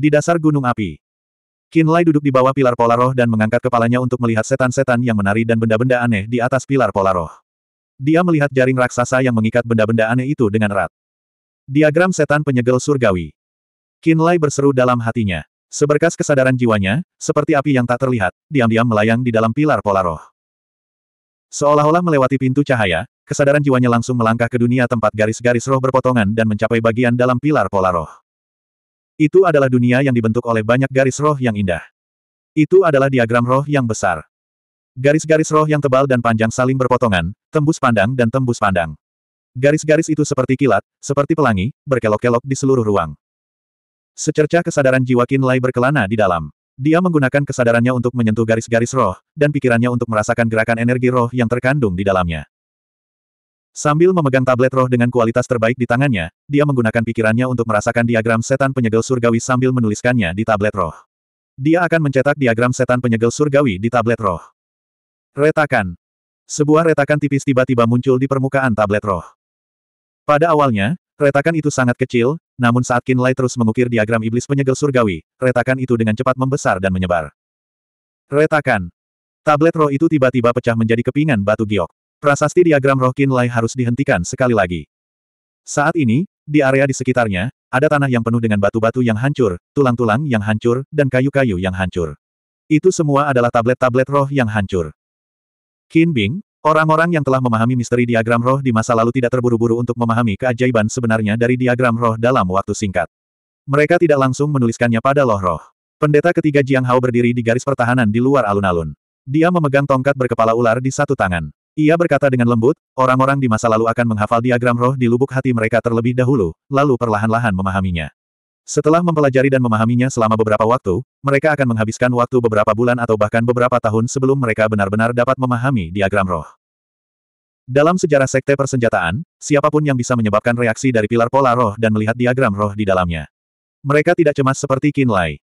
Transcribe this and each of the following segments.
Di dasar gunung api. Kinlay duduk di bawah pilar pola roh dan mengangkat kepalanya untuk melihat setan-setan yang menari dan benda-benda aneh di atas pilar pola roh. Dia melihat jaring raksasa yang mengikat benda-benda aneh itu dengan erat. Diagram setan penyegel surgawi. Kinlay berseru dalam hatinya. Seberkas kesadaran jiwanya, seperti api yang tak terlihat, diam-diam melayang di dalam pilar pola roh. Seolah-olah melewati pintu cahaya, kesadaran jiwanya langsung melangkah ke dunia tempat garis-garis roh berpotongan dan mencapai bagian dalam pilar pola roh. Itu adalah dunia yang dibentuk oleh banyak garis roh yang indah. Itu adalah diagram roh yang besar. Garis-garis roh yang tebal dan panjang saling berpotongan, tembus pandang dan tembus pandang. Garis-garis itu seperti kilat, seperti pelangi, berkelok-kelok di seluruh ruang. Secercah kesadaran jiwa Lai berkelana di dalam. Dia menggunakan kesadarannya untuk menyentuh garis-garis roh, dan pikirannya untuk merasakan gerakan energi roh yang terkandung di dalamnya. Sambil memegang tablet roh dengan kualitas terbaik di tangannya, dia menggunakan pikirannya untuk merasakan diagram setan penyegel surgawi sambil menuliskannya di tablet roh. Dia akan mencetak diagram setan penyegel surgawi di tablet roh. Retakan. Sebuah retakan tipis tiba-tiba muncul di permukaan tablet roh. Pada awalnya, retakan itu sangat kecil, namun saat Kinlay terus mengukir diagram iblis penyegel surgawi, retakan itu dengan cepat membesar dan menyebar. Retakan. Tablet roh itu tiba-tiba pecah menjadi kepingan batu giok. Prasasti diagram roh kin Lai harus dihentikan sekali lagi. Saat ini, di area di sekitarnya, ada tanah yang penuh dengan batu-batu yang hancur, tulang-tulang yang hancur, dan kayu-kayu yang hancur. Itu semua adalah tablet-tablet roh yang hancur. Qin Bing, orang-orang yang telah memahami misteri diagram roh di masa lalu tidak terburu-buru untuk memahami keajaiban sebenarnya dari diagram roh dalam waktu singkat. Mereka tidak langsung menuliskannya pada loh roh. Pendeta ketiga Jiang Hao berdiri di garis pertahanan di luar alun-alun. Dia memegang tongkat berkepala ular di satu tangan. Ia berkata dengan lembut, orang-orang di masa lalu akan menghafal diagram roh di lubuk hati mereka terlebih dahulu, lalu perlahan-lahan memahaminya. Setelah mempelajari dan memahaminya selama beberapa waktu, mereka akan menghabiskan waktu beberapa bulan atau bahkan beberapa tahun sebelum mereka benar-benar dapat memahami diagram roh. Dalam sejarah sekte persenjataan, siapapun yang bisa menyebabkan reaksi dari pilar pola roh dan melihat diagram roh di dalamnya. Mereka tidak cemas seperti Kinlay.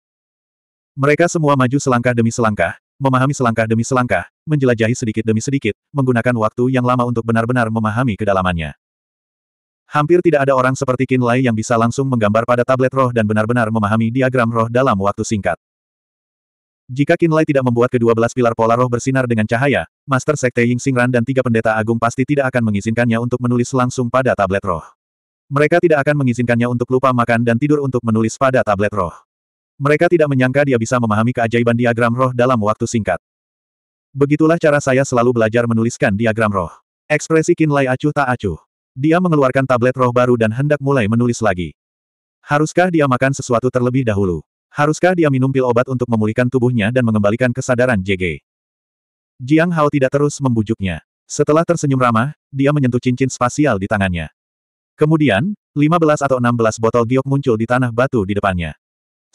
Mereka semua maju selangkah demi selangkah, memahami selangkah demi selangkah, menjelajahi sedikit demi sedikit, menggunakan waktu yang lama untuk benar-benar memahami kedalamannya. Hampir tidak ada orang seperti Qin Lai yang bisa langsung menggambar pada tablet roh dan benar-benar memahami diagram roh dalam waktu singkat. Jika Qin Lai tidak membuat kedua belas pilar pola roh bersinar dengan cahaya, Master Sekte Ying Xingran dan tiga pendeta agung pasti tidak akan mengizinkannya untuk menulis langsung pada tablet roh. Mereka tidak akan mengizinkannya untuk lupa makan dan tidur untuk menulis pada tablet roh. Mereka tidak menyangka dia bisa memahami keajaiban diagram roh dalam waktu singkat. Begitulah cara saya selalu belajar menuliskan diagram roh. Ekspresi Kinlay acuh tak acuh. Dia mengeluarkan tablet roh baru dan hendak mulai menulis lagi. Haruskah dia makan sesuatu terlebih dahulu? Haruskah dia minum pil obat untuk memulihkan tubuhnya dan mengembalikan kesadaran JG? Jiang Hao tidak terus membujuknya. Setelah tersenyum ramah, dia menyentuh cincin spasial di tangannya. Kemudian, 15 atau 16 botol giok muncul di tanah batu di depannya.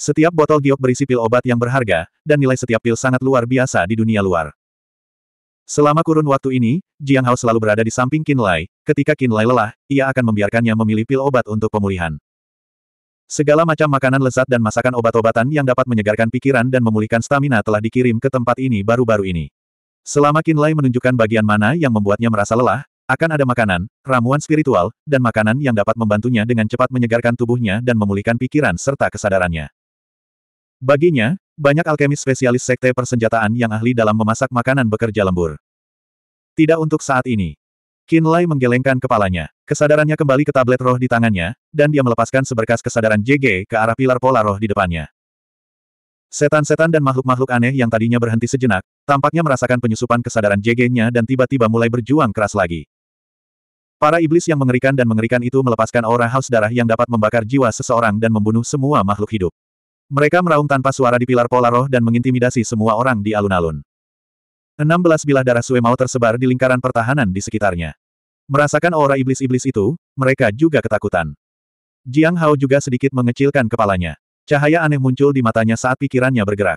Setiap botol giok berisi pil obat yang berharga, dan nilai setiap pil sangat luar biasa di dunia luar. Selama kurun waktu ini, Jiang Hao selalu berada di samping Qin Lai. Ketika Qin Lai lelah, ia akan membiarkannya memilih pil obat untuk pemulihan. Segala macam makanan lezat dan masakan obat-obatan yang dapat menyegarkan pikiran dan memulihkan stamina telah dikirim ke tempat ini baru-baru ini. Selama Qin Lai menunjukkan bagian mana yang membuatnya merasa lelah, akan ada makanan, ramuan spiritual, dan makanan yang dapat membantunya dengan cepat menyegarkan tubuhnya dan memulihkan pikiran serta kesadarannya. Baginya, banyak alkemis spesialis sekte persenjataan yang ahli dalam memasak makanan bekerja lembur. Tidak untuk saat ini. Lai menggelengkan kepalanya. Kesadarannya kembali ke tablet roh di tangannya, dan dia melepaskan seberkas kesadaran JG ke arah pilar pola roh di depannya. Setan-setan dan makhluk-makhluk aneh yang tadinya berhenti sejenak, tampaknya merasakan penyusupan kesadaran JG-nya dan tiba-tiba mulai berjuang keras lagi. Para iblis yang mengerikan dan mengerikan itu melepaskan aura haus darah yang dapat membakar jiwa seseorang dan membunuh semua makhluk hidup. Mereka meraung tanpa suara di pilar pola roh dan mengintimidasi semua orang di alun-alun. 16 bilah darah sue mau tersebar di lingkaran pertahanan di sekitarnya. Merasakan aura iblis-iblis itu, mereka juga ketakutan. Jiang Hao juga sedikit mengecilkan kepalanya. Cahaya aneh muncul di matanya saat pikirannya bergerak.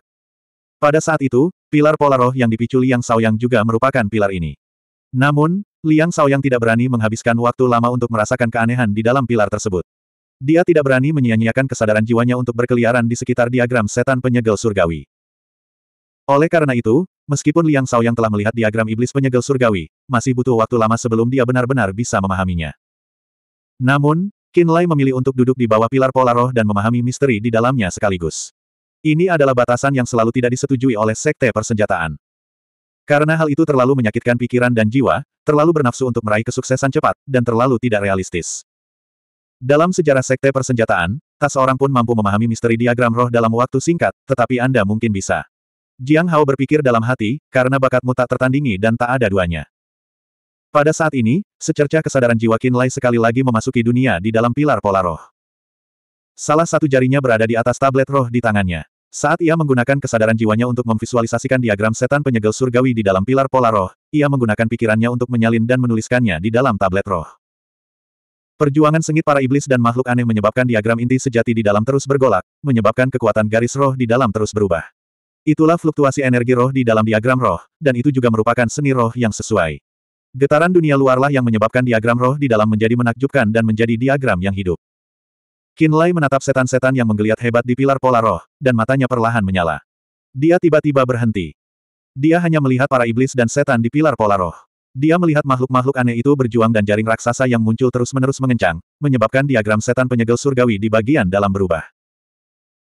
Pada saat itu, pilar pola roh yang dipicu Liang Yang juga merupakan pilar ini. Namun, Liang Yang tidak berani menghabiskan waktu lama untuk merasakan keanehan di dalam pilar tersebut. Dia tidak berani menyia-nyiakan kesadaran jiwanya untuk berkeliaran di sekitar diagram setan penyegel surgawi. Oleh karena itu, meskipun Liang Shao yang telah melihat diagram iblis penyegel surgawi, masih butuh waktu lama sebelum dia benar-benar bisa memahaminya. Namun, Qin Lai memilih untuk duduk di bawah pilar pola roh dan memahami misteri di dalamnya sekaligus. Ini adalah batasan yang selalu tidak disetujui oleh sekte persenjataan. Karena hal itu terlalu menyakitkan pikiran dan jiwa, terlalu bernafsu untuk meraih kesuksesan cepat, dan terlalu tidak realistis. Dalam sejarah sekte persenjataan, tak seorang pun mampu memahami misteri diagram roh dalam waktu singkat, tetapi Anda mungkin bisa. Jiang Hao berpikir dalam hati, karena bakatmu tak tertandingi dan tak ada duanya. Pada saat ini, secercah kesadaran jiwa Qin Lai sekali lagi memasuki dunia di dalam pilar pola roh. Salah satu jarinya berada di atas tablet roh di tangannya. Saat ia menggunakan kesadaran jiwanya untuk memvisualisasikan diagram setan penyegel surgawi di dalam pilar pola roh, ia menggunakan pikirannya untuk menyalin dan menuliskannya di dalam tablet roh. Perjuangan sengit para iblis dan makhluk aneh menyebabkan diagram inti sejati di dalam terus bergolak, menyebabkan kekuatan garis roh di dalam terus berubah. Itulah fluktuasi energi roh di dalam diagram roh, dan itu juga merupakan seni roh yang sesuai. Getaran dunia luarlah yang menyebabkan diagram roh di dalam menjadi menakjubkan dan menjadi diagram yang hidup. Kinlay menatap setan-setan yang menggeliat hebat di pilar pola roh, dan matanya perlahan menyala. Dia tiba-tiba berhenti. Dia hanya melihat para iblis dan setan di pilar pola roh. Dia melihat makhluk-makhluk aneh itu berjuang dan jaring raksasa yang muncul terus-menerus mengencang, menyebabkan diagram setan penyegel surgawi di bagian dalam berubah.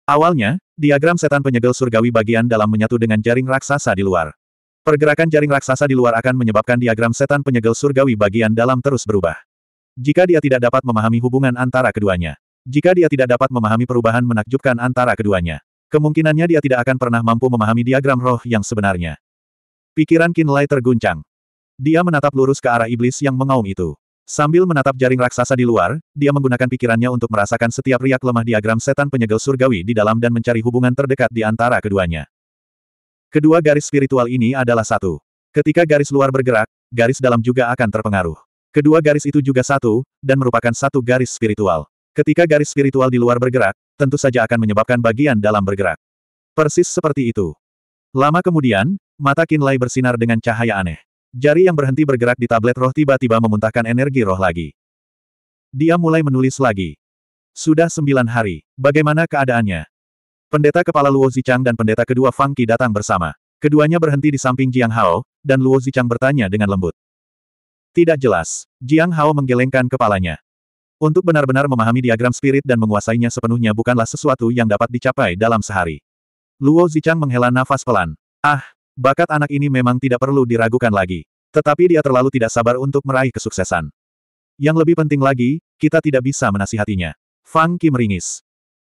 Awalnya, diagram setan penyegel surgawi bagian dalam menyatu dengan jaring raksasa di luar. Pergerakan jaring raksasa di luar akan menyebabkan diagram setan penyegel surgawi bagian dalam terus berubah. Jika dia tidak dapat memahami hubungan antara keduanya. Jika dia tidak dapat memahami perubahan menakjubkan antara keduanya. Kemungkinannya dia tidak akan pernah mampu memahami diagram roh yang sebenarnya. Pikiran Kinlay terguncang. Dia menatap lurus ke arah iblis yang mengaum itu. Sambil menatap jaring raksasa di luar, dia menggunakan pikirannya untuk merasakan setiap riak lemah diagram setan penyegel surgawi di dalam dan mencari hubungan terdekat di antara keduanya. Kedua garis spiritual ini adalah satu. Ketika garis luar bergerak, garis dalam juga akan terpengaruh. Kedua garis itu juga satu, dan merupakan satu garis spiritual. Ketika garis spiritual di luar bergerak, tentu saja akan menyebabkan bagian dalam bergerak. Persis seperti itu. Lama kemudian, mata Kinlay bersinar dengan cahaya aneh. Jari yang berhenti bergerak di tablet roh tiba-tiba memuntahkan energi roh lagi. Dia mulai menulis lagi. Sudah sembilan hari. Bagaimana keadaannya? Pendeta kepala Luo Zichang dan pendeta kedua Fang Qi datang bersama. Keduanya berhenti di samping Jiang Hao, dan Luo Zichang bertanya dengan lembut. Tidak jelas. Jiang Hao menggelengkan kepalanya. Untuk benar-benar memahami diagram spirit dan menguasainya sepenuhnya bukanlah sesuatu yang dapat dicapai dalam sehari. Luo Zichang menghela nafas pelan. Ah, Bakat anak ini memang tidak perlu diragukan lagi. Tetapi dia terlalu tidak sabar untuk meraih kesuksesan. Yang lebih penting lagi, kita tidak bisa menasihatinya. Fang Qi meringis.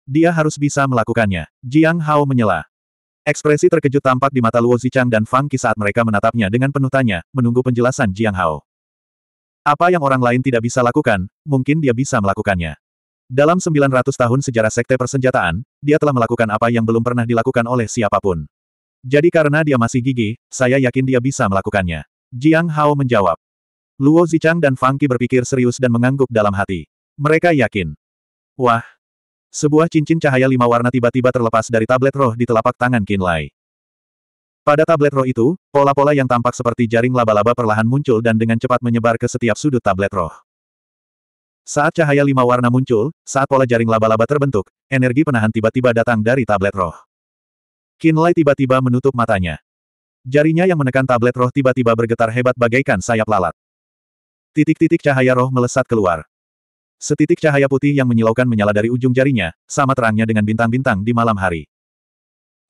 Dia harus bisa melakukannya. Jiang Hao menyela. Ekspresi terkejut tampak di mata Luo Zichang dan Fang Qi saat mereka menatapnya dengan penuh tanya, menunggu penjelasan Jiang Hao. Apa yang orang lain tidak bisa lakukan, mungkin dia bisa melakukannya. Dalam 900 tahun sejarah Sekte Persenjataan, dia telah melakukan apa yang belum pernah dilakukan oleh siapapun. Jadi karena dia masih gigih, saya yakin dia bisa melakukannya. Jiang Hao menjawab. Luo Zichang dan Fang Qi berpikir serius dan mengangguk dalam hati. Mereka yakin. Wah. Sebuah cincin cahaya lima warna tiba-tiba terlepas dari tablet roh di telapak tangan Qin Lai. Pada tablet roh itu, pola-pola yang tampak seperti jaring laba-laba perlahan muncul dan dengan cepat menyebar ke setiap sudut tablet roh. Saat cahaya lima warna muncul, saat pola jaring laba-laba terbentuk, energi penahan tiba-tiba datang dari tablet roh. Kinlay tiba-tiba menutup matanya. Jarinya yang menekan tablet roh tiba-tiba bergetar hebat bagaikan sayap lalat. Titik-titik cahaya roh melesat keluar. Setitik cahaya putih yang menyilaukan menyala dari ujung jarinya, sama terangnya dengan bintang-bintang di malam hari.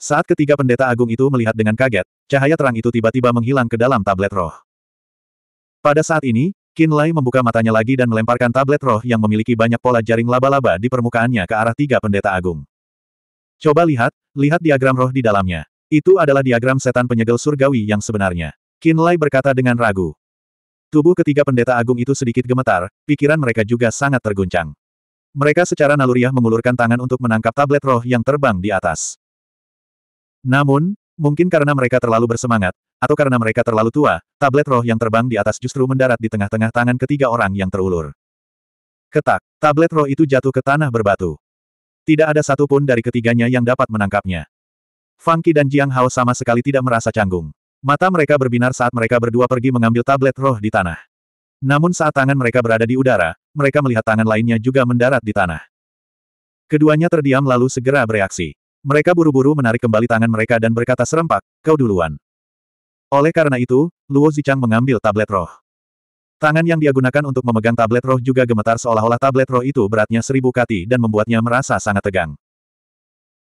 Saat ketiga pendeta agung itu melihat dengan kaget, cahaya terang itu tiba-tiba menghilang ke dalam tablet roh. Pada saat ini, Kinlay membuka matanya lagi dan melemparkan tablet roh yang memiliki banyak pola jaring laba-laba di permukaannya ke arah tiga pendeta agung. Coba lihat, lihat diagram roh di dalamnya. Itu adalah diagram setan penyegel surgawi yang sebenarnya. Kinlay berkata dengan ragu. Tubuh ketiga pendeta agung itu sedikit gemetar, pikiran mereka juga sangat terguncang. Mereka secara naluriah mengulurkan tangan untuk menangkap tablet roh yang terbang di atas. Namun, mungkin karena mereka terlalu bersemangat, atau karena mereka terlalu tua, tablet roh yang terbang di atas justru mendarat di tengah-tengah tangan ketiga orang yang terulur. Ketak, tablet roh itu jatuh ke tanah berbatu. Tidak ada satupun dari ketiganya yang dapat menangkapnya. Fang Qi dan Jiang Hao sama sekali tidak merasa canggung. Mata mereka berbinar saat mereka berdua pergi mengambil tablet roh di tanah. Namun saat tangan mereka berada di udara, mereka melihat tangan lainnya juga mendarat di tanah. Keduanya terdiam lalu segera bereaksi. Mereka buru-buru menarik kembali tangan mereka dan berkata serempak, kau duluan. Oleh karena itu, Luo Zichang mengambil tablet roh. Tangan yang dia gunakan untuk memegang tablet roh juga gemetar seolah-olah tablet roh itu beratnya seribu kati dan membuatnya merasa sangat tegang.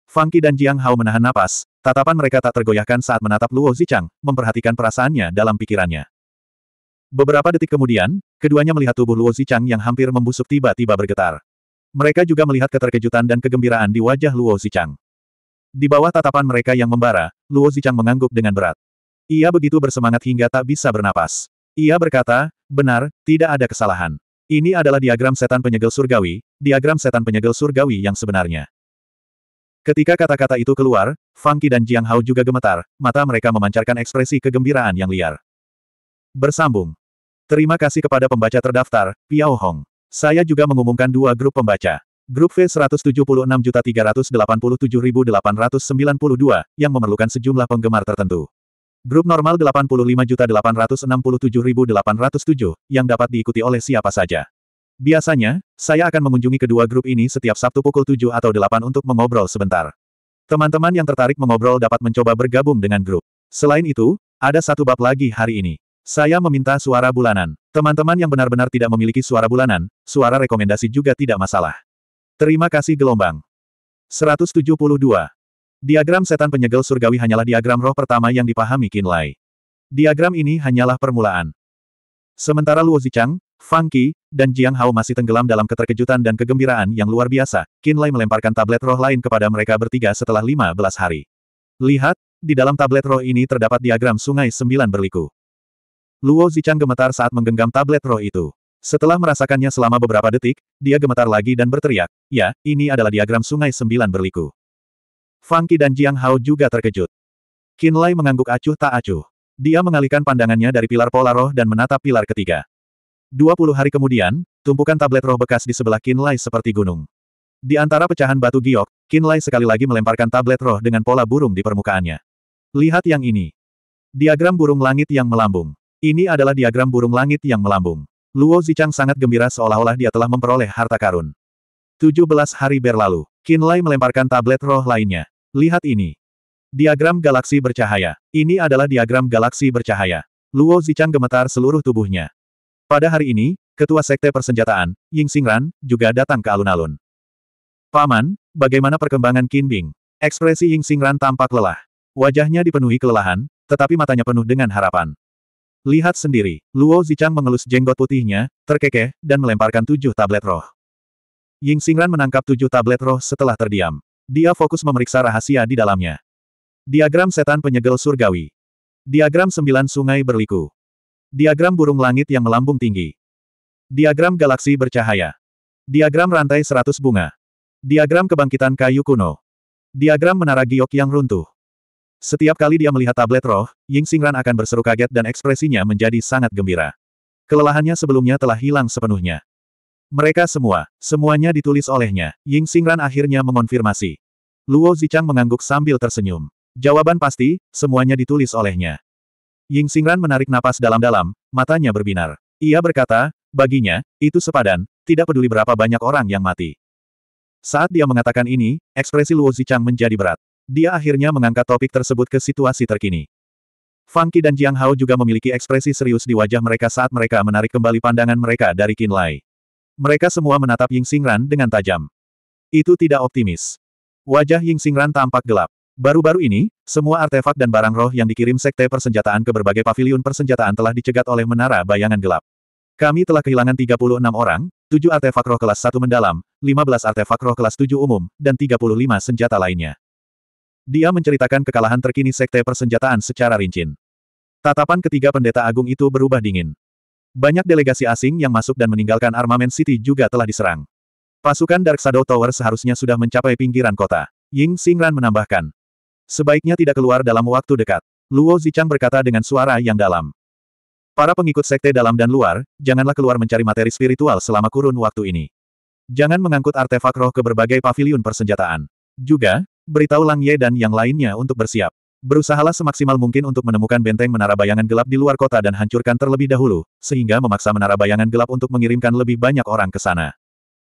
Fangki dan Jiang Hao menahan napas, tatapan mereka tak tergoyahkan saat menatap Luo Zichang, memperhatikan perasaannya dalam pikirannya. Beberapa detik kemudian, keduanya melihat tubuh Luo Zichang yang hampir membusuk tiba-tiba bergetar. Mereka juga melihat keterkejutan dan kegembiraan di wajah Luo Zichang. Di bawah tatapan mereka yang membara, Luo Zichang mengangguk dengan berat. Ia begitu bersemangat hingga tak bisa bernapas. Ia berkata, Benar, tidak ada kesalahan. Ini adalah diagram setan penyegel surgawi, diagram setan penyegel surgawi yang sebenarnya. Ketika kata-kata itu keluar, Fang Qi dan Jiang Hao juga gemetar, mata mereka memancarkan ekspresi kegembiraan yang liar. Bersambung. Terima kasih kepada pembaca terdaftar, Piao Hong. Saya juga mengumumkan dua grup pembaca. Grup V 176.387.892, yang memerlukan sejumlah penggemar tertentu. Grup normal 85.867.807, yang dapat diikuti oleh siapa saja. Biasanya, saya akan mengunjungi kedua grup ini setiap Sabtu pukul 7 atau 8 untuk mengobrol sebentar. Teman-teman yang tertarik mengobrol dapat mencoba bergabung dengan grup. Selain itu, ada satu bab lagi hari ini. Saya meminta suara bulanan. Teman-teman yang benar-benar tidak memiliki suara bulanan, suara rekomendasi juga tidak masalah. Terima kasih gelombang. 172. Diagram setan penyegel surgawi hanyalah diagram roh pertama yang dipahami Kinlay. Diagram ini hanyalah permulaan. Sementara Luo Zichang, Fang Qi, dan Jiang Hao masih tenggelam dalam keterkejutan dan kegembiraan yang luar biasa, Kinlay melemparkan tablet roh lain kepada mereka bertiga setelah 15 hari. Lihat, di dalam tablet roh ini terdapat diagram sungai sembilan berliku. Luo Zichang gemetar saat menggenggam tablet roh itu. Setelah merasakannya selama beberapa detik, dia gemetar lagi dan berteriak, ya, ini adalah diagram sungai sembilan berliku. Fang Qi dan Jiang Hao juga terkejut. Qin Lai mengangguk acuh tak acuh. Dia mengalihkan pandangannya dari pilar pola roh dan menatap pilar ketiga. Dua puluh hari kemudian, tumpukan tablet roh bekas di sebelah Qin Lai seperti gunung. Di antara pecahan batu giok, Qin Lai sekali lagi melemparkan tablet roh dengan pola burung di permukaannya. Lihat yang ini. Diagram burung langit yang melambung. Ini adalah diagram burung langit yang melambung. Luo Zichang sangat gembira seolah-olah dia telah memperoleh harta karun. 17 hari berlalu, Qin Lai melemparkan tablet roh lainnya. Lihat ini. Diagram galaksi bercahaya. Ini adalah diagram galaksi bercahaya. Luo Zichang gemetar seluruh tubuhnya. Pada hari ini, Ketua Sekte Persenjataan, Ying Xingran, juga datang ke alun-alun. Paman, bagaimana perkembangan Qin Bing? Ekspresi Ying Xingran tampak lelah. Wajahnya dipenuhi kelelahan, tetapi matanya penuh dengan harapan. Lihat sendiri, Luo Zichang mengelus jenggot putihnya, terkekeh, dan melemparkan tujuh tablet roh. Ying Xingran menangkap tujuh tablet roh setelah terdiam. Dia fokus memeriksa rahasia di dalamnya. Diagram setan penyegel surgawi. Diagram sembilan sungai berliku. Diagram burung langit yang melambung tinggi. Diagram galaksi bercahaya. Diagram rantai seratus bunga. Diagram kebangkitan kayu kuno. Diagram menara giok yang runtuh. Setiap kali dia melihat tablet roh, Ying Xingran akan berseru kaget dan ekspresinya menjadi sangat gembira. Kelelahannya sebelumnya telah hilang sepenuhnya. Mereka semua, semuanya ditulis olehnya, Ying Xingran akhirnya mengonfirmasi. Luo Zichang mengangguk sambil tersenyum. Jawaban pasti, semuanya ditulis olehnya. Ying Xingran menarik napas dalam-dalam, matanya berbinar. Ia berkata, baginya, itu sepadan, tidak peduli berapa banyak orang yang mati. Saat dia mengatakan ini, ekspresi Luo Zichang menjadi berat. Dia akhirnya mengangkat topik tersebut ke situasi terkini. Fang Qi dan Jiang Hao juga memiliki ekspresi serius di wajah mereka saat mereka menarik kembali pandangan mereka dari Qin Lai. Mereka semua menatap Ying Xingran dengan tajam. Itu tidak optimis. Wajah Ying Xingran tampak gelap. Baru-baru ini, semua artefak dan barang roh yang dikirim sekte persenjataan ke berbagai paviliun persenjataan telah dicegat oleh menara bayangan gelap. Kami telah kehilangan 36 orang, 7 artefak roh kelas 1 mendalam, 15 artefak roh kelas 7 umum, dan 35 senjata lainnya. Dia menceritakan kekalahan terkini sekte persenjataan secara rinci. Tatapan ketiga pendeta agung itu berubah dingin. Banyak delegasi asing yang masuk dan meninggalkan Armament City juga telah diserang. Pasukan Dark Shadow Tower seharusnya sudah mencapai pinggiran kota. Ying Xingran menambahkan. Sebaiknya tidak keluar dalam waktu dekat. Luo Zichang berkata dengan suara yang dalam. Para pengikut sekte dalam dan luar, janganlah keluar mencari materi spiritual selama kurun waktu ini. Jangan mengangkut artefak roh ke berbagai paviliun persenjataan. Juga, beritahu Lang Ye dan yang lainnya untuk bersiap. Berusahalah semaksimal mungkin untuk menemukan benteng menara bayangan gelap di luar kota dan hancurkan terlebih dahulu, sehingga memaksa menara bayangan gelap untuk mengirimkan lebih banyak orang ke sana.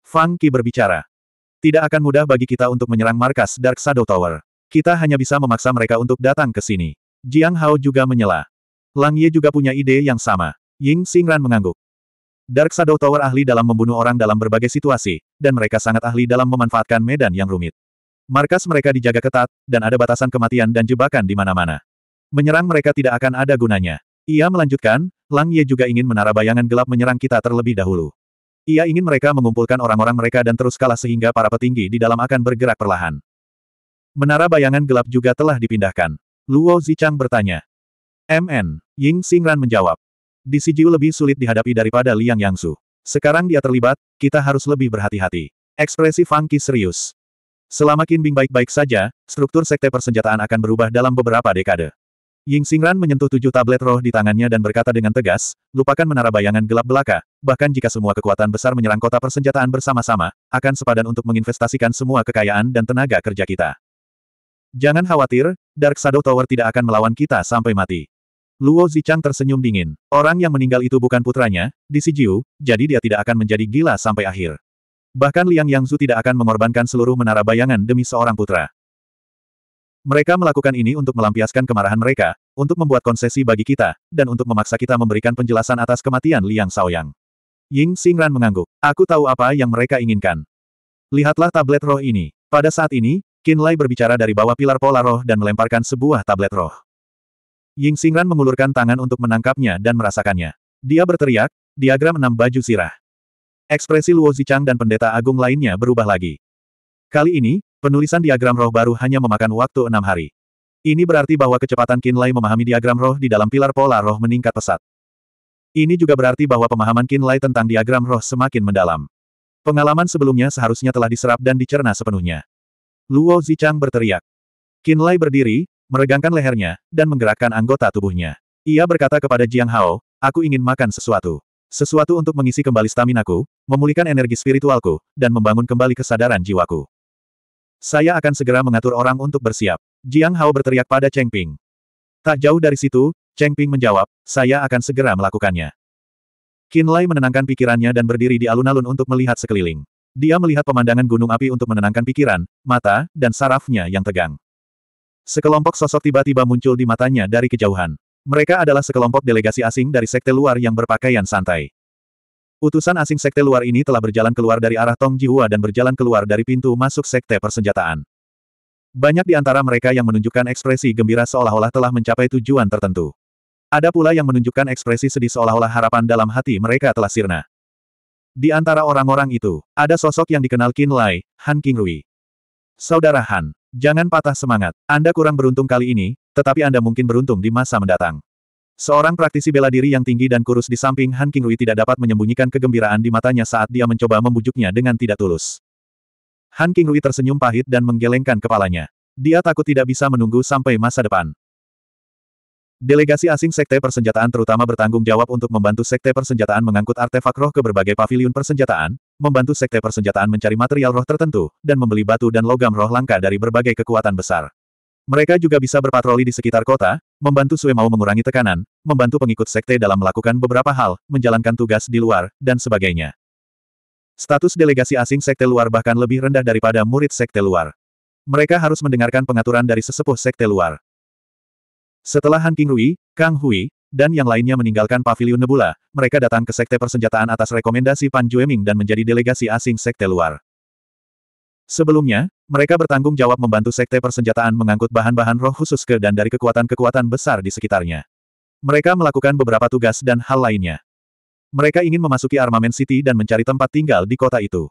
Fang Qi berbicara. Tidak akan mudah bagi kita untuk menyerang markas Dark Shadow Tower. Kita hanya bisa memaksa mereka untuk datang ke sini. Jiang Hao juga menyela. Lang Ye juga punya ide yang sama. Ying Xingran mengangguk. Dark Shadow Tower ahli dalam membunuh orang dalam berbagai situasi, dan mereka sangat ahli dalam memanfaatkan medan yang rumit. Markas mereka dijaga ketat, dan ada batasan kematian dan jebakan di mana-mana. Menyerang mereka tidak akan ada gunanya. Ia melanjutkan, Lang Ye juga ingin menara bayangan gelap menyerang kita terlebih dahulu. Ia ingin mereka mengumpulkan orang-orang mereka dan terus kalah sehingga para petinggi di dalam akan bergerak perlahan. Menara bayangan gelap juga telah dipindahkan. Luo Zichang bertanya. MN, Ying Xingran menjawab. Di Sijiu lebih sulit dihadapi daripada Liang Yangsu. Sekarang dia terlibat, kita harus lebih berhati-hati. Ekspresi Fangki serius. Selama Qin Bing baik-baik saja, struktur sekte persenjataan akan berubah dalam beberapa dekade. Ying Xingran menyentuh tujuh tablet roh di tangannya dan berkata dengan tegas, lupakan menara bayangan gelap belaka, bahkan jika semua kekuatan besar menyerang kota persenjataan bersama-sama, akan sepadan untuk menginvestasikan semua kekayaan dan tenaga kerja kita. Jangan khawatir, Dark Shadow Tower tidak akan melawan kita sampai mati. Luo Zichang tersenyum dingin. Orang yang meninggal itu bukan putranya, Di Sijiu, jadi dia tidak akan menjadi gila sampai akhir. Bahkan Liang Yangzu tidak akan mengorbankan seluruh menara bayangan demi seorang putra. Mereka melakukan ini untuk melampiaskan kemarahan mereka, untuk membuat konsesi bagi kita, dan untuk memaksa kita memberikan penjelasan atas kematian Liang Saoyang. Ying Xingran mengangguk. Aku tahu apa yang mereka inginkan. Lihatlah tablet roh ini. Pada saat ini, Qin Lai berbicara dari bawah pilar pola roh dan melemparkan sebuah tablet roh. Ying Xingran mengulurkan tangan untuk menangkapnya dan merasakannya. Dia berteriak, diagram enam baju sirah. Ekspresi Luo Zichang dan pendeta agung lainnya berubah lagi. Kali ini, penulisan diagram roh baru hanya memakan waktu enam hari. Ini berarti bahwa kecepatan Kinlay memahami diagram roh di dalam pilar pola roh meningkat pesat. Ini juga berarti bahwa pemahaman Kinlay tentang diagram roh semakin mendalam. Pengalaman sebelumnya seharusnya telah diserap dan dicerna sepenuhnya. Luo Zichang berteriak. Kinlay berdiri, meregangkan lehernya, dan menggerakkan anggota tubuhnya. Ia berkata kepada Jiang Hao, aku ingin makan sesuatu. Sesuatu untuk mengisi kembali stamina ku, memulihkan energi spiritualku, dan membangun kembali kesadaran jiwaku. Saya akan segera mengatur orang untuk bersiap. Jiang Hao berteriak pada Cheng Ping. Tak jauh dari situ, Cheng Ping menjawab, saya akan segera melakukannya. Qin Lai menenangkan pikirannya dan berdiri di alun-alun untuk melihat sekeliling. Dia melihat pemandangan gunung api untuk menenangkan pikiran, mata, dan sarafnya yang tegang. Sekelompok sosok tiba-tiba muncul di matanya dari kejauhan. Mereka adalah sekelompok delegasi asing dari sekte luar yang berpakaian santai. Utusan asing sekte luar ini telah berjalan keluar dari arah Tong Jihua dan berjalan keluar dari pintu masuk sekte persenjataan. Banyak di antara mereka yang menunjukkan ekspresi gembira seolah-olah telah mencapai tujuan tertentu. Ada pula yang menunjukkan ekspresi sedih seolah-olah harapan dalam hati mereka telah sirna. Di antara orang-orang itu, ada sosok yang dikenal Qin Lai, Han King Rui. Saudara Han, jangan patah semangat. Anda kurang beruntung kali ini, tetapi Anda mungkin beruntung di masa mendatang. Seorang praktisi bela diri yang tinggi dan kurus di samping Han Qingrui tidak dapat menyembunyikan kegembiraan di matanya saat dia mencoba membujuknya dengan tidak tulus. Han Qingrui tersenyum pahit dan menggelengkan kepalanya. Dia takut tidak bisa menunggu sampai masa depan. Delegasi asing Sekte Persenjataan terutama bertanggung jawab untuk membantu Sekte Persenjataan mengangkut artefak roh ke berbagai paviliun persenjataan, membantu Sekte Persenjataan mencari material roh tertentu, dan membeli batu dan logam roh langka dari berbagai kekuatan besar. Mereka juga bisa berpatroli di sekitar kota, membantu Sue mau mengurangi tekanan, membantu pengikut Sekte dalam melakukan beberapa hal, menjalankan tugas di luar, dan sebagainya. Status delegasi asing Sekte luar bahkan lebih rendah daripada murid Sekte luar. Mereka harus mendengarkan pengaturan dari sesepuh Sekte luar. Setelah Han Rui, Kang Hui, dan yang lainnya meninggalkan Paviliun Nebula, mereka datang ke Sekte Persenjataan atas rekomendasi Pan Jueming dan menjadi delegasi asing Sekte luar. Sebelumnya, mereka bertanggung jawab membantu Sekte Persenjataan mengangkut bahan-bahan roh khusus ke dan dari kekuatan-kekuatan besar di sekitarnya. Mereka melakukan beberapa tugas dan hal lainnya. Mereka ingin memasuki Armament City dan mencari tempat tinggal di kota itu.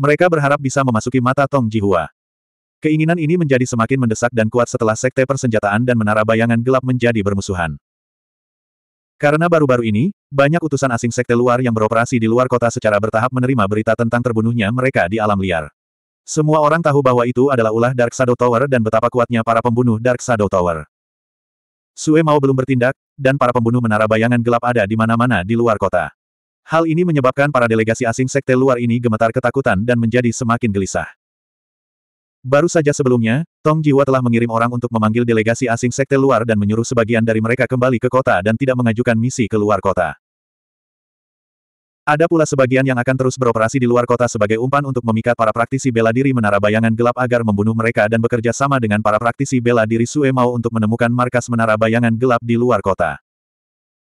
Mereka berharap bisa memasuki mata Tong Jihua. Keinginan ini menjadi semakin mendesak dan kuat setelah sekte persenjataan dan menara bayangan gelap menjadi bermusuhan. Karena baru-baru ini, banyak utusan asing sekte luar yang beroperasi di luar kota secara bertahap menerima berita tentang terbunuhnya mereka di alam liar. Semua orang tahu bahwa itu adalah ulah Dark Shadow Tower dan betapa kuatnya para pembunuh Dark Shadow Tower. Sue mau belum bertindak, dan para pembunuh menara bayangan gelap ada di mana-mana di luar kota. Hal ini menyebabkan para delegasi asing sekte luar ini gemetar ketakutan dan menjadi semakin gelisah. Baru saja sebelumnya, Tong Jiwa telah mengirim orang untuk memanggil delegasi asing sekte luar dan menyuruh sebagian dari mereka kembali ke kota dan tidak mengajukan misi ke luar kota. Ada pula sebagian yang akan terus beroperasi di luar kota sebagai umpan untuk memikat para praktisi bela diri menara bayangan gelap agar membunuh mereka dan bekerja sama dengan para praktisi bela diri Sue Mao untuk menemukan markas menara bayangan gelap di luar kota.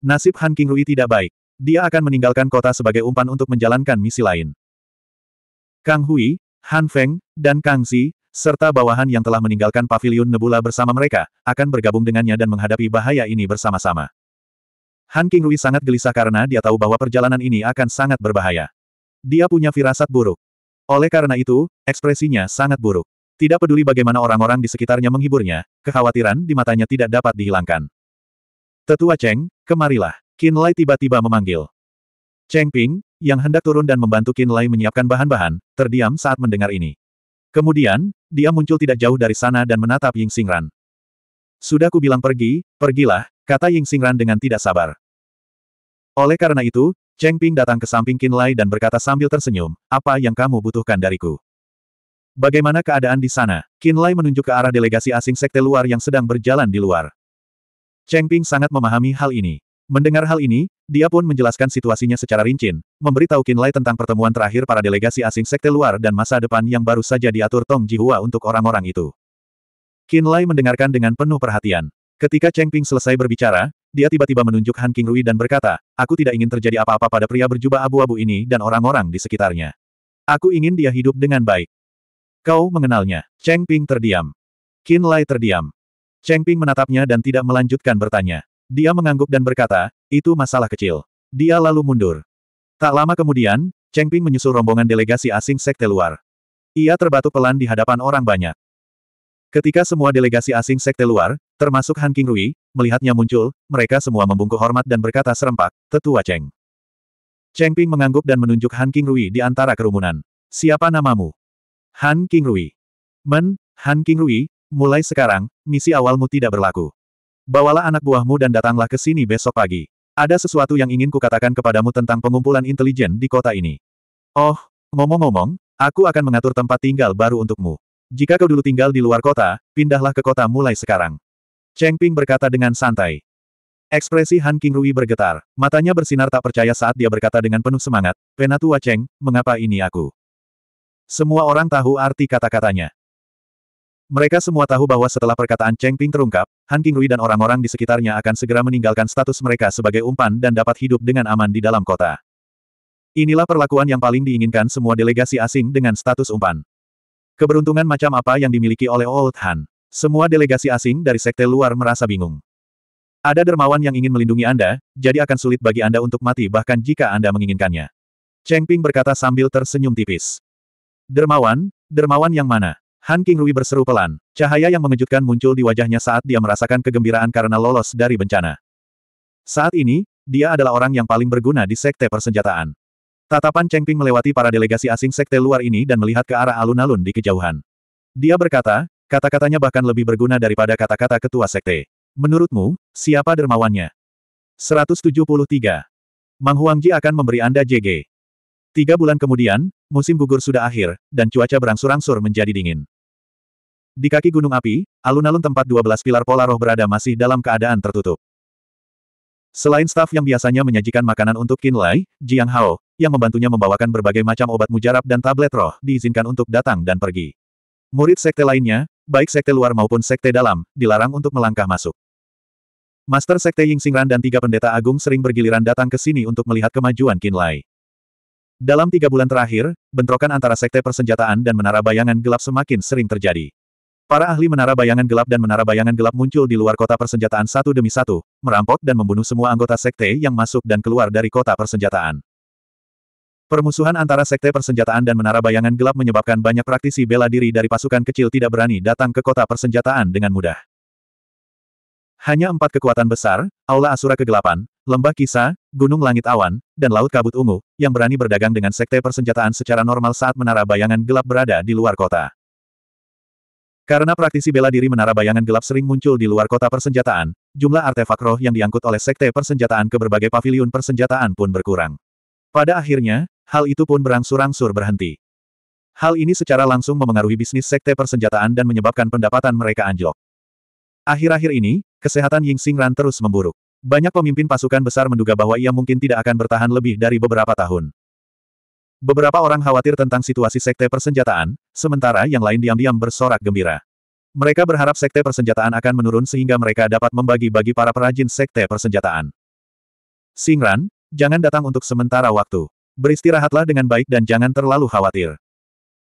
Nasib Han King Rui tidak baik. Dia akan meninggalkan kota sebagai umpan untuk menjalankan misi lain. Kang Hui, Han Feng, dan Kang Zi serta bawahan yang telah meninggalkan paviliun Nebula bersama mereka, akan bergabung dengannya dan menghadapi bahaya ini bersama-sama. Han King Rui sangat gelisah karena dia tahu bahwa perjalanan ini akan sangat berbahaya. Dia punya firasat buruk. Oleh karena itu, ekspresinya sangat buruk. Tidak peduli bagaimana orang-orang di sekitarnya menghiburnya, kekhawatiran di matanya tidak dapat dihilangkan. Tetua Cheng, kemarilah. Qin Lai tiba-tiba memanggil. Cheng Ping, yang hendak turun dan membantu Qin Lai menyiapkan bahan-bahan, terdiam saat mendengar ini. Kemudian, dia muncul tidak jauh dari sana dan menatap Ying Xingran. Sudah ku bilang pergi, pergilah, kata Ying Xingran dengan tidak sabar. Oleh karena itu, Cheng Ping datang ke samping Qin Lai dan berkata sambil tersenyum, apa yang kamu butuhkan dariku? Bagaimana keadaan di sana? Qin Lai menunjuk ke arah delegasi asing sekte luar yang sedang berjalan di luar. Cheng Ping sangat memahami hal ini. Mendengar hal ini, dia pun menjelaskan situasinya secara rinci, memberitahu Qin Lai tentang pertemuan terakhir para delegasi asing sekte luar dan masa depan yang baru saja diatur Tong Jihua untuk orang-orang itu. Qin Lai mendengarkan dengan penuh perhatian. Ketika Cheng Ping selesai berbicara, dia tiba-tiba menunjuk Han King Rui dan berkata, aku tidak ingin terjadi apa-apa pada pria berjubah abu-abu ini dan orang-orang di sekitarnya. Aku ingin dia hidup dengan baik. Kau mengenalnya. Cheng Ping terdiam. Qin Lai terdiam. Cheng Ping menatapnya dan tidak melanjutkan bertanya. Dia mengangguk dan berkata, itu masalah kecil. Dia lalu mundur. Tak lama kemudian, Cheng Ping menyusul rombongan delegasi asing sekte luar. Ia terbatuk pelan di hadapan orang banyak. Ketika semua delegasi asing sekte luar, termasuk Han King Rui, melihatnya muncul, mereka semua membungkuk hormat dan berkata serempak, Tetua Cheng. Cheng Ping mengangguk dan menunjuk Han King Rui di antara kerumunan. Siapa namamu? Han King Rui. Men, Han King Rui. mulai sekarang, misi awalmu tidak berlaku. Bawalah anak buahmu dan datanglah ke sini besok pagi. Ada sesuatu yang ingin kukatakan kepadamu tentang pengumpulan intelijen di kota ini. Oh, ngomong-ngomong, aku akan mengatur tempat tinggal baru untukmu. Jika kau dulu tinggal di luar kota, pindahlah ke kota mulai sekarang. Cheng Ping berkata dengan santai. Ekspresi Han King Rui bergetar, matanya bersinar tak percaya saat dia berkata dengan penuh semangat, Penatua Cheng, mengapa ini aku? Semua orang tahu arti kata-katanya. Mereka semua tahu bahwa setelah perkataan Cheng Ping terungkap, Han Rui dan orang-orang di sekitarnya akan segera meninggalkan status mereka sebagai umpan dan dapat hidup dengan aman di dalam kota. Inilah perlakuan yang paling diinginkan semua delegasi asing dengan status umpan. Keberuntungan macam apa yang dimiliki oleh Old Han? Semua delegasi asing dari sekte luar merasa bingung. Ada dermawan yang ingin melindungi Anda, jadi akan sulit bagi Anda untuk mati bahkan jika Anda menginginkannya. Cheng Ping berkata sambil tersenyum tipis. Dermawan, dermawan yang mana? Han Rui berseru pelan, cahaya yang mengejutkan muncul di wajahnya saat dia merasakan kegembiraan karena lolos dari bencana. Saat ini, dia adalah orang yang paling berguna di sekte persenjataan. Tatapan Cheng Ping melewati para delegasi asing sekte luar ini dan melihat ke arah alun-alun di kejauhan. Dia berkata, kata-katanya bahkan lebih berguna daripada kata-kata ketua sekte. Menurutmu, siapa dermawannya? 173. Mang Huangji akan memberi Anda JG. Tiga bulan kemudian, musim gugur sudah akhir, dan cuaca berangsur-angsur menjadi dingin. Di kaki gunung api, alun-alun tempat 12 pilar pola roh berada masih dalam keadaan tertutup. Selain staf yang biasanya menyajikan makanan untuk Kinlai, Jiang Hao, yang membantunya membawakan berbagai macam obat mujarab dan tablet roh, diizinkan untuk datang dan pergi. Murid sekte lainnya, baik sekte luar maupun sekte dalam, dilarang untuk melangkah masuk. Master Sekte Ying Singran dan tiga pendeta agung sering bergiliran datang ke sini untuk melihat kemajuan Kinlai. Dalam tiga bulan terakhir, bentrokan antara sekte persenjataan dan menara bayangan gelap semakin sering terjadi. Para ahli menara bayangan gelap dan menara bayangan gelap muncul di luar kota persenjataan satu demi satu, merampok dan membunuh semua anggota sekte yang masuk dan keluar dari kota persenjataan. Permusuhan antara sekte persenjataan dan menara bayangan gelap menyebabkan banyak praktisi bela diri dari pasukan kecil tidak berani datang ke kota persenjataan dengan mudah. Hanya empat kekuatan besar, Aula Asura Kegelapan, Lembah Kisah, Gunung Langit Awan, dan Laut Kabut Ungu, yang berani berdagang dengan sekte persenjataan secara normal saat menara bayangan gelap berada di luar kota. Karena praktisi bela diri menara bayangan gelap sering muncul di luar kota persenjataan, jumlah artefak roh yang diangkut oleh sekte persenjataan ke berbagai paviliun persenjataan pun berkurang. Pada akhirnya, hal itu pun berangsur-angsur berhenti. Hal ini secara langsung memengaruhi bisnis sekte persenjataan dan menyebabkan pendapatan mereka anjlok. Akhir-akhir ini, kesehatan Ying Xingran terus memburuk. Banyak pemimpin pasukan besar menduga bahwa ia mungkin tidak akan bertahan lebih dari beberapa tahun. Beberapa orang khawatir tentang situasi sekte persenjataan, sementara yang lain diam-diam bersorak gembira. Mereka berharap sekte persenjataan akan menurun sehingga mereka dapat membagi-bagi para perajin sekte persenjataan. Singran, jangan datang untuk sementara waktu. Beristirahatlah dengan baik dan jangan terlalu khawatir.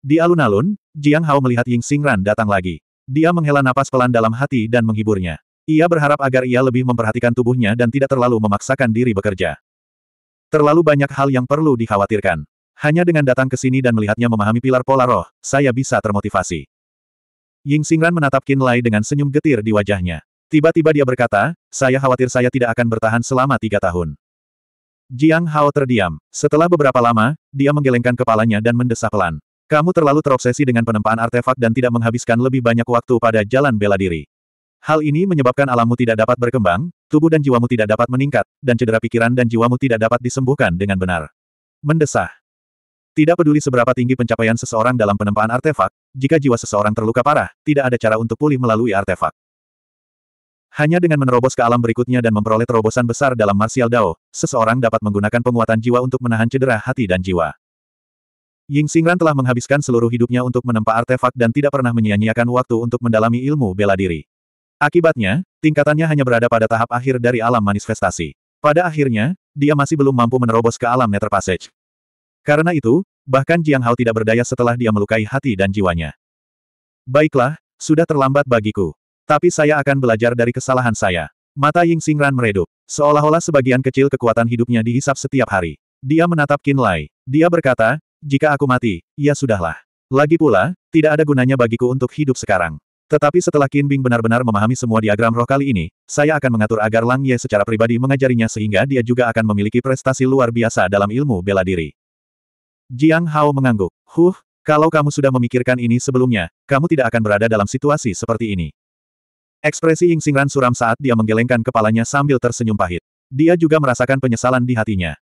Di alun-alun, Jiang Hao melihat Ying Singran datang lagi. Dia menghela napas pelan dalam hati dan menghiburnya. Ia berharap agar ia lebih memperhatikan tubuhnya dan tidak terlalu memaksakan diri bekerja. Terlalu banyak hal yang perlu dikhawatirkan. Hanya dengan datang ke sini dan melihatnya memahami pilar pola roh, saya bisa termotivasi. Ying Xingran menatap Qin Lai dengan senyum getir di wajahnya. Tiba-tiba dia berkata, saya khawatir saya tidak akan bertahan selama tiga tahun. Jiang Hao terdiam. Setelah beberapa lama, dia menggelengkan kepalanya dan mendesah pelan. Kamu terlalu terobsesi dengan penempaan artefak dan tidak menghabiskan lebih banyak waktu pada jalan bela diri. Hal ini menyebabkan alammu tidak dapat berkembang, tubuh dan jiwamu tidak dapat meningkat, dan cedera pikiran dan jiwamu tidak dapat disembuhkan dengan benar. Mendesah. Tidak peduli seberapa tinggi pencapaian seseorang dalam penempaan artefak, jika jiwa seseorang terluka parah, tidak ada cara untuk pulih melalui artefak. Hanya dengan menerobos ke alam berikutnya dan memperoleh terobosan besar dalam martial dao, seseorang dapat menggunakan penguatan jiwa untuk menahan cedera hati dan jiwa. Ying Xingran telah menghabiskan seluruh hidupnya untuk menempa artefak dan tidak pernah menyia-nyiakan waktu untuk mendalami ilmu bela diri. Akibatnya, tingkatannya hanya berada pada tahap akhir dari alam manifestasi. Pada akhirnya, dia masih belum mampu menerobos ke alam Nether Passage. Karena itu, bahkan Jiang Hao tidak berdaya setelah dia melukai hati dan jiwanya. Baiklah, sudah terlambat bagiku. Tapi saya akan belajar dari kesalahan saya. Mata Ying Xingran meredup, seolah-olah sebagian kecil kekuatan hidupnya dihisap setiap hari. Dia menatap Qin Lai. Dia berkata, jika aku mati, ya sudahlah. Lagi pula, tidak ada gunanya bagiku untuk hidup sekarang. Tetapi setelah Qin Bing benar-benar memahami semua diagram roh kali ini, saya akan mengatur agar Lang Ye secara pribadi mengajarinya sehingga dia juga akan memiliki prestasi luar biasa dalam ilmu bela diri. Jiang Hao mengangguk. Huh, kalau kamu sudah memikirkan ini sebelumnya, kamu tidak akan berada dalam situasi seperti ini. Ekspresi Ying Xingran suram saat dia menggelengkan kepalanya sambil tersenyum pahit. Dia juga merasakan penyesalan di hatinya.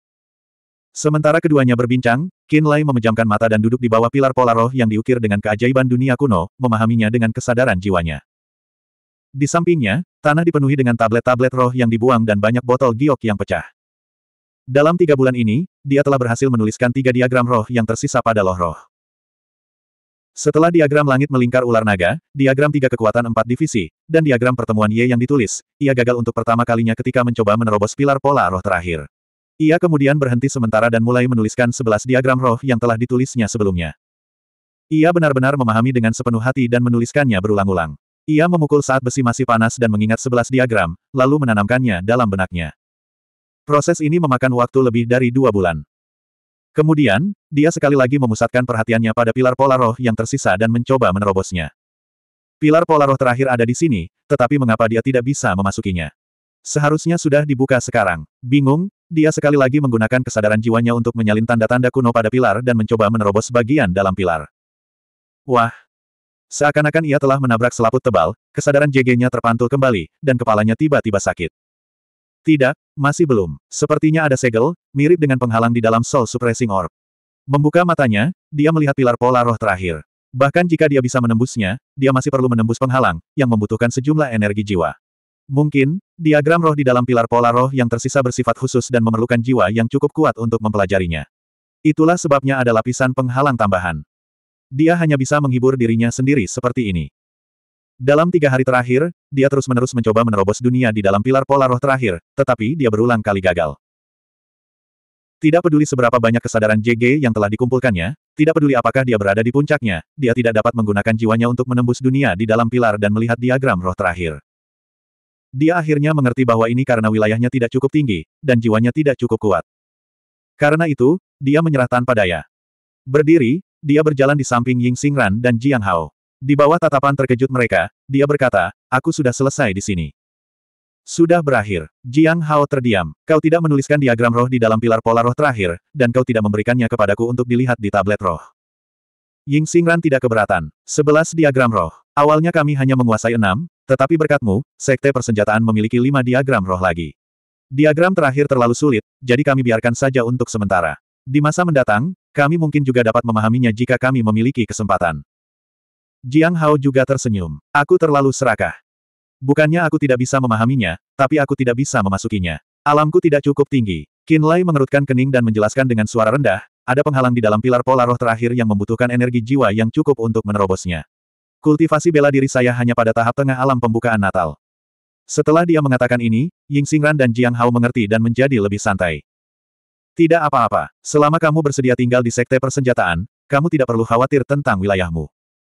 Sementara keduanya berbincang, Qin Lai memejamkan mata dan duduk di bawah pilar pola roh yang diukir dengan keajaiban dunia kuno, memahaminya dengan kesadaran jiwanya. Di sampingnya, tanah dipenuhi dengan tablet-tablet roh yang dibuang dan banyak botol giok yang pecah. Dalam tiga bulan ini, dia telah berhasil menuliskan tiga diagram roh yang tersisa pada loh roh. Setelah diagram langit melingkar ular naga, diagram tiga kekuatan empat divisi, dan diagram pertemuan Ye yang ditulis, ia gagal untuk pertama kalinya ketika mencoba menerobos pilar pola roh terakhir. Ia kemudian berhenti sementara dan mulai menuliskan sebelas diagram roh yang telah ditulisnya sebelumnya. Ia benar-benar memahami dengan sepenuh hati dan menuliskannya berulang-ulang. Ia memukul saat besi masih panas dan mengingat sebelas diagram, lalu menanamkannya dalam benaknya. Proses ini memakan waktu lebih dari dua bulan. Kemudian, dia sekali lagi memusatkan perhatiannya pada pilar polar roh yang tersisa dan mencoba menerobosnya. Pilar polar roh terakhir ada di sini, tetapi mengapa dia tidak bisa memasukinya? Seharusnya sudah dibuka sekarang. Bingung, dia sekali lagi menggunakan kesadaran jiwanya untuk menyalin tanda-tanda kuno pada pilar dan mencoba menerobos bagian dalam pilar. Wah! Seakan-akan ia telah menabrak selaput tebal, kesadaran JG-nya terpantul kembali, dan kepalanya tiba-tiba sakit. Tidak, masih belum. Sepertinya ada segel, mirip dengan penghalang di dalam Soul Suppressing Orb. Membuka matanya, dia melihat pilar pola roh terakhir. Bahkan jika dia bisa menembusnya, dia masih perlu menembus penghalang, yang membutuhkan sejumlah energi jiwa. Mungkin, diagram roh di dalam pilar pola roh yang tersisa bersifat khusus dan memerlukan jiwa yang cukup kuat untuk mempelajarinya. Itulah sebabnya ada lapisan penghalang tambahan. Dia hanya bisa menghibur dirinya sendiri seperti ini. Dalam tiga hari terakhir, dia terus-menerus mencoba menerobos dunia di dalam pilar pola roh terakhir, tetapi dia berulang kali gagal. Tidak peduli seberapa banyak kesadaran JG yang telah dikumpulkannya, tidak peduli apakah dia berada di puncaknya, dia tidak dapat menggunakan jiwanya untuk menembus dunia di dalam pilar dan melihat diagram roh terakhir. Dia akhirnya mengerti bahwa ini karena wilayahnya tidak cukup tinggi, dan jiwanya tidak cukup kuat. Karena itu, dia menyerah tanpa daya. Berdiri, dia berjalan di samping Ying Xingran dan Jiang Hao. Di bawah tatapan terkejut mereka, dia berkata, aku sudah selesai di sini. Sudah berakhir. Jiang Hao terdiam. Kau tidak menuliskan diagram roh di dalam pilar pola roh terakhir, dan kau tidak memberikannya kepadaku untuk dilihat di tablet roh. Ying Xingran tidak keberatan. Sebelas diagram roh. Awalnya kami hanya menguasai enam, tetapi berkatmu, Sekte Persenjataan memiliki lima diagram roh lagi. Diagram terakhir terlalu sulit, jadi kami biarkan saja untuk sementara. Di masa mendatang, kami mungkin juga dapat memahaminya jika kami memiliki kesempatan. Jiang Hao juga tersenyum. Aku terlalu serakah. Bukannya aku tidak bisa memahaminya, tapi aku tidak bisa memasukinya. Alamku tidak cukup tinggi. Qin Lai mengerutkan kening dan menjelaskan dengan suara rendah, ada penghalang di dalam pilar pola roh terakhir yang membutuhkan energi jiwa yang cukup untuk menerobosnya. Kultivasi bela diri saya hanya pada tahap tengah alam pembukaan Natal. Setelah dia mengatakan ini, Ying Xingran dan Jiang Hao mengerti dan menjadi lebih santai. Tidak apa-apa, selama kamu bersedia tinggal di sekte persenjataan, kamu tidak perlu khawatir tentang wilayahmu.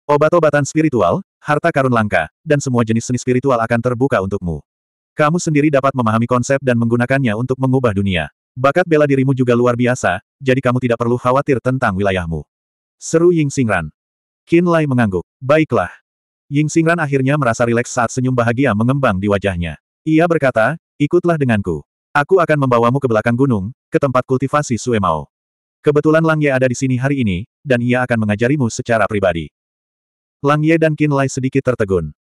Obat-obatan spiritual, harta karun langka, dan semua jenis seni spiritual akan terbuka untukmu. Kamu sendiri dapat memahami konsep dan menggunakannya untuk mengubah dunia. Bakat bela dirimu juga luar biasa, jadi kamu tidak perlu khawatir tentang wilayahmu. Seru Ying Xingran. Qin Lai mengangguk. Baiklah. Ying Xingran akhirnya merasa rileks saat senyum bahagia mengembang di wajahnya. Ia berkata, ikutlah denganku. Aku akan membawamu ke belakang gunung, ke tempat kultivasi Suemao. Kebetulan Lang Ye ada di sini hari ini, dan ia akan mengajarimu secara pribadi. Lang Ye dan Qin Lai sedikit tertegun.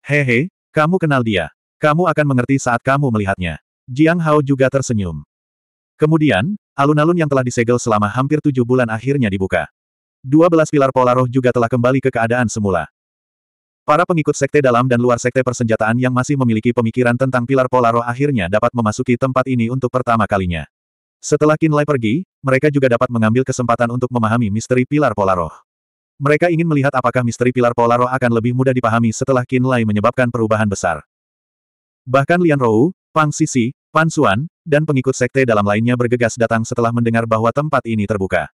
Hehe, kamu kenal dia. Kamu akan mengerti saat kamu melihatnya. Jiang Hao juga tersenyum. Kemudian, alun-alun yang telah disegel selama hampir tujuh bulan akhirnya dibuka. Dua belas pilar pola roh juga telah kembali ke keadaan semula. Para pengikut sekte dalam dan luar sekte persenjataan yang masih memiliki pemikiran tentang pilar pola roh akhirnya dapat memasuki tempat ini untuk pertama kalinya. Setelah Kinlay pergi, mereka juga dapat mengambil kesempatan untuk memahami misteri pilar pola roh. Mereka ingin melihat apakah misteri pilar Polaro akan lebih mudah dipahami setelah Qin Lai menyebabkan perubahan besar. Bahkan Lian Rou, Pang Sisi, Pan Xuan, dan pengikut sekte dalam lainnya bergegas datang setelah mendengar bahwa tempat ini terbuka.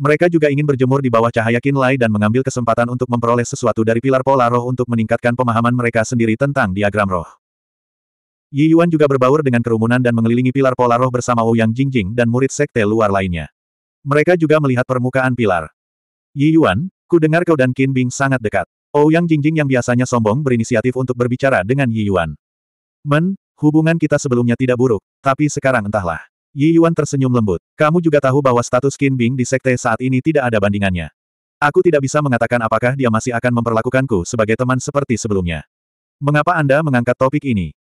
Mereka juga ingin berjemur di bawah cahaya Qin Lai dan mengambil kesempatan untuk memperoleh sesuatu dari pilar pola untuk meningkatkan pemahaman mereka sendiri tentang diagram roh. Yi Yuan juga berbaur dengan kerumunan dan mengelilingi pilar pola roh bersama Ouyang Jingjing dan murid sekte luar lainnya. Mereka juga melihat permukaan pilar. Yi Yuan, ku dengar kau dan Qin Bing sangat dekat. Ouyang oh, Jingjing yang biasanya sombong berinisiatif untuk berbicara dengan Yi Yuan. Men, hubungan kita sebelumnya tidak buruk, tapi sekarang entahlah. Yi Yuan tersenyum lembut. Kamu juga tahu bahwa status Qin Bing di sekte saat ini tidak ada bandingannya. Aku tidak bisa mengatakan apakah dia masih akan memperlakukanku sebagai teman seperti sebelumnya. Mengapa Anda mengangkat topik ini?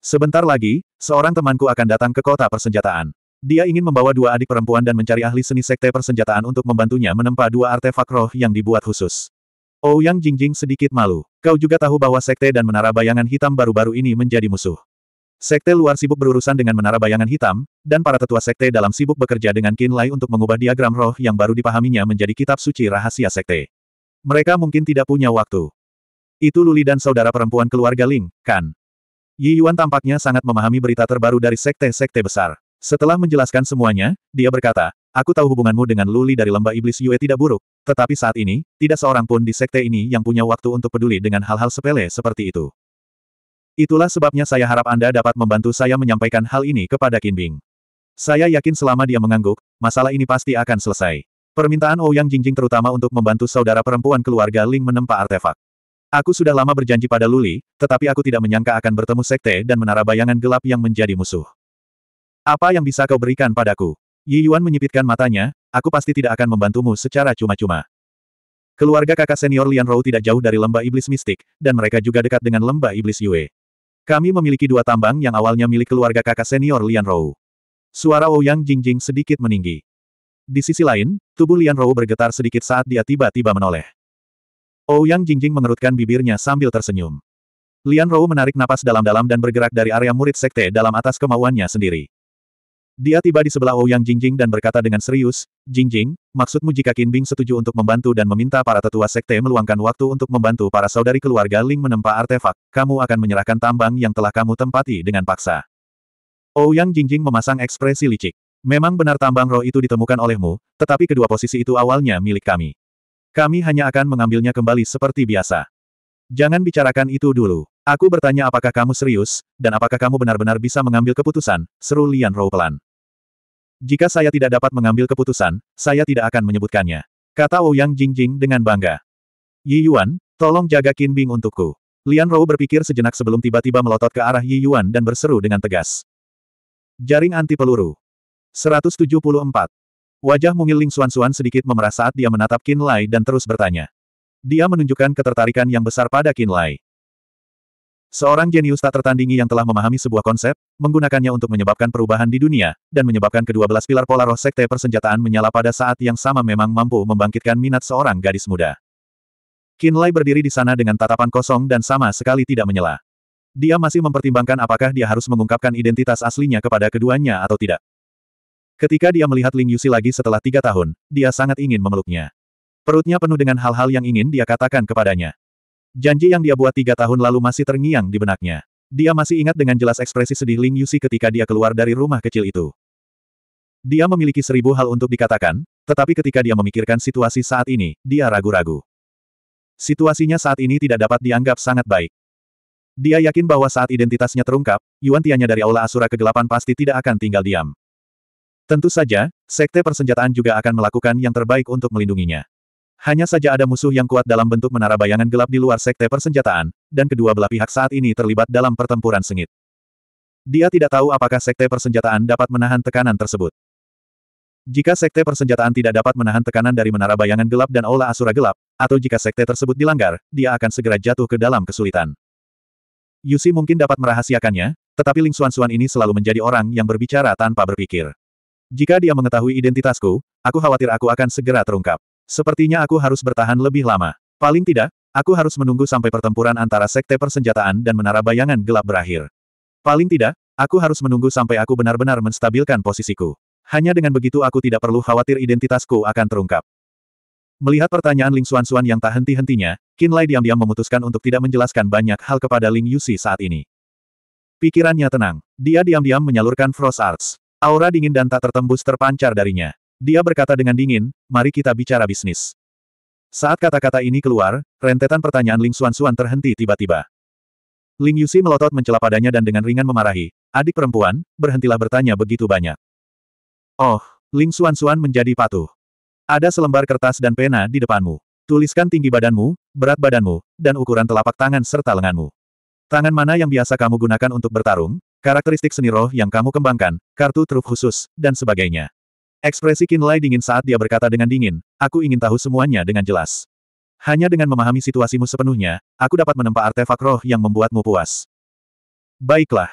Sebentar lagi, seorang temanku akan datang ke kota persenjataan. Dia ingin membawa dua adik perempuan dan mencari ahli seni sekte persenjataan untuk membantunya menempa dua artefak roh yang dibuat khusus. Oh Yang Jingjing sedikit malu. Kau juga tahu bahwa sekte dan menara bayangan hitam baru-baru ini menjadi musuh. Sekte luar sibuk berurusan dengan menara bayangan hitam, dan para tetua sekte dalam sibuk bekerja dengan Lai untuk mengubah diagram roh yang baru dipahaminya menjadi kitab suci rahasia sekte. Mereka mungkin tidak punya waktu. Itu Luli dan saudara perempuan keluarga Ling, kan? Yi Yuan tampaknya sangat memahami berita terbaru dari sekte-sekte besar. Setelah menjelaskan semuanya, dia berkata, Aku tahu hubunganmu dengan Luli dari lembah iblis Yue tidak buruk, tetapi saat ini, tidak seorang pun di sekte ini yang punya waktu untuk peduli dengan hal-hal sepele seperti itu. Itulah sebabnya saya harap Anda dapat membantu saya menyampaikan hal ini kepada Qin Bing. Saya yakin selama dia mengangguk, masalah ini pasti akan selesai. Permintaan Ouyang oh Jingjing terutama untuk membantu saudara perempuan keluarga Ling menempa artefak. Aku sudah lama berjanji pada Luli, tetapi aku tidak menyangka akan bertemu sekte dan menara bayangan gelap yang menjadi musuh. Apa yang bisa kau berikan padaku? Yi Yuan menyipitkan matanya, aku pasti tidak akan membantumu secara cuma-cuma. Keluarga kakak senior Lian Rou tidak jauh dari lembah iblis mistik, dan mereka juga dekat dengan lembah iblis Yue. Kami memiliki dua tambang yang awalnya milik keluarga kakak senior Lian Rou. Suara Ouyang Jingjing sedikit meninggi. Di sisi lain, tubuh Lian Rou bergetar sedikit saat dia tiba-tiba menoleh. Ouyang Jingjing mengerutkan bibirnya sambil tersenyum. Lian Rou menarik napas dalam-dalam dan bergerak dari area murid sekte dalam atas kemauannya sendiri. Dia tiba di sebelah Ouyang Yang Jingjing dan berkata dengan serius, Jingjing, maksudmu jika Bing setuju untuk membantu dan meminta para tetua sekte meluangkan waktu untuk membantu para saudari keluarga Ling menempa artefak, kamu akan menyerahkan tambang yang telah kamu tempati dengan paksa. Ouyang Yang Jingjing memasang ekspresi licik. Memang benar tambang roh itu ditemukan olehmu, tetapi kedua posisi itu awalnya milik kami. Kami hanya akan mengambilnya kembali seperti biasa. Jangan bicarakan itu dulu. Aku bertanya apakah kamu serius, dan apakah kamu benar-benar bisa mengambil keputusan, seru Lian Rou pelan. Jika saya tidak dapat mengambil keputusan, saya tidak akan menyebutkannya. Kata Ouyang Jingjing dengan bangga. Yi Yuan, tolong jaga Qin Bing untukku. Lian Rou berpikir sejenak sebelum tiba-tiba melotot ke arah Yi Yuan dan berseru dengan tegas. Jaring anti peluru. 174. Wajah mungil Ling Xuan Xuan sedikit memerah saat dia menatap Qin Lai dan terus bertanya. Dia menunjukkan ketertarikan yang besar pada Qin Lai. Seorang jenius tak tertandingi yang telah memahami sebuah konsep, menggunakannya untuk menyebabkan perubahan di dunia, dan menyebabkan kedua belas pilar pola roh sekte persenjataan menyala pada saat yang sama memang mampu membangkitkan minat seorang gadis muda. Kinlay berdiri di sana dengan tatapan kosong dan sama sekali tidak menyela. Dia masih mempertimbangkan apakah dia harus mengungkapkan identitas aslinya kepada keduanya atau tidak. Ketika dia melihat Ling Yusi lagi setelah tiga tahun, dia sangat ingin memeluknya. Perutnya penuh dengan hal-hal yang ingin dia katakan kepadanya. Janji yang dia buat tiga tahun lalu masih terngiang di benaknya. Dia masih ingat dengan jelas ekspresi sedih Ling Yusi ketika dia keluar dari rumah kecil itu. Dia memiliki seribu hal untuk dikatakan, tetapi ketika dia memikirkan situasi saat ini, dia ragu-ragu. Situasinya saat ini tidak dapat dianggap sangat baik. Dia yakin bahwa saat identitasnya terungkap, Yuan Tianya dari Aula Asura Kegelapan pasti tidak akan tinggal diam. Tentu saja, Sekte Persenjataan juga akan melakukan yang terbaik untuk melindunginya. Hanya saja ada musuh yang kuat dalam bentuk menara bayangan gelap di luar sekte persenjataan, dan kedua belah pihak saat ini terlibat dalam pertempuran sengit. Dia tidak tahu apakah sekte persenjataan dapat menahan tekanan tersebut. Jika sekte persenjataan tidak dapat menahan tekanan dari menara bayangan gelap dan aula asura gelap, atau jika sekte tersebut dilanggar, dia akan segera jatuh ke dalam kesulitan. Yusi mungkin dapat merahasiakannya, tetapi Ling Xuan-Xuan ini selalu menjadi orang yang berbicara tanpa berpikir. Jika dia mengetahui identitasku, aku khawatir aku akan segera terungkap. Sepertinya aku harus bertahan lebih lama. Paling tidak, aku harus menunggu sampai pertempuran antara sekte persenjataan dan menara bayangan gelap berakhir. Paling tidak, aku harus menunggu sampai aku benar-benar menstabilkan posisiku. Hanya dengan begitu aku tidak perlu khawatir identitasku akan terungkap. Melihat pertanyaan Ling Xuan-Xuan yang tak henti-hentinya, Qin Lai diam-diam memutuskan untuk tidak menjelaskan banyak hal kepada Ling Yuxi saat ini. Pikirannya tenang. Dia diam-diam menyalurkan Frost Arts. Aura dingin dan tak tertembus terpancar darinya. Dia berkata dengan dingin, mari kita bicara bisnis. Saat kata-kata ini keluar, rentetan pertanyaan Ling Xuan Xuan terhenti tiba-tiba. Ling Yusi melotot mencela padanya dan dengan ringan memarahi, adik perempuan, berhentilah bertanya begitu banyak. Oh, Ling Xuan Xuan menjadi patuh. Ada selembar kertas dan pena di depanmu. Tuliskan tinggi badanmu, berat badanmu, dan ukuran telapak tangan serta lenganmu. Tangan mana yang biasa kamu gunakan untuk bertarung, karakteristik seni roh yang kamu kembangkan, kartu truf khusus, dan sebagainya. Ekspresi Lai dingin saat dia berkata dengan dingin, aku ingin tahu semuanya dengan jelas. Hanya dengan memahami situasimu sepenuhnya, aku dapat menempa artefak roh yang membuatmu puas. Baiklah.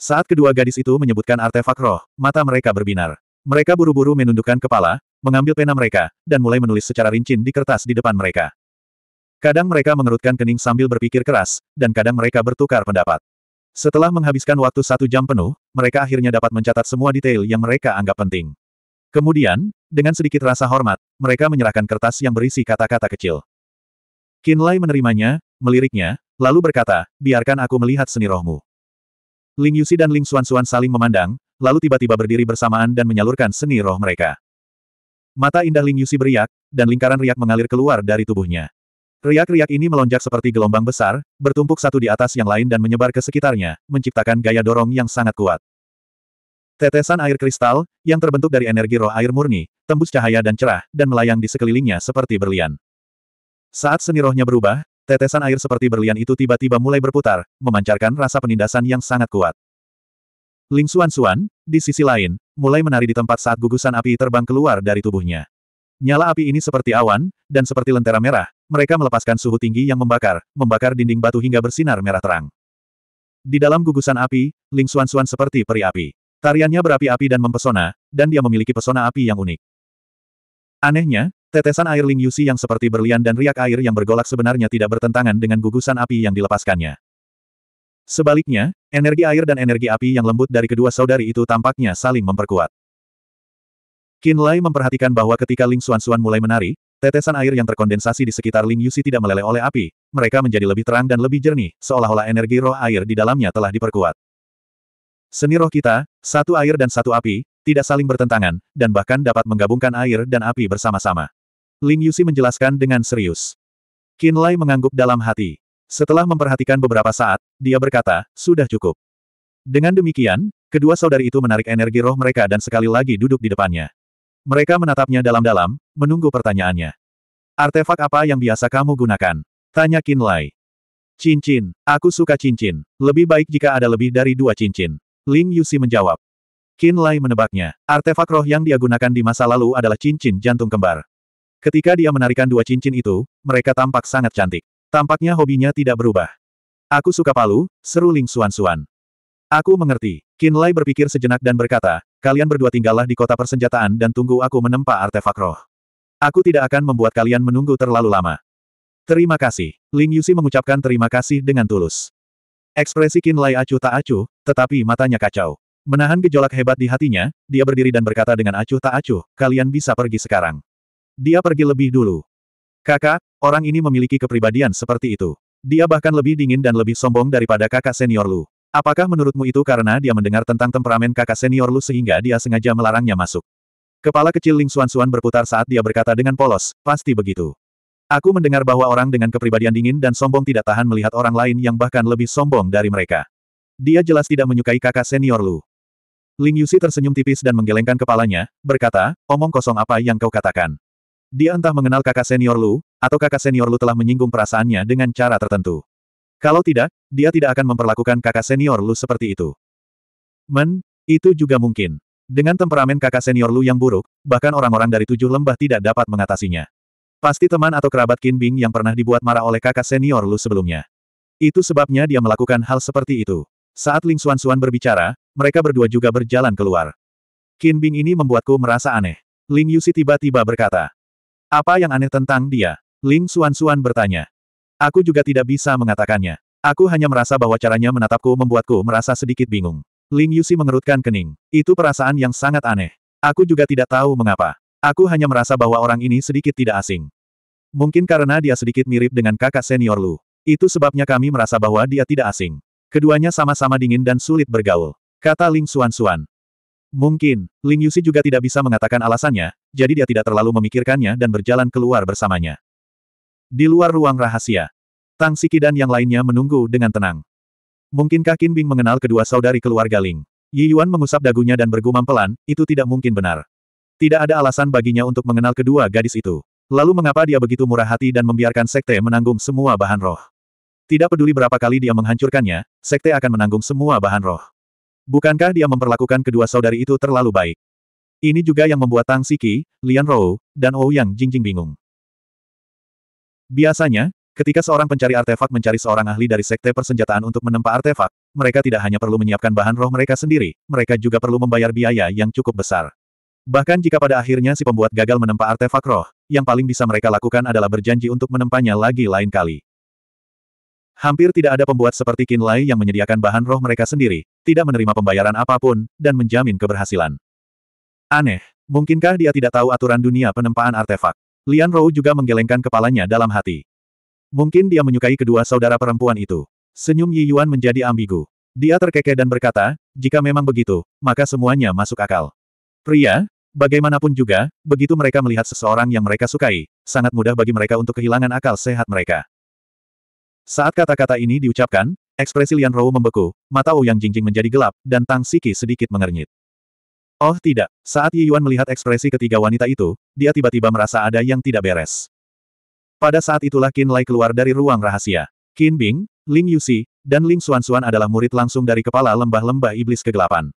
Saat kedua gadis itu menyebutkan artefak roh, mata mereka berbinar. Mereka buru-buru menundukkan kepala, mengambil pena mereka, dan mulai menulis secara rincin di kertas di depan mereka. Kadang mereka mengerutkan kening sambil berpikir keras, dan kadang mereka bertukar pendapat. Setelah menghabiskan waktu satu jam penuh, mereka akhirnya dapat mencatat semua detail yang mereka anggap penting. Kemudian, dengan sedikit rasa hormat, mereka menyerahkan kertas yang berisi kata-kata kecil. Qin Lai menerimanya, meliriknya, lalu berkata, biarkan aku melihat seni rohmu. Ling Yusi dan Ling Xuanxuan saling memandang, lalu tiba-tiba berdiri bersamaan dan menyalurkan seni roh mereka. Mata indah Ling Yusi beriak, dan lingkaran riak mengalir keluar dari tubuhnya. Riak-riak ini melonjak seperti gelombang besar, bertumpuk satu di atas yang lain dan menyebar ke sekitarnya, menciptakan gaya dorong yang sangat kuat. Tetesan air kristal, yang terbentuk dari energi roh air murni, tembus cahaya dan cerah, dan melayang di sekelilingnya seperti berlian. Saat seni rohnya berubah, tetesan air seperti berlian itu tiba-tiba mulai berputar, memancarkan rasa penindasan yang sangat kuat. Ling Suan Suan, di sisi lain, mulai menari di tempat saat gugusan api terbang keluar dari tubuhnya. Nyala api ini seperti awan, dan seperti lentera merah, mereka melepaskan suhu tinggi yang membakar, membakar dinding batu hingga bersinar merah terang. Di dalam gugusan api, Ling Suan Suan seperti peri api. Tariannya berapi-api dan mempesona, dan dia memiliki pesona api yang unik. Anehnya, tetesan air Ling Yusi yang seperti berlian dan riak air yang bergolak sebenarnya tidak bertentangan dengan gugusan api yang dilepaskannya. Sebaliknya, energi air dan energi api yang lembut dari kedua saudari itu tampaknya saling memperkuat. Qin Lai memperhatikan bahwa ketika Ling Xuanxuan mulai menari, tetesan air yang terkondensasi di sekitar Ling Yusi tidak meleleh oleh api, mereka menjadi lebih terang dan lebih jernih, seolah-olah energi roh air di dalamnya telah diperkuat. Seni roh kita, satu air dan satu api, tidak saling bertentangan, dan bahkan dapat menggabungkan air dan api bersama-sama. Ling Yusi menjelaskan dengan serius. Qin Lai mengangguk dalam hati. Setelah memperhatikan beberapa saat, dia berkata, sudah cukup. Dengan demikian, kedua saudari itu menarik energi roh mereka dan sekali lagi duduk di depannya. Mereka menatapnya dalam-dalam, menunggu pertanyaannya. Artefak apa yang biasa kamu gunakan? Tanya Qin Lai. Cincin. Aku suka cincin. Lebih baik jika ada lebih dari dua cincin. Ling Yusi menjawab. Qin Lai menebaknya. Artefak roh yang dia gunakan di masa lalu adalah cincin jantung kembar. Ketika dia menarikan dua cincin itu, mereka tampak sangat cantik. Tampaknya hobinya tidak berubah. Aku suka palu, seru Ling Suan-Suan. Aku mengerti. Qin Lai berpikir sejenak dan berkata, kalian berdua tinggallah di kota persenjataan dan tunggu aku menempa artefak roh. Aku tidak akan membuat kalian menunggu terlalu lama. Terima kasih. Ling Yusi mengucapkan terima kasih dengan tulus. Ekspresi Kinlay acuh tak acuh, tetapi matanya kacau. Menahan gejolak hebat di hatinya, dia berdiri dan berkata dengan acuh tak acuh, kalian bisa pergi sekarang. Dia pergi lebih dulu. Kakak, orang ini memiliki kepribadian seperti itu. Dia bahkan lebih dingin dan lebih sombong daripada kakak senior Lu. Apakah menurutmu itu karena dia mendengar tentang temperamen kakak senior Lu sehingga dia sengaja melarangnya masuk? Kepala kecil Ling Suan Suan berputar saat dia berkata dengan polos, pasti begitu. Aku mendengar bahwa orang dengan kepribadian dingin dan sombong tidak tahan melihat orang lain yang bahkan lebih sombong dari mereka. Dia jelas tidak menyukai kakak senior Lu. Ling Yusi tersenyum tipis dan menggelengkan kepalanya, berkata, omong kosong apa yang kau katakan. Dia entah mengenal kakak senior Lu, atau kakak senior Lu telah menyinggung perasaannya dengan cara tertentu. Kalau tidak, dia tidak akan memperlakukan kakak senior Lu seperti itu. Men, itu juga mungkin. Dengan temperamen kakak senior Lu yang buruk, bahkan orang-orang dari tujuh lembah tidak dapat mengatasinya. Pasti teman atau kerabat Qin Bing yang pernah dibuat marah oleh kakak senior Lu sebelumnya. Itu sebabnya dia melakukan hal seperti itu. Saat Ling Xuan Xuan berbicara, mereka berdua juga berjalan keluar. Qin Bing ini membuatku merasa aneh. Ling Yusi tiba-tiba berkata. Apa yang aneh tentang dia? Ling Xuan Xuan bertanya. Aku juga tidak bisa mengatakannya. Aku hanya merasa bahwa caranya menatapku membuatku merasa sedikit bingung. Ling Yusi mengerutkan kening. Itu perasaan yang sangat aneh. Aku juga tidak tahu mengapa. Aku hanya merasa bahwa orang ini sedikit tidak asing. Mungkin karena dia sedikit mirip dengan kakak senior Lu. Itu sebabnya kami merasa bahwa dia tidak asing. Keduanya sama-sama dingin dan sulit bergaul. Kata Ling Suan-Suan. Mungkin, Ling Yusi juga tidak bisa mengatakan alasannya, jadi dia tidak terlalu memikirkannya dan berjalan keluar bersamanya. Di luar ruang rahasia, Tang Siki dan yang lainnya menunggu dengan tenang. Mungkinkah Qin Bing mengenal kedua saudari keluarga Ling? Yi Yuan mengusap dagunya dan bergumam pelan, itu tidak mungkin benar. Tidak ada alasan baginya untuk mengenal kedua gadis itu. Lalu mengapa dia begitu murah hati dan membiarkan sekte menanggung semua bahan roh? Tidak peduli berapa kali dia menghancurkannya, sekte akan menanggung semua bahan roh. Bukankah dia memperlakukan kedua saudari itu terlalu baik? Ini juga yang membuat Tang Siki, Lian Rou, dan Ouyang Jingjing bingung. Biasanya, ketika seorang pencari artefak mencari seorang ahli dari sekte persenjataan untuk menempa artefak, mereka tidak hanya perlu menyiapkan bahan roh mereka sendiri, mereka juga perlu membayar biaya yang cukup besar. Bahkan jika pada akhirnya si pembuat gagal menempa artefak roh, yang paling bisa mereka lakukan adalah berjanji untuk menempanya lagi lain kali. Hampir tidak ada pembuat seperti Lai yang menyediakan bahan roh mereka sendiri, tidak menerima pembayaran apapun, dan menjamin keberhasilan. Aneh, mungkinkah dia tidak tahu aturan dunia penempaan artefak? Lian Rou juga menggelengkan kepalanya dalam hati. Mungkin dia menyukai kedua saudara perempuan itu. Senyum Yi Yuan menjadi ambigu. Dia terkekeh dan berkata, jika memang begitu, maka semuanya masuk akal. Pria, Bagaimanapun juga, begitu mereka melihat seseorang yang mereka sukai, sangat mudah bagi mereka untuk kehilangan akal sehat mereka. Saat kata-kata ini diucapkan, ekspresi Lian Rou membeku, mata Ouyang Jingjing menjadi gelap, dan Tang Siki sedikit mengernyit. Oh tidak, saat Yi Yuan melihat ekspresi ketiga wanita itu, dia tiba-tiba merasa ada yang tidak beres. Pada saat itulah Qin Lai keluar dari ruang rahasia. Qin Bing, Ling Yuxi, dan Ling Xuan adalah murid langsung dari kepala lembah-lembah iblis kegelapan.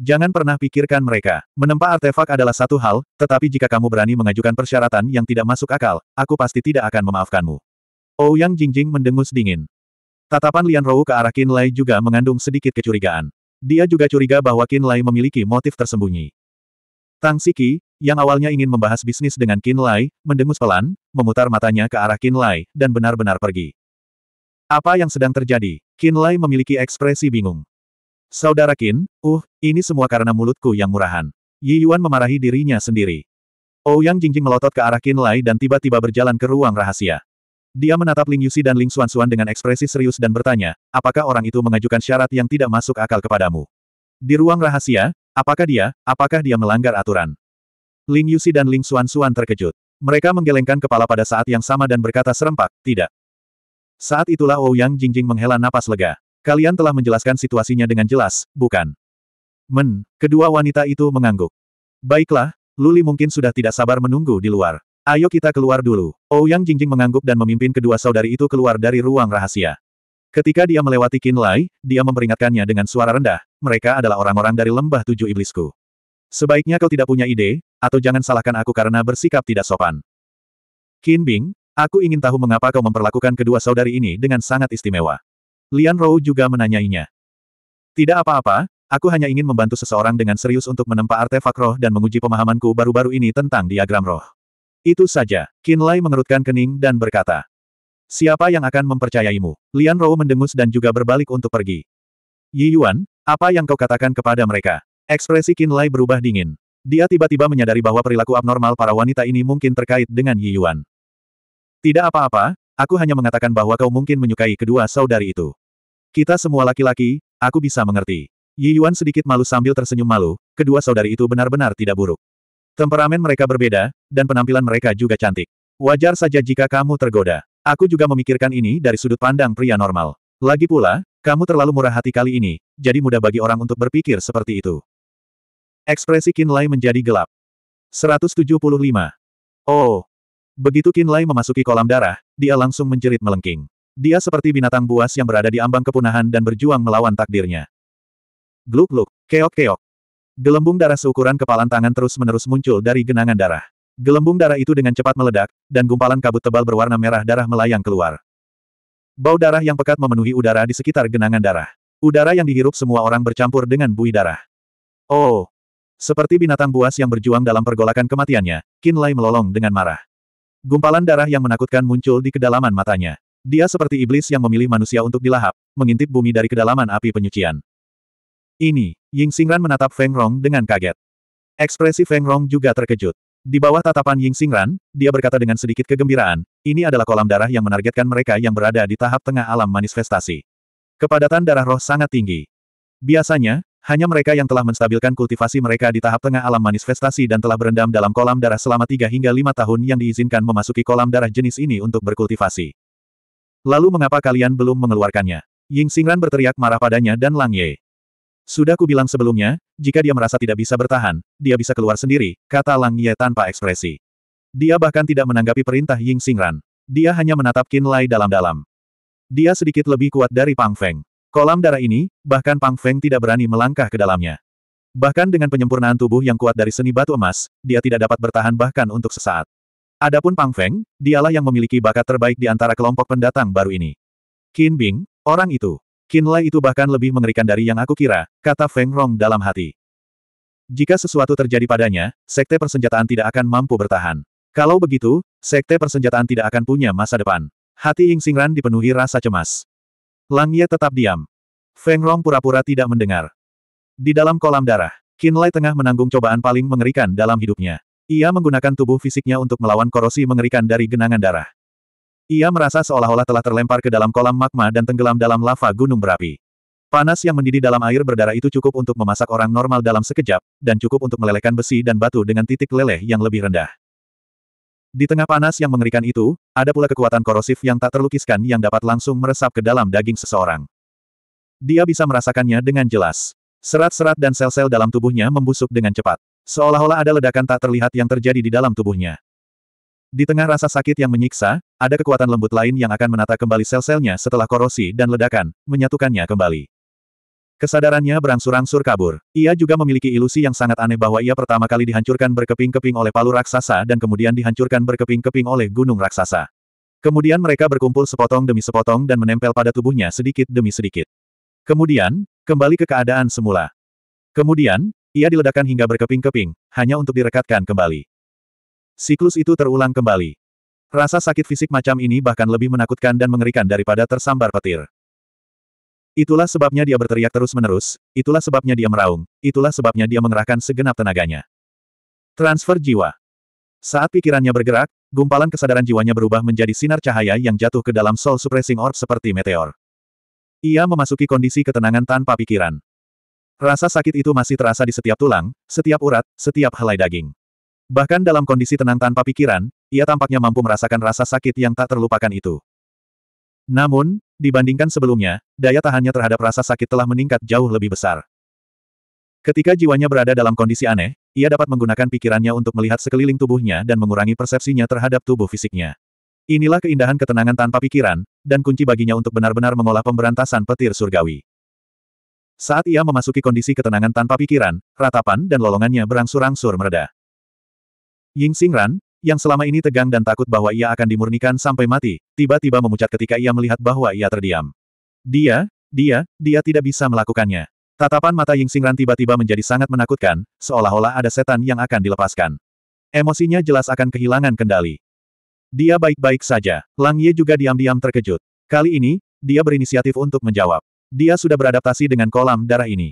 Jangan pernah pikirkan mereka. Menempa artefak adalah satu hal, tetapi jika kamu berani mengajukan persyaratan yang tidak masuk akal, aku pasti tidak akan memaafkanmu. Oh, Yang Jingjing mendengus dingin. Tatapan Lian Rou ke arah Qin Lai juga mengandung sedikit kecurigaan. Dia juga curiga bahwa Qin Lai memiliki motif tersembunyi. Tang Siki, yang awalnya ingin membahas bisnis dengan Qin Lai, mendengus pelan, memutar matanya ke arah Qin Lai, dan benar-benar pergi. Apa yang sedang terjadi? Qin Lai memiliki ekspresi bingung. Saudara Qin, uh, ini semua karena mulutku yang murahan. Yi Yuan memarahi dirinya sendiri. Ouyang oh, Jingjing melotot ke arah Qin Lai dan tiba-tiba berjalan ke ruang rahasia. Dia menatap Ling Yusi dan Ling Xuan dengan ekspresi serius dan bertanya, apakah orang itu mengajukan syarat yang tidak masuk akal kepadamu? Di ruang rahasia, apakah dia, apakah dia melanggar aturan? Ling Yusi dan Ling Xuan terkejut. Mereka menggelengkan kepala pada saat yang sama dan berkata serempak, tidak. Saat itulah Ouyang oh, Jingjing menghela napas lega. Kalian telah menjelaskan situasinya dengan jelas, bukan? Men, kedua wanita itu mengangguk. Baiklah, Luli mungkin sudah tidak sabar menunggu di luar. Ayo kita keluar dulu. Ouyang oh, Jingjing mengangguk dan memimpin kedua saudari itu keluar dari ruang rahasia. Ketika dia melewati Qin Lai, dia memperingatkannya dengan suara rendah, mereka adalah orang-orang dari lembah tujuh iblisku. Sebaiknya kau tidak punya ide, atau jangan salahkan aku karena bersikap tidak sopan. Qin Bing, aku ingin tahu mengapa kau memperlakukan kedua saudari ini dengan sangat istimewa. Lian Rou juga menanyainya. Tidak apa-apa, aku hanya ingin membantu seseorang dengan serius untuk menempa artefak roh dan menguji pemahamanku baru-baru ini tentang diagram roh. Itu saja, Qin Lai mengerutkan kening dan berkata. Siapa yang akan mempercayaimu? Lian Rou mendengus dan juga berbalik untuk pergi. Yi Yuan, apa yang kau katakan kepada mereka? Ekspresi Qin Lai berubah dingin. Dia tiba-tiba menyadari bahwa perilaku abnormal para wanita ini mungkin terkait dengan Yi Yuan. Tidak apa-apa, aku hanya mengatakan bahwa kau mungkin menyukai kedua saudari itu. Kita semua laki-laki, aku bisa mengerti. Yi Yuan sedikit malu sambil tersenyum malu, kedua saudari itu benar-benar tidak buruk. Temperamen mereka berbeda, dan penampilan mereka juga cantik. Wajar saja jika kamu tergoda. Aku juga memikirkan ini dari sudut pandang pria normal. Lagi pula, kamu terlalu murah hati kali ini, jadi mudah bagi orang untuk berpikir seperti itu. Ekspresi Qin Lai menjadi gelap. 175. Oh. Begitu Qin Lai memasuki kolam darah, dia langsung menjerit melengking. Dia seperti binatang buas yang berada di ambang kepunahan dan berjuang melawan takdirnya. Gluk-gluk, keok-keok. Gelembung darah seukuran kepalan tangan terus-menerus muncul dari genangan darah. Gelembung darah itu dengan cepat meledak, dan gumpalan kabut tebal berwarna merah darah melayang keluar. Bau darah yang pekat memenuhi udara di sekitar genangan darah. Udara yang dihirup semua orang bercampur dengan bui darah. Oh! Seperti binatang buas yang berjuang dalam pergolakan kematiannya, Kinlay melolong dengan marah. Gumpalan darah yang menakutkan muncul di kedalaman matanya. Dia seperti iblis yang memilih manusia untuk dilahap, mengintip bumi dari kedalaman api penyucian. Ini, Ying Xingran menatap Feng Rong dengan kaget. Ekspresi Feng Rong juga terkejut. Di bawah tatapan Ying Xingran, dia berkata dengan sedikit kegembiraan, ini adalah kolam darah yang menargetkan mereka yang berada di tahap tengah alam manifestasi. Kepadatan darah roh sangat tinggi. Biasanya, hanya mereka yang telah menstabilkan kultivasi mereka di tahap tengah alam manifestasi dan telah berendam dalam kolam darah selama 3 hingga 5 tahun yang diizinkan memasuki kolam darah jenis ini untuk berkultivasi. Lalu mengapa kalian belum mengeluarkannya? Ying Xingran berteriak marah padanya dan Lang Ye. Sudah kubilang sebelumnya, jika dia merasa tidak bisa bertahan, dia bisa keluar sendiri, kata Lang Ye tanpa ekspresi. Dia bahkan tidak menanggapi perintah Ying Xingran. Dia hanya menatap Qin Lai dalam-dalam. Dia sedikit lebih kuat dari Pang Feng. Kolam darah ini, bahkan Pang Feng tidak berani melangkah ke dalamnya. Bahkan dengan penyempurnaan tubuh yang kuat dari seni batu emas, dia tidak dapat bertahan bahkan untuk sesaat. Adapun Pang Feng, dialah yang memiliki bakat terbaik di antara kelompok pendatang baru ini. Qin Bing, orang itu. Qin Lai itu bahkan lebih mengerikan dari yang aku kira, kata Feng Rong dalam hati. Jika sesuatu terjadi padanya, sekte persenjataan tidak akan mampu bertahan. Kalau begitu, sekte persenjataan tidak akan punya masa depan. Hati Ying Xingran dipenuhi rasa cemas. Lang Ye tetap diam. Feng Rong pura-pura tidak mendengar. Di dalam kolam darah, Qin Lai tengah menanggung cobaan paling mengerikan dalam hidupnya. Ia menggunakan tubuh fisiknya untuk melawan korosi mengerikan dari genangan darah. Ia merasa seolah-olah telah terlempar ke dalam kolam magma dan tenggelam dalam lava gunung berapi. Panas yang mendidih dalam air berdarah itu cukup untuk memasak orang normal dalam sekejap, dan cukup untuk melelehkan besi dan batu dengan titik leleh yang lebih rendah. Di tengah panas yang mengerikan itu, ada pula kekuatan korosif yang tak terlukiskan yang dapat langsung meresap ke dalam daging seseorang. Dia bisa merasakannya dengan jelas. Serat-serat dan sel-sel dalam tubuhnya membusuk dengan cepat. Seolah-olah ada ledakan tak terlihat yang terjadi di dalam tubuhnya. Di tengah rasa sakit yang menyiksa, ada kekuatan lembut lain yang akan menata kembali sel-selnya setelah korosi dan ledakan, menyatukannya kembali. Kesadarannya berangsur-angsur kabur. Ia juga memiliki ilusi yang sangat aneh bahwa ia pertama kali dihancurkan berkeping-keping oleh palu raksasa dan kemudian dihancurkan berkeping-keping oleh gunung raksasa. Kemudian mereka berkumpul sepotong demi sepotong dan menempel pada tubuhnya sedikit demi sedikit. Kemudian, kembali ke keadaan semula. Kemudian, ia diledakkan hingga berkeping-keping, hanya untuk direkatkan kembali. Siklus itu terulang kembali. Rasa sakit fisik macam ini bahkan lebih menakutkan dan mengerikan daripada tersambar petir. Itulah sebabnya dia berteriak terus-menerus, itulah sebabnya dia meraung, itulah sebabnya dia mengerahkan segenap tenaganya. Transfer jiwa. Saat pikirannya bergerak, gumpalan kesadaran jiwanya berubah menjadi sinar cahaya yang jatuh ke dalam soul suppressing orb seperti meteor. Ia memasuki kondisi ketenangan tanpa pikiran. Rasa sakit itu masih terasa di setiap tulang, setiap urat, setiap helai daging. Bahkan dalam kondisi tenang tanpa pikiran, ia tampaknya mampu merasakan rasa sakit yang tak terlupakan itu. Namun, dibandingkan sebelumnya, daya tahannya terhadap rasa sakit telah meningkat jauh lebih besar. Ketika jiwanya berada dalam kondisi aneh, ia dapat menggunakan pikirannya untuk melihat sekeliling tubuhnya dan mengurangi persepsinya terhadap tubuh fisiknya. Inilah keindahan ketenangan tanpa pikiran, dan kunci baginya untuk benar-benar mengolah pemberantasan petir surgawi. Saat ia memasuki kondisi ketenangan tanpa pikiran, ratapan dan lolongannya berangsur-angsur mereda. Ying Xingran, yang selama ini tegang dan takut bahwa ia akan dimurnikan sampai mati, tiba-tiba memucat ketika ia melihat bahwa ia terdiam. Dia, dia, dia tidak bisa melakukannya. Tatapan mata Ying Xingran tiba-tiba menjadi sangat menakutkan, seolah-olah ada setan yang akan dilepaskan. Emosinya jelas akan kehilangan kendali. Dia baik-baik saja. Lang Ye juga diam-diam terkejut. Kali ini, dia berinisiatif untuk menjawab. Dia sudah beradaptasi dengan kolam darah ini.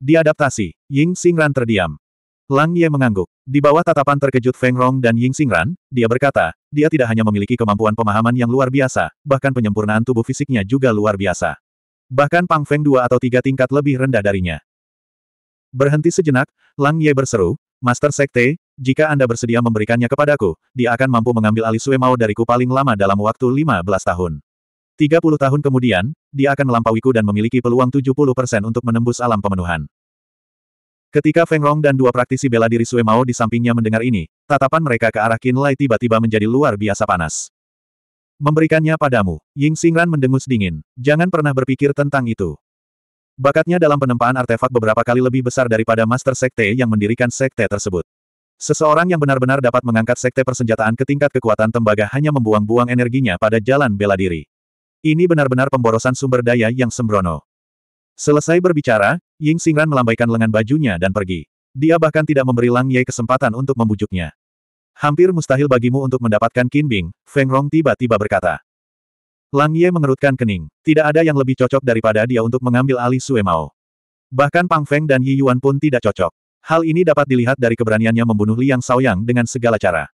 Diadaptasi, Ying Xingran terdiam. Lang Ye mengangguk. Di bawah tatapan terkejut Feng Rong dan Ying Xingran, dia berkata, dia tidak hanya memiliki kemampuan pemahaman yang luar biasa, bahkan penyempurnaan tubuh fisiknya juga luar biasa. Bahkan Pang Feng dua atau tiga tingkat lebih rendah darinya. Berhenti sejenak, Lang Ye berseru, Master Sekte, jika Anda bersedia memberikannya kepadaku, dia akan mampu mengambil alih Sue Mao dariku paling lama dalam waktu 15 tahun. 30 tahun kemudian, dia akan melampauiku dan memiliki peluang 70% untuk menembus alam pemenuhan. Ketika Feng Rong dan dua praktisi bela diri Sue Mao di sampingnya mendengar ini, tatapan mereka ke arah Qin Lai tiba-tiba menjadi luar biasa panas. Memberikannya padamu, Ying Xingran mendengus dingin, jangan pernah berpikir tentang itu. Bakatnya dalam penempaan artefak beberapa kali lebih besar daripada Master Sekte yang mendirikan Sekte tersebut. Seseorang yang benar-benar dapat mengangkat sekte persenjataan ke tingkat kekuatan tembaga hanya membuang-buang energinya pada jalan bela diri. Ini benar-benar pemborosan sumber daya yang sembrono. Selesai berbicara, Ying Xingran melambaikan lengan bajunya dan pergi. Dia bahkan tidak memberi Lang Ye kesempatan untuk membujuknya. Hampir mustahil bagimu untuk mendapatkan Qin Bing, Feng Rong tiba-tiba berkata. Lang Ye mengerutkan kening. Tidak ada yang lebih cocok daripada dia untuk mengambil alih Sue Mao. Bahkan Pang Feng dan Yi Yuan pun tidak cocok. Hal ini dapat dilihat dari keberaniannya membunuh Liang Yang dengan segala cara.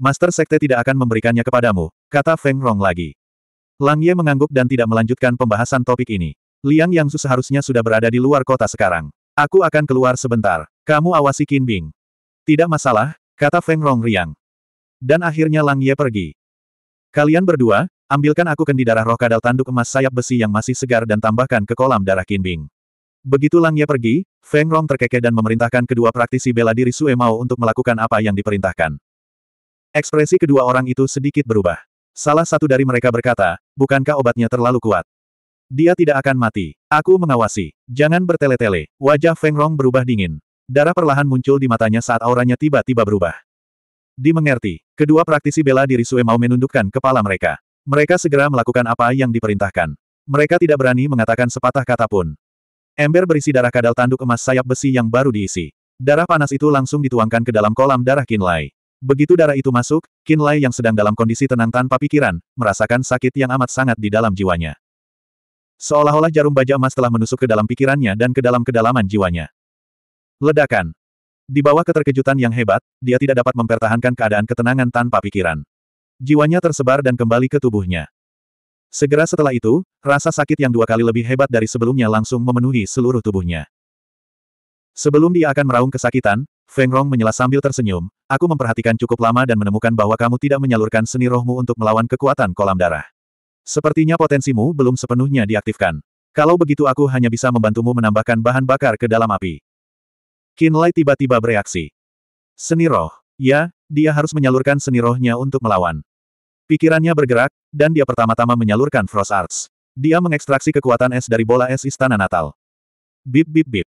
Master Sekte tidak akan memberikannya kepadamu, kata Feng Rong lagi. Lang Ye mengangguk dan tidak melanjutkan pembahasan topik ini. Liang Yang seharusnya sudah berada di luar kota sekarang. Aku akan keluar sebentar. Kamu awasi Qin Bing. Tidak masalah, kata Feng Rong Riang. Dan akhirnya Lang Ye pergi. Kalian berdua, ambilkan aku kendi darah roh kadal tanduk emas sayap besi yang masih segar dan tambahkan ke kolam darah Qin Bing. Begitu Lang Ye pergi, Feng Rong terkekeh dan memerintahkan kedua praktisi bela diri Sue Mao untuk melakukan apa yang diperintahkan. Ekspresi kedua orang itu sedikit berubah. Salah satu dari mereka berkata, bukankah obatnya terlalu kuat? Dia tidak akan mati. Aku mengawasi. Jangan bertele-tele. Wajah Feng Rong berubah dingin. Darah perlahan muncul di matanya saat auranya tiba-tiba berubah. Dimengerti, kedua praktisi bela diri Sue mau menundukkan kepala mereka. Mereka segera melakukan apa yang diperintahkan. Mereka tidak berani mengatakan sepatah kata pun. Ember berisi darah kadal tanduk emas sayap besi yang baru diisi. Darah panas itu langsung dituangkan ke dalam kolam darah Kinlai. Begitu darah itu masuk, Qin Lai yang sedang dalam kondisi tenang tanpa pikiran, merasakan sakit yang amat sangat di dalam jiwanya. Seolah-olah jarum baja emas telah menusuk ke dalam pikirannya dan ke dalam kedalaman jiwanya. Ledakan. Di bawah keterkejutan yang hebat, dia tidak dapat mempertahankan keadaan ketenangan tanpa pikiran. Jiwanya tersebar dan kembali ke tubuhnya. Segera setelah itu, rasa sakit yang dua kali lebih hebat dari sebelumnya langsung memenuhi seluruh tubuhnya. Sebelum dia akan meraung kesakitan, Feng Rong menyela sambil tersenyum, aku memperhatikan cukup lama dan menemukan bahwa kamu tidak menyalurkan seni rohmu untuk melawan kekuatan kolam darah. Sepertinya potensimu belum sepenuhnya diaktifkan. Kalau begitu aku hanya bisa membantumu menambahkan bahan bakar ke dalam api. Lai tiba-tiba bereaksi. Seni roh. Ya, dia harus menyalurkan seni rohnya untuk melawan. Pikirannya bergerak, dan dia pertama-tama menyalurkan Frost Arts. Dia mengekstraksi kekuatan es dari bola es Istana Natal. Bip bip bip.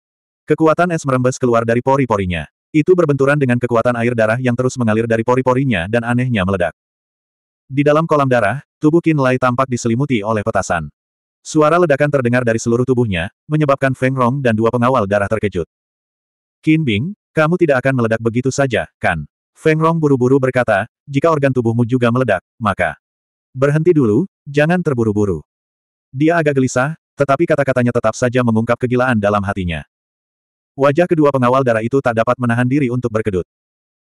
Kekuatan es merembes keluar dari pori-porinya. Itu berbenturan dengan kekuatan air darah yang terus mengalir dari pori-porinya dan anehnya meledak. Di dalam kolam darah, tubuh Qin Lai tampak diselimuti oleh petasan. Suara ledakan terdengar dari seluruh tubuhnya, menyebabkan Feng Rong dan dua pengawal darah terkejut. Qin Bing, kamu tidak akan meledak begitu saja, kan? Feng Rong buru-buru berkata, jika organ tubuhmu juga meledak, maka... Berhenti dulu, jangan terburu-buru. Dia agak gelisah, tetapi kata-katanya tetap saja mengungkap kegilaan dalam hatinya. Wajah kedua pengawal darah itu tak dapat menahan diri untuk berkedut.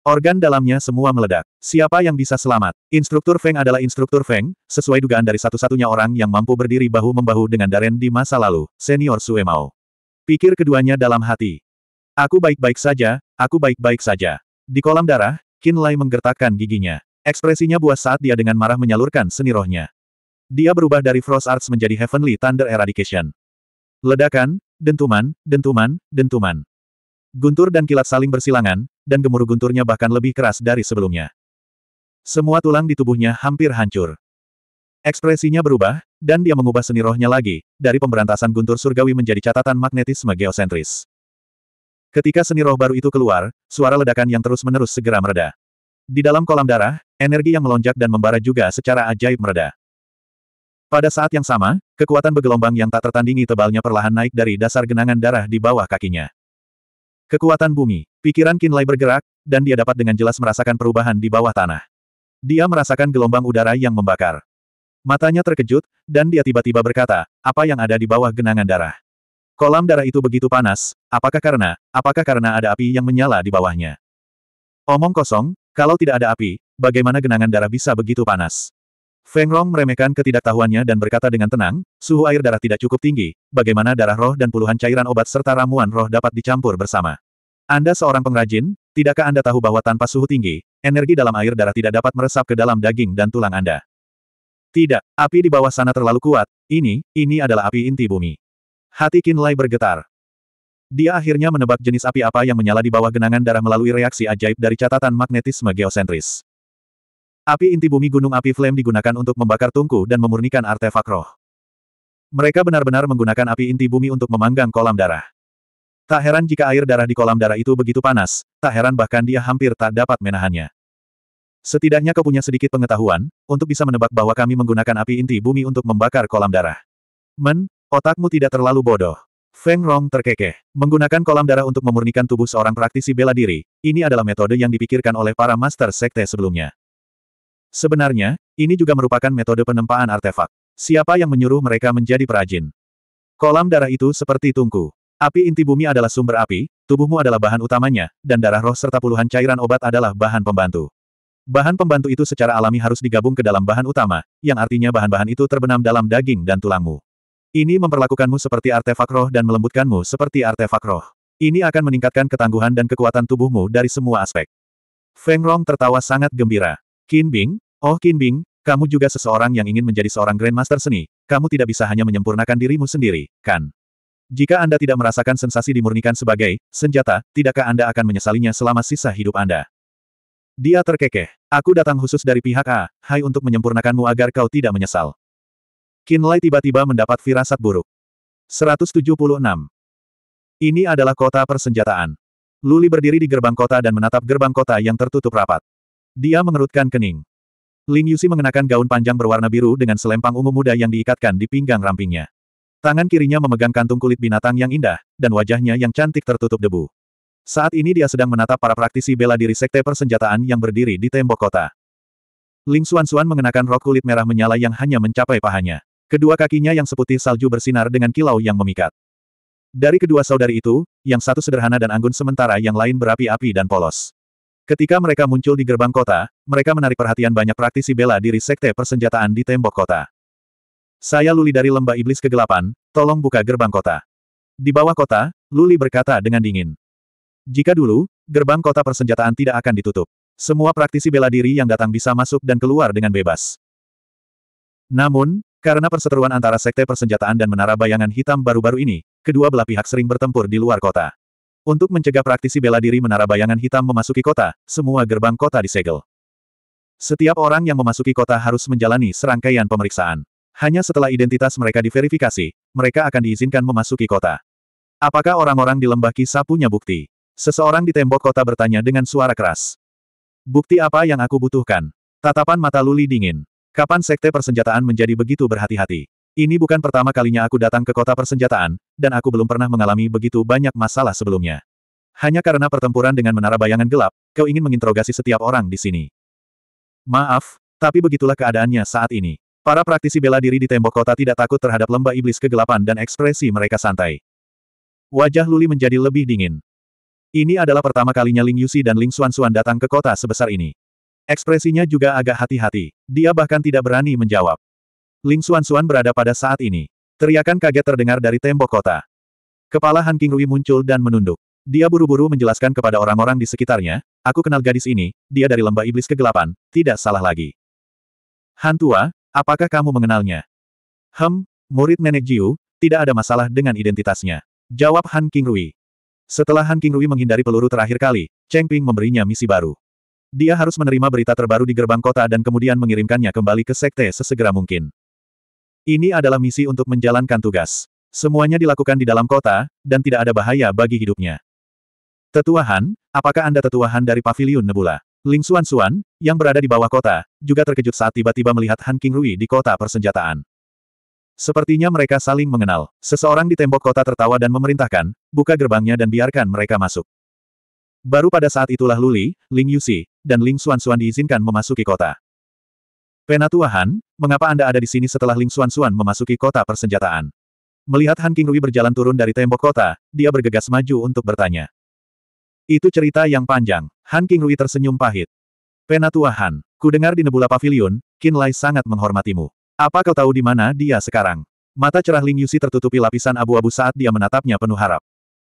Organ dalamnya semua meledak. Siapa yang bisa selamat? Instruktur Feng adalah instruktur Feng, sesuai dugaan dari satu-satunya orang yang mampu berdiri bahu-membahu dengan Daren di masa lalu, senior Sue Mao. Pikir keduanya dalam hati. Aku baik-baik saja, aku baik-baik saja. Di kolam darah, Qin Lai menggertakkan giginya. Ekspresinya buas saat dia dengan marah menyalurkan seni rohnya. Dia berubah dari Frost Arts menjadi Heavenly Thunder Eradication. Ledakan, dentuman, dentuman, dentuman. Guntur dan kilat saling bersilangan, dan gemuruh gunturnya bahkan lebih keras dari sebelumnya. Semua tulang di tubuhnya hampir hancur. Ekspresinya berubah, dan dia mengubah seni rohnya lagi, dari pemberantasan guntur surgawi menjadi catatan magnetisme geosentris. Ketika seni roh baru itu keluar, suara ledakan yang terus-menerus segera mereda. Di dalam kolam darah, energi yang melonjak dan membara juga secara ajaib mereda. Pada saat yang sama, kekuatan bergelombang yang tak tertandingi tebalnya perlahan naik dari dasar genangan darah di bawah kakinya. Kekuatan bumi, pikiran Kinlay bergerak, dan dia dapat dengan jelas merasakan perubahan di bawah tanah. Dia merasakan gelombang udara yang membakar. Matanya terkejut, dan dia tiba-tiba berkata, apa yang ada di bawah genangan darah? Kolam darah itu begitu panas, apakah karena, apakah karena ada api yang menyala di bawahnya? Omong kosong, kalau tidak ada api, bagaimana genangan darah bisa begitu panas? Feng Rong meremehkan ketidaktahuannya dan berkata dengan tenang, suhu air darah tidak cukup tinggi, bagaimana darah roh dan puluhan cairan obat serta ramuan roh dapat dicampur bersama. Anda seorang pengrajin, tidakkah Anda tahu bahwa tanpa suhu tinggi, energi dalam air darah tidak dapat meresap ke dalam daging dan tulang Anda? Tidak, api di bawah sana terlalu kuat, ini, ini adalah api inti bumi. Hati Kinlay bergetar. Dia akhirnya menebak jenis api apa yang menyala di bawah genangan darah melalui reaksi ajaib dari catatan magnetisme geosentris. Api inti bumi gunung api flame digunakan untuk membakar tungku dan memurnikan artefak roh. Mereka benar-benar menggunakan api inti bumi untuk memanggang kolam darah. Tak heran jika air darah di kolam darah itu begitu panas, tak heran bahkan dia hampir tak dapat menahannya. Setidaknya kau punya sedikit pengetahuan, untuk bisa menebak bahwa kami menggunakan api inti bumi untuk membakar kolam darah. Men, otakmu tidak terlalu bodoh. Feng Rong terkekeh. Menggunakan kolam darah untuk memurnikan tubuh seorang praktisi bela diri, ini adalah metode yang dipikirkan oleh para master sekte sebelumnya. Sebenarnya, ini juga merupakan metode penempaan artefak. Siapa yang menyuruh mereka menjadi perajin? Kolam darah itu seperti tungku. Api inti bumi adalah sumber api, tubuhmu adalah bahan utamanya, dan darah roh serta puluhan cairan obat adalah bahan pembantu. Bahan pembantu itu secara alami harus digabung ke dalam bahan utama, yang artinya bahan-bahan itu terbenam dalam daging dan tulangmu. Ini memperlakukanmu seperti artefak roh dan melembutkanmu seperti artefak roh. Ini akan meningkatkan ketangguhan dan kekuatan tubuhmu dari semua aspek. Feng Rong tertawa sangat gembira. Qin Bing, oh Qin Bing, kamu juga seseorang yang ingin menjadi seorang Grandmaster seni, kamu tidak bisa hanya menyempurnakan dirimu sendiri, kan? Jika Anda tidak merasakan sensasi dimurnikan sebagai senjata, tidakkah Anda akan menyesalinya selama sisa hidup Anda? Dia terkekeh. Aku datang khusus dari pihak A, Hai untuk menyempurnakanmu agar kau tidak menyesal. Lai tiba-tiba mendapat firasat buruk. 176. Ini adalah kota persenjataan. Luli berdiri di gerbang kota dan menatap gerbang kota yang tertutup rapat. Dia mengerutkan kening. Ling Yusi mengenakan gaun panjang berwarna biru dengan selempang ungu muda yang diikatkan di pinggang rampingnya. Tangan kirinya memegang kantung kulit binatang yang indah, dan wajahnya yang cantik tertutup debu. Saat ini dia sedang menatap para praktisi bela diri sekte persenjataan yang berdiri di tembok kota. Ling Xuan mengenakan rok kulit merah menyala yang hanya mencapai pahanya. Kedua kakinya yang seputih salju bersinar dengan kilau yang memikat. Dari kedua saudari itu, yang satu sederhana dan anggun sementara yang lain berapi-api dan polos. Ketika mereka muncul di gerbang kota, mereka menarik perhatian banyak praktisi bela diri sekte persenjataan di tembok kota. Saya Luli dari Lembah Iblis Kegelapan, tolong buka gerbang kota. Di bawah kota, Luli berkata dengan dingin. Jika dulu, gerbang kota persenjataan tidak akan ditutup. Semua praktisi bela diri yang datang bisa masuk dan keluar dengan bebas. Namun, karena perseteruan antara sekte persenjataan dan menara bayangan hitam baru-baru ini, kedua belah pihak sering bertempur di luar kota. Untuk mencegah praktisi bela diri menara bayangan hitam memasuki kota, semua gerbang kota disegel. Setiap orang yang memasuki kota harus menjalani serangkaian pemeriksaan. Hanya setelah identitas mereka diverifikasi, mereka akan diizinkan memasuki kota. Apakah orang-orang di lembah kisah punya bukti? Seseorang di tembok kota bertanya dengan suara keras. Bukti apa yang aku butuhkan? Tatapan mata Luli dingin. Kapan sekte persenjataan menjadi begitu berhati-hati? Ini bukan pertama kalinya aku datang ke kota persenjataan, dan aku belum pernah mengalami begitu banyak masalah sebelumnya. Hanya karena pertempuran dengan menara bayangan gelap, kau ingin menginterogasi setiap orang di sini. Maaf, tapi begitulah keadaannya saat ini. Para praktisi bela diri di tembok kota tidak takut terhadap lembah iblis kegelapan dan ekspresi mereka santai. Wajah Luli menjadi lebih dingin. Ini adalah pertama kalinya Ling Yusi dan Ling Xuanxuan datang ke kota sebesar ini. Ekspresinya juga agak hati-hati. Dia bahkan tidak berani menjawab. Ling Xuan-Xuan berada pada saat ini. Teriakan kaget terdengar dari tembok kota. Kepala Han King Rui muncul dan menunduk. Dia buru-buru menjelaskan kepada orang-orang di sekitarnya, aku kenal gadis ini, dia dari lembah iblis kegelapan, tidak salah lagi. Han Tua, apakah kamu mengenalnya? Hem, murid nenek Jiu, tidak ada masalah dengan identitasnya. Jawab Han King Rui. Setelah Han King Rui menghindari peluru terakhir kali, Cheng Ping memberinya misi baru. Dia harus menerima berita terbaru di gerbang kota dan kemudian mengirimkannya kembali ke sekte sesegera mungkin. Ini adalah misi untuk menjalankan tugas. Semuanya dilakukan di dalam kota, dan tidak ada bahaya bagi hidupnya. Tetuahan, apakah Anda tetuahan dari Paviliun Nebula? Ling Xuan Xuan, yang berada di bawah kota, juga terkejut saat tiba-tiba melihat Han King Rui di kota persenjataan. Sepertinya mereka saling mengenal. Seseorang di tembok kota tertawa dan memerintahkan, buka gerbangnya dan biarkan mereka masuk. Baru pada saat itulah Luli, Ling Yusi, dan Ling Xuan Xuan diizinkan memasuki kota. Penatuahan, mengapa Anda ada di sini setelah Ling Xuan Xuan memasuki kota persenjataan? Melihat Han Qingrui berjalan turun dari tembok kota, dia bergegas maju untuk bertanya. Itu cerita yang panjang. Han Qingrui tersenyum pahit. Penatuahan, dengar di Nebula Pavilion, Qin Lai sangat menghormatimu. Apa kau tahu di mana dia sekarang? Mata cerah Ling Yusi tertutupi lapisan abu-abu saat dia menatapnya penuh harap.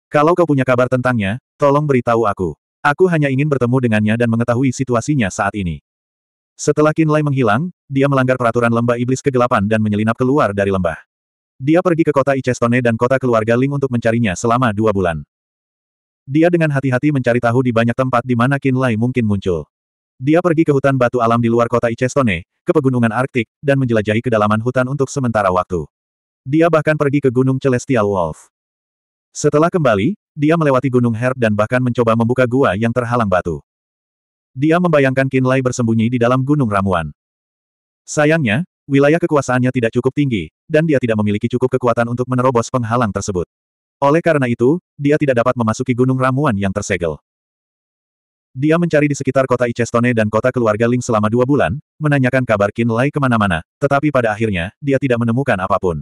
Kalau kau punya kabar tentangnya, tolong beritahu aku. Aku hanya ingin bertemu dengannya dan mengetahui situasinya saat ini. Setelah Kinlay menghilang, dia melanggar peraturan lembah iblis kegelapan dan menyelinap keluar dari lembah. Dia pergi ke kota Icestone dan kota keluarga Ling untuk mencarinya selama dua bulan. Dia dengan hati-hati mencari tahu di banyak tempat di mana Kinlay mungkin muncul. Dia pergi ke hutan batu alam di luar kota Icestone, ke pegunungan Arktik, dan menjelajahi kedalaman hutan untuk sementara waktu. Dia bahkan pergi ke Gunung Celestial Wolf. Setelah kembali, dia melewati Gunung Herb dan bahkan mencoba membuka gua yang terhalang batu. Dia membayangkan Kinlay bersembunyi di dalam Gunung Ramuan. Sayangnya, wilayah kekuasaannya tidak cukup tinggi, dan dia tidak memiliki cukup kekuatan untuk menerobos penghalang tersebut. Oleh karena itu, dia tidak dapat memasuki Gunung Ramuan yang tersegel. Dia mencari di sekitar kota Icestone dan kota keluarga Ling selama dua bulan, menanyakan kabar Kinlay kemana-mana, tetapi pada akhirnya, dia tidak menemukan apapun.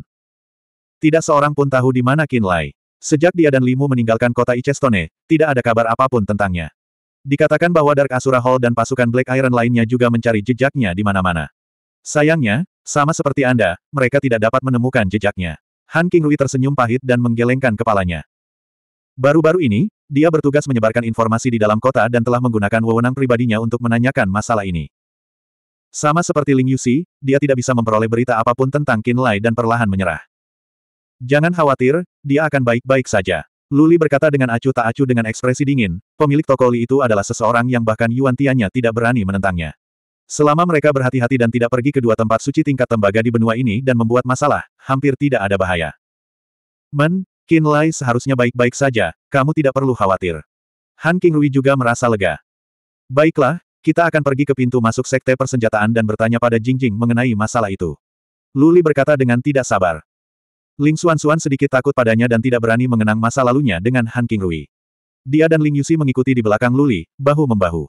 Tidak seorang pun tahu di mana Kinlay. Sejak dia dan Limu meninggalkan kota Icestone, tidak ada kabar apapun tentangnya. Dikatakan bahwa Dark Asura Hall dan pasukan Black Iron lainnya juga mencari jejaknya di mana-mana. Sayangnya, sama seperti Anda, mereka tidak dapat menemukan jejaknya. Han Rui tersenyum pahit dan menggelengkan kepalanya. Baru-baru ini, dia bertugas menyebarkan informasi di dalam kota dan telah menggunakan wewenang pribadinya untuk menanyakan masalah ini. Sama seperti Ling Yuxi, dia tidak bisa memperoleh berita apapun tentang Qin Lai dan perlahan menyerah. Jangan khawatir, dia akan baik-baik saja. Luli berkata dengan acuh tak acuh dengan ekspresi dingin, pemilik toko Li itu adalah seseorang yang bahkan Yuan Tianya tidak berani menentangnya. Selama mereka berhati-hati dan tidak pergi ke dua tempat suci tingkat tembaga di benua ini dan membuat masalah, hampir tidak ada bahaya. Men, Qin Lai seharusnya baik-baik saja, kamu tidak perlu khawatir. Han King Rui juga merasa lega. Baiklah, kita akan pergi ke pintu masuk sekte persenjataan dan bertanya pada Jingjing mengenai masalah itu. Luli berkata dengan tidak sabar. Ling Xuan Xuan sedikit takut padanya dan tidak berani mengenang masa lalunya dengan Han King Rui. Dia dan Ling Yusi mengikuti di belakang Luli, bahu-membahu.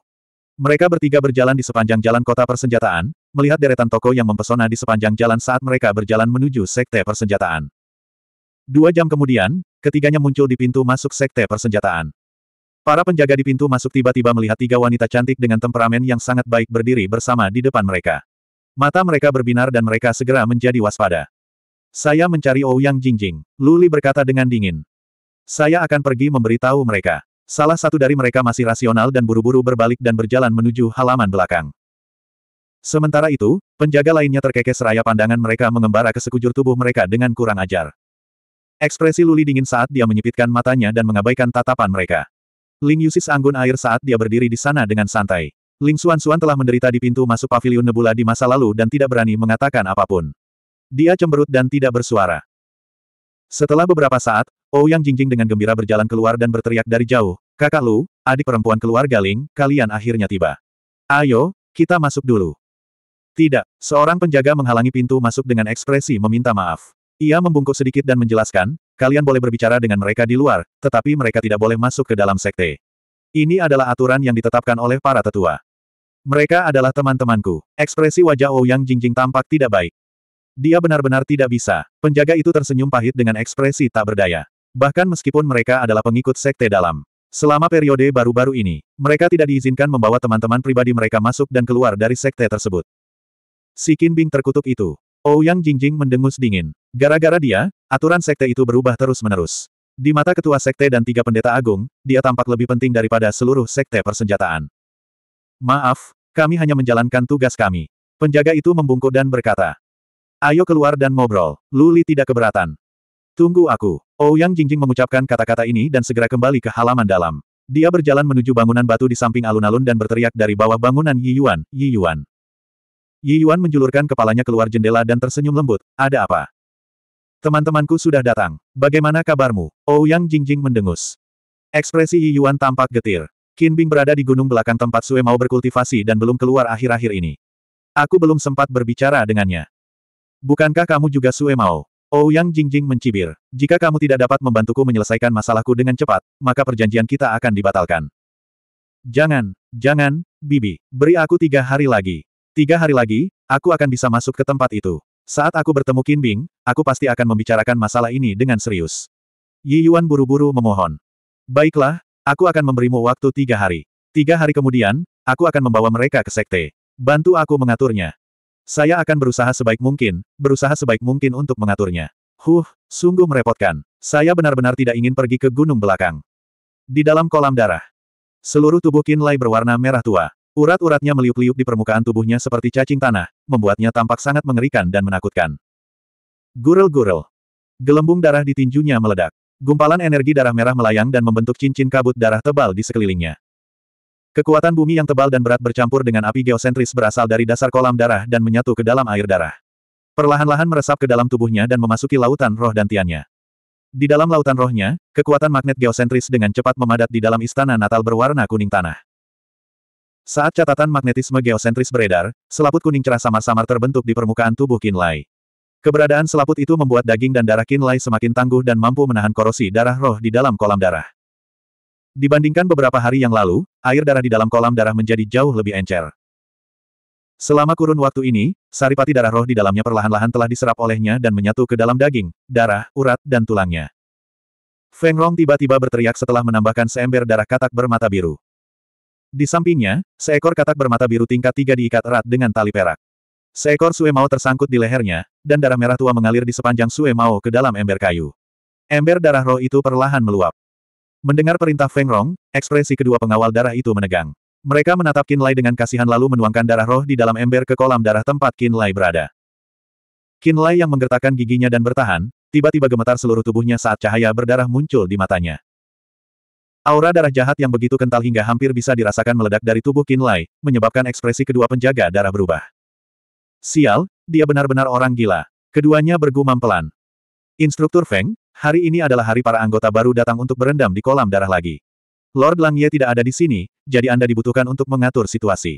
Mereka bertiga berjalan di sepanjang jalan kota persenjataan, melihat deretan toko yang mempesona di sepanjang jalan saat mereka berjalan menuju sekte persenjataan. Dua jam kemudian, ketiganya muncul di pintu masuk sekte persenjataan. Para penjaga di pintu masuk tiba-tiba melihat tiga wanita cantik dengan temperamen yang sangat baik berdiri bersama di depan mereka. Mata mereka berbinar dan mereka segera menjadi waspada. Saya mencari Ouyang Jingjing. Luli berkata dengan dingin. Saya akan pergi memberitahu mereka. Salah satu dari mereka masih rasional dan buru-buru berbalik dan berjalan menuju halaman belakang. Sementara itu, penjaga lainnya terkekeh seraya pandangan mereka mengembara ke sekujur tubuh mereka dengan kurang ajar. Ekspresi Luli dingin saat dia menyipitkan matanya dan mengabaikan tatapan mereka. Ling Yusis anggun air saat dia berdiri di sana dengan santai. Ling Suan Suan telah menderita di pintu masuk paviliun Nebula di masa lalu dan tidak berani mengatakan apapun. Dia cemberut dan tidak bersuara. Setelah beberapa saat, Ouyang Jingjing dengan gembira berjalan keluar dan berteriak dari jauh, Kakak Lu, adik perempuan keluarga Ling, kalian akhirnya tiba. Ayo, kita masuk dulu. Tidak, seorang penjaga menghalangi pintu masuk dengan ekspresi meminta maaf. Ia membungkuk sedikit dan menjelaskan, kalian boleh berbicara dengan mereka di luar, tetapi mereka tidak boleh masuk ke dalam sekte. Ini adalah aturan yang ditetapkan oleh para tetua. Mereka adalah teman-temanku. Ekspresi wajah Ouyang Jingjing tampak tidak baik. Dia benar-benar tidak bisa. Penjaga itu tersenyum pahit dengan ekspresi tak berdaya. Bahkan meskipun mereka adalah pengikut sekte dalam. Selama periode baru-baru ini, mereka tidak diizinkan membawa teman-teman pribadi mereka masuk dan keluar dari sekte tersebut. Si Bing terkutuk itu. Ouyang oh, Jingjing mendengus dingin. Gara-gara dia, aturan sekte itu berubah terus-menerus. Di mata ketua sekte dan tiga pendeta agung, dia tampak lebih penting daripada seluruh sekte persenjataan. Maaf, kami hanya menjalankan tugas kami. Penjaga itu membungkuk dan berkata, Ayo keluar dan ngobrol. Luli tidak keberatan. Tunggu aku. Ouyang oh, Jingjing mengucapkan kata-kata ini dan segera kembali ke halaman dalam. Dia berjalan menuju bangunan batu di samping alun-alun dan berteriak dari bawah bangunan Yi Yuan, Yi Yuan. Yi Yuan menjulurkan kepalanya keluar jendela dan tersenyum lembut. Ada apa? Teman-temanku sudah datang. Bagaimana kabarmu? Ouyang oh, Jingjing mendengus. Ekspresi Yi Yuan tampak getir. Qin Bing berada di gunung belakang tempat Sue mau berkultivasi dan belum keluar akhir-akhir ini. Aku belum sempat berbicara dengannya. Bukankah kamu juga Sue Oh, yang Jingjing mencibir. Jika kamu tidak dapat membantuku menyelesaikan masalahku dengan cepat, maka perjanjian kita akan dibatalkan. Jangan, jangan, Bibi. Beri aku tiga hari lagi. Tiga hari lagi, aku akan bisa masuk ke tempat itu. Saat aku bertemu Qin Bing, aku pasti akan membicarakan masalah ini dengan serius. Yi Yuan buru-buru memohon. Baiklah, aku akan memberimu waktu tiga hari. Tiga hari kemudian, aku akan membawa mereka ke sekte. Bantu aku mengaturnya. Saya akan berusaha sebaik mungkin, berusaha sebaik mungkin untuk mengaturnya. Huh, sungguh merepotkan. Saya benar-benar tidak ingin pergi ke gunung belakang. Di dalam kolam darah, seluruh tubuh Kinlay berwarna merah tua. Urat-uratnya meliuk-liuk di permukaan tubuhnya seperti cacing tanah, membuatnya tampak sangat mengerikan dan menakutkan. Gurel-gurel. Gelembung darah di tinjunya meledak. Gumpalan energi darah merah melayang dan membentuk cincin kabut darah tebal di sekelilingnya. Kekuatan bumi yang tebal dan berat bercampur dengan api geosentris berasal dari dasar kolam darah dan menyatu ke dalam air darah. Perlahan-lahan meresap ke dalam tubuhnya dan memasuki lautan roh dan tiannya. Di dalam lautan rohnya, kekuatan magnet geosentris dengan cepat memadat di dalam istana natal berwarna kuning tanah. Saat catatan magnetisme geosentris beredar, selaput kuning cerah samar-samar terbentuk di permukaan tubuh Kinlay. Keberadaan selaput itu membuat daging dan darah Kinlay semakin tangguh dan mampu menahan korosi darah roh di dalam kolam darah. Dibandingkan beberapa hari yang lalu, air darah di dalam kolam darah menjadi jauh lebih encer. Selama kurun waktu ini, saripati darah roh di dalamnya perlahan-lahan telah diserap olehnya dan menyatu ke dalam daging, darah, urat, dan tulangnya. Feng Rong tiba-tiba berteriak setelah menambahkan seember darah katak bermata biru. Di sampingnya, seekor katak bermata biru tingkat tiga diikat erat dengan tali perak. Seekor sue mau tersangkut di lehernya, dan darah merah tua mengalir di sepanjang sue mau ke dalam ember kayu. Ember darah roh itu perlahan meluap. Mendengar perintah Feng Rong, ekspresi kedua pengawal darah itu menegang. Mereka menatap Qin Lai dengan kasihan lalu menuangkan darah roh di dalam ember ke kolam darah tempat Qin Lai berada. Qin Lai yang menggertakkan giginya dan bertahan, tiba-tiba gemetar seluruh tubuhnya saat cahaya berdarah muncul di matanya. Aura darah jahat yang begitu kental hingga hampir bisa dirasakan meledak dari tubuh Qin Lai, menyebabkan ekspresi kedua penjaga darah berubah. Sial, dia benar-benar orang gila. Keduanya bergumam pelan. Instruktur Feng, Hari ini adalah hari para anggota baru datang untuk berendam di kolam darah lagi. Lord Langye tidak ada di sini, jadi Anda dibutuhkan untuk mengatur situasi.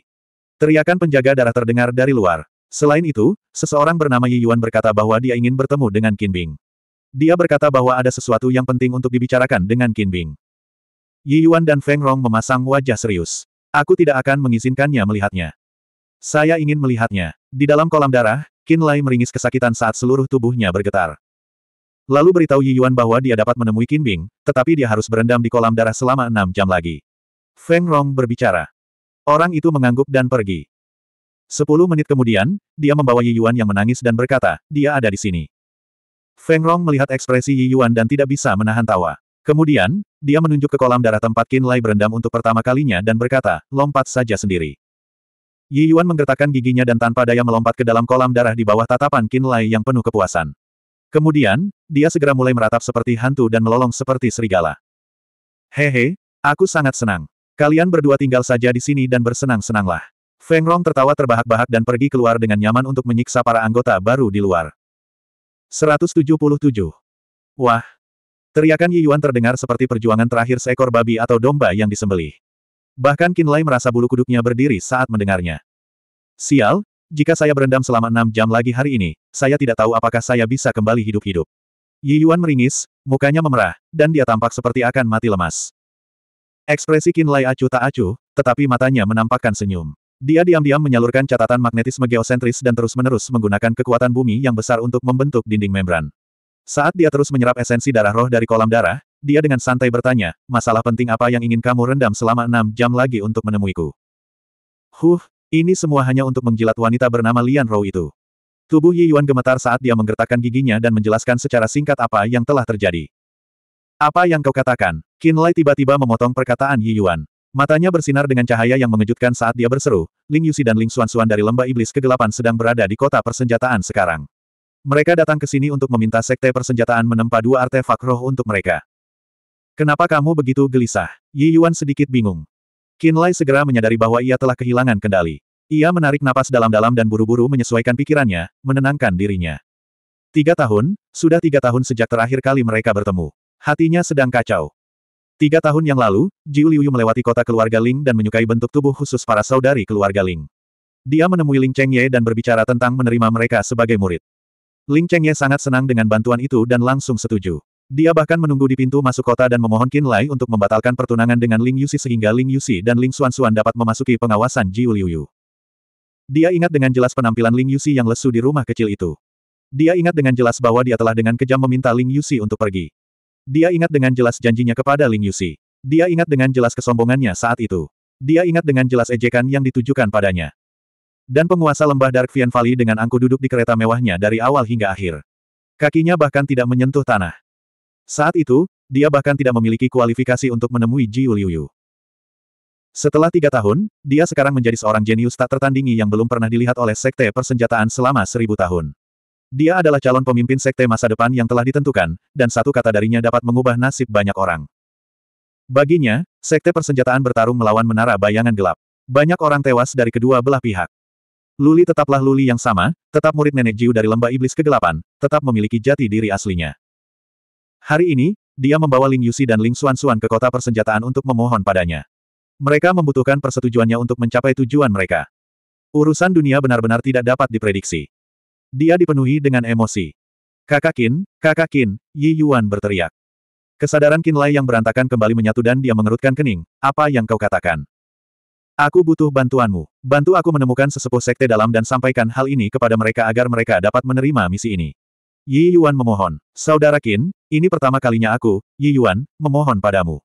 Teriakan penjaga darah terdengar dari luar. Selain itu, seseorang bernama Yi Yuan berkata bahwa dia ingin bertemu dengan Qin Bing. Dia berkata bahwa ada sesuatu yang penting untuk dibicarakan dengan Qin Bing. Yi Yuan dan Feng Rong memasang wajah serius. Aku tidak akan mengizinkannya melihatnya. Saya ingin melihatnya. Di dalam kolam darah, Qin Lai meringis kesakitan saat seluruh tubuhnya bergetar. Lalu beritahu Yi Yuan bahwa dia dapat menemui Qin Bing, tetapi dia harus berendam di kolam darah selama enam jam lagi. Feng Rong berbicara. Orang itu mengangguk dan pergi. Sepuluh menit kemudian, dia membawa Yi Yuan yang menangis dan berkata, dia ada di sini. Feng Rong melihat ekspresi Yi Yuan dan tidak bisa menahan tawa. Kemudian, dia menunjuk ke kolam darah tempat Qin Lai berendam untuk pertama kalinya dan berkata, lompat saja sendiri. Yi Yuan menggertakkan giginya dan tanpa daya melompat ke dalam kolam darah di bawah tatapan Qin Lai yang penuh kepuasan. Kemudian, dia segera mulai meratap seperti hantu dan melolong seperti serigala. Hehe, aku sangat senang. Kalian berdua tinggal saja di sini dan bersenang-senanglah. Feng Rong tertawa terbahak-bahak dan pergi keluar dengan nyaman untuk menyiksa para anggota baru di luar. 177. Wah! Teriakan Yi Yuan terdengar seperti perjuangan terakhir seekor babi atau domba yang disembelih. Bahkan Qin Lai merasa bulu kuduknya berdiri saat mendengarnya. Sial, jika saya berendam selama enam jam lagi hari ini, saya tidak tahu apakah saya bisa kembali hidup-hidup. Yi Yuan meringis, mukanya memerah, dan dia tampak seperti akan mati lemas. Ekspresi Qin Lai acuh tak acuh, tetapi matanya menampakkan senyum. Dia diam-diam menyalurkan catatan magnetisme geosentris dan terus-menerus menggunakan kekuatan bumi yang besar untuk membentuk dinding membran. Saat dia terus menyerap esensi darah roh dari kolam darah, dia dengan santai bertanya, masalah penting apa yang ingin kamu rendam selama enam jam lagi untuk menemuiku? Huh, ini semua hanya untuk menjilat wanita bernama Lian Rou itu. Tubuh Yi Yuan gemetar saat dia menggertakkan giginya dan menjelaskan secara singkat apa yang telah terjadi. Apa yang kau katakan? Qin Lai tiba-tiba memotong perkataan Yi Yuan. Matanya bersinar dengan cahaya yang mengejutkan saat dia berseru, Ling Yusi dan Ling Xuan Xuan dari lembah iblis kegelapan sedang berada di kota persenjataan sekarang. Mereka datang ke sini untuk meminta sekte persenjataan menempa dua artefak roh untuk mereka. Kenapa kamu begitu gelisah? Yi Yuan sedikit bingung. Lai segera menyadari bahwa ia telah kehilangan kendali. Ia menarik napas dalam-dalam dan buru-buru menyesuaikan pikirannya, menenangkan dirinya. Tiga tahun, sudah tiga tahun sejak terakhir kali mereka bertemu. Hatinya sedang kacau. Tiga tahun yang lalu, Jiu Liuyu melewati kota keluarga Ling dan menyukai bentuk tubuh khusus para saudari keluarga Ling. Dia menemui Ling Chengye dan berbicara tentang menerima mereka sebagai murid. Ling Chengye sangat senang dengan bantuan itu dan langsung setuju. Dia bahkan menunggu di pintu masuk kota dan memohon Qin Lai untuk membatalkan pertunangan dengan Ling Yusi sehingga Ling Yusi dan Ling Xuanxuan dapat memasuki pengawasan Ji Uliuyu. Dia ingat dengan jelas penampilan Ling Yusi yang lesu di rumah kecil itu. Dia ingat dengan jelas bahwa dia telah dengan kejam meminta Ling Yusi untuk pergi. Dia ingat dengan jelas janjinya kepada Ling Yusi. Dia ingat dengan jelas kesombongannya saat itu. Dia ingat dengan jelas ejekan yang ditujukan padanya dan penguasa lembah Dark Vian Valley dengan angku duduk di kereta mewahnya dari awal hingga akhir. Kakinya bahkan tidak menyentuh tanah. Saat itu, dia bahkan tidak memiliki kualifikasi untuk menemui Ji Yuliu. Setelah tiga tahun, dia sekarang menjadi seorang jenius tak tertandingi yang belum pernah dilihat oleh Sekte Persenjataan selama seribu tahun. Dia adalah calon pemimpin Sekte masa depan yang telah ditentukan, dan satu kata darinya dapat mengubah nasib banyak orang. Baginya, Sekte Persenjataan bertarung melawan Menara Bayangan Gelap. Banyak orang tewas dari kedua belah pihak. Luli tetaplah Luli yang sama, tetap murid nenek Jiu dari lembah iblis kegelapan, tetap memiliki jati diri aslinya. Hari ini, dia membawa Ling Yusi dan Ling Xuan Xuan ke kota persenjataan untuk memohon padanya. Mereka membutuhkan persetujuannya untuk mencapai tujuan mereka. Urusan dunia benar-benar tidak dapat diprediksi. Dia dipenuhi dengan emosi. Kakak Kin, kakak Kin, Yi Yuan berteriak. Kesadaran Qin Lai yang berantakan kembali menyatu dan dia mengerutkan kening. Apa yang kau katakan? Aku butuh bantuanmu. Bantu aku menemukan sesepuh sekte dalam dan sampaikan hal ini kepada mereka agar mereka dapat menerima misi ini. Yi Yuan memohon. Saudara Qin, ini pertama kalinya aku, Yi Yuan, memohon padamu.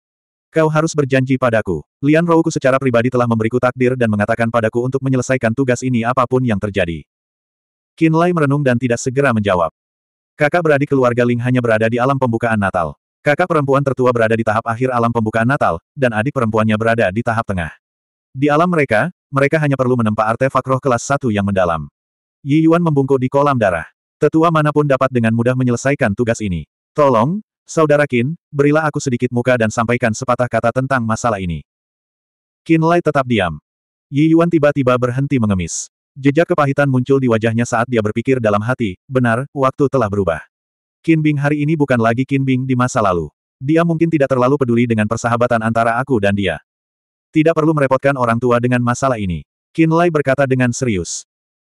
Kau harus berjanji padaku. Lian Rouku secara pribadi telah memberiku takdir dan mengatakan padaku untuk menyelesaikan tugas ini apapun yang terjadi. Qin Lai merenung dan tidak segera menjawab. Kakak beradik keluarga Ling hanya berada di alam pembukaan Natal. Kakak perempuan tertua berada di tahap akhir alam pembukaan Natal, dan adik perempuannya berada di tahap tengah. Di alam mereka, mereka hanya perlu menempa artefak roh kelas satu yang mendalam. Yi Yuan membungkuk di kolam darah. Tetua manapun dapat dengan mudah menyelesaikan tugas ini. Tolong, Saudara Kin, berilah aku sedikit muka dan sampaikan sepatah kata tentang masalah ini. Kin Lai tetap diam. Yi Yuan tiba-tiba berhenti mengemis. Jejak kepahitan muncul di wajahnya saat dia berpikir dalam hati, benar, waktu telah berubah. Kin Bing hari ini bukan lagi Kin Bing di masa lalu. Dia mungkin tidak terlalu peduli dengan persahabatan antara aku dan dia. Tidak perlu merepotkan orang tua dengan masalah ini. Kin Lai berkata dengan serius.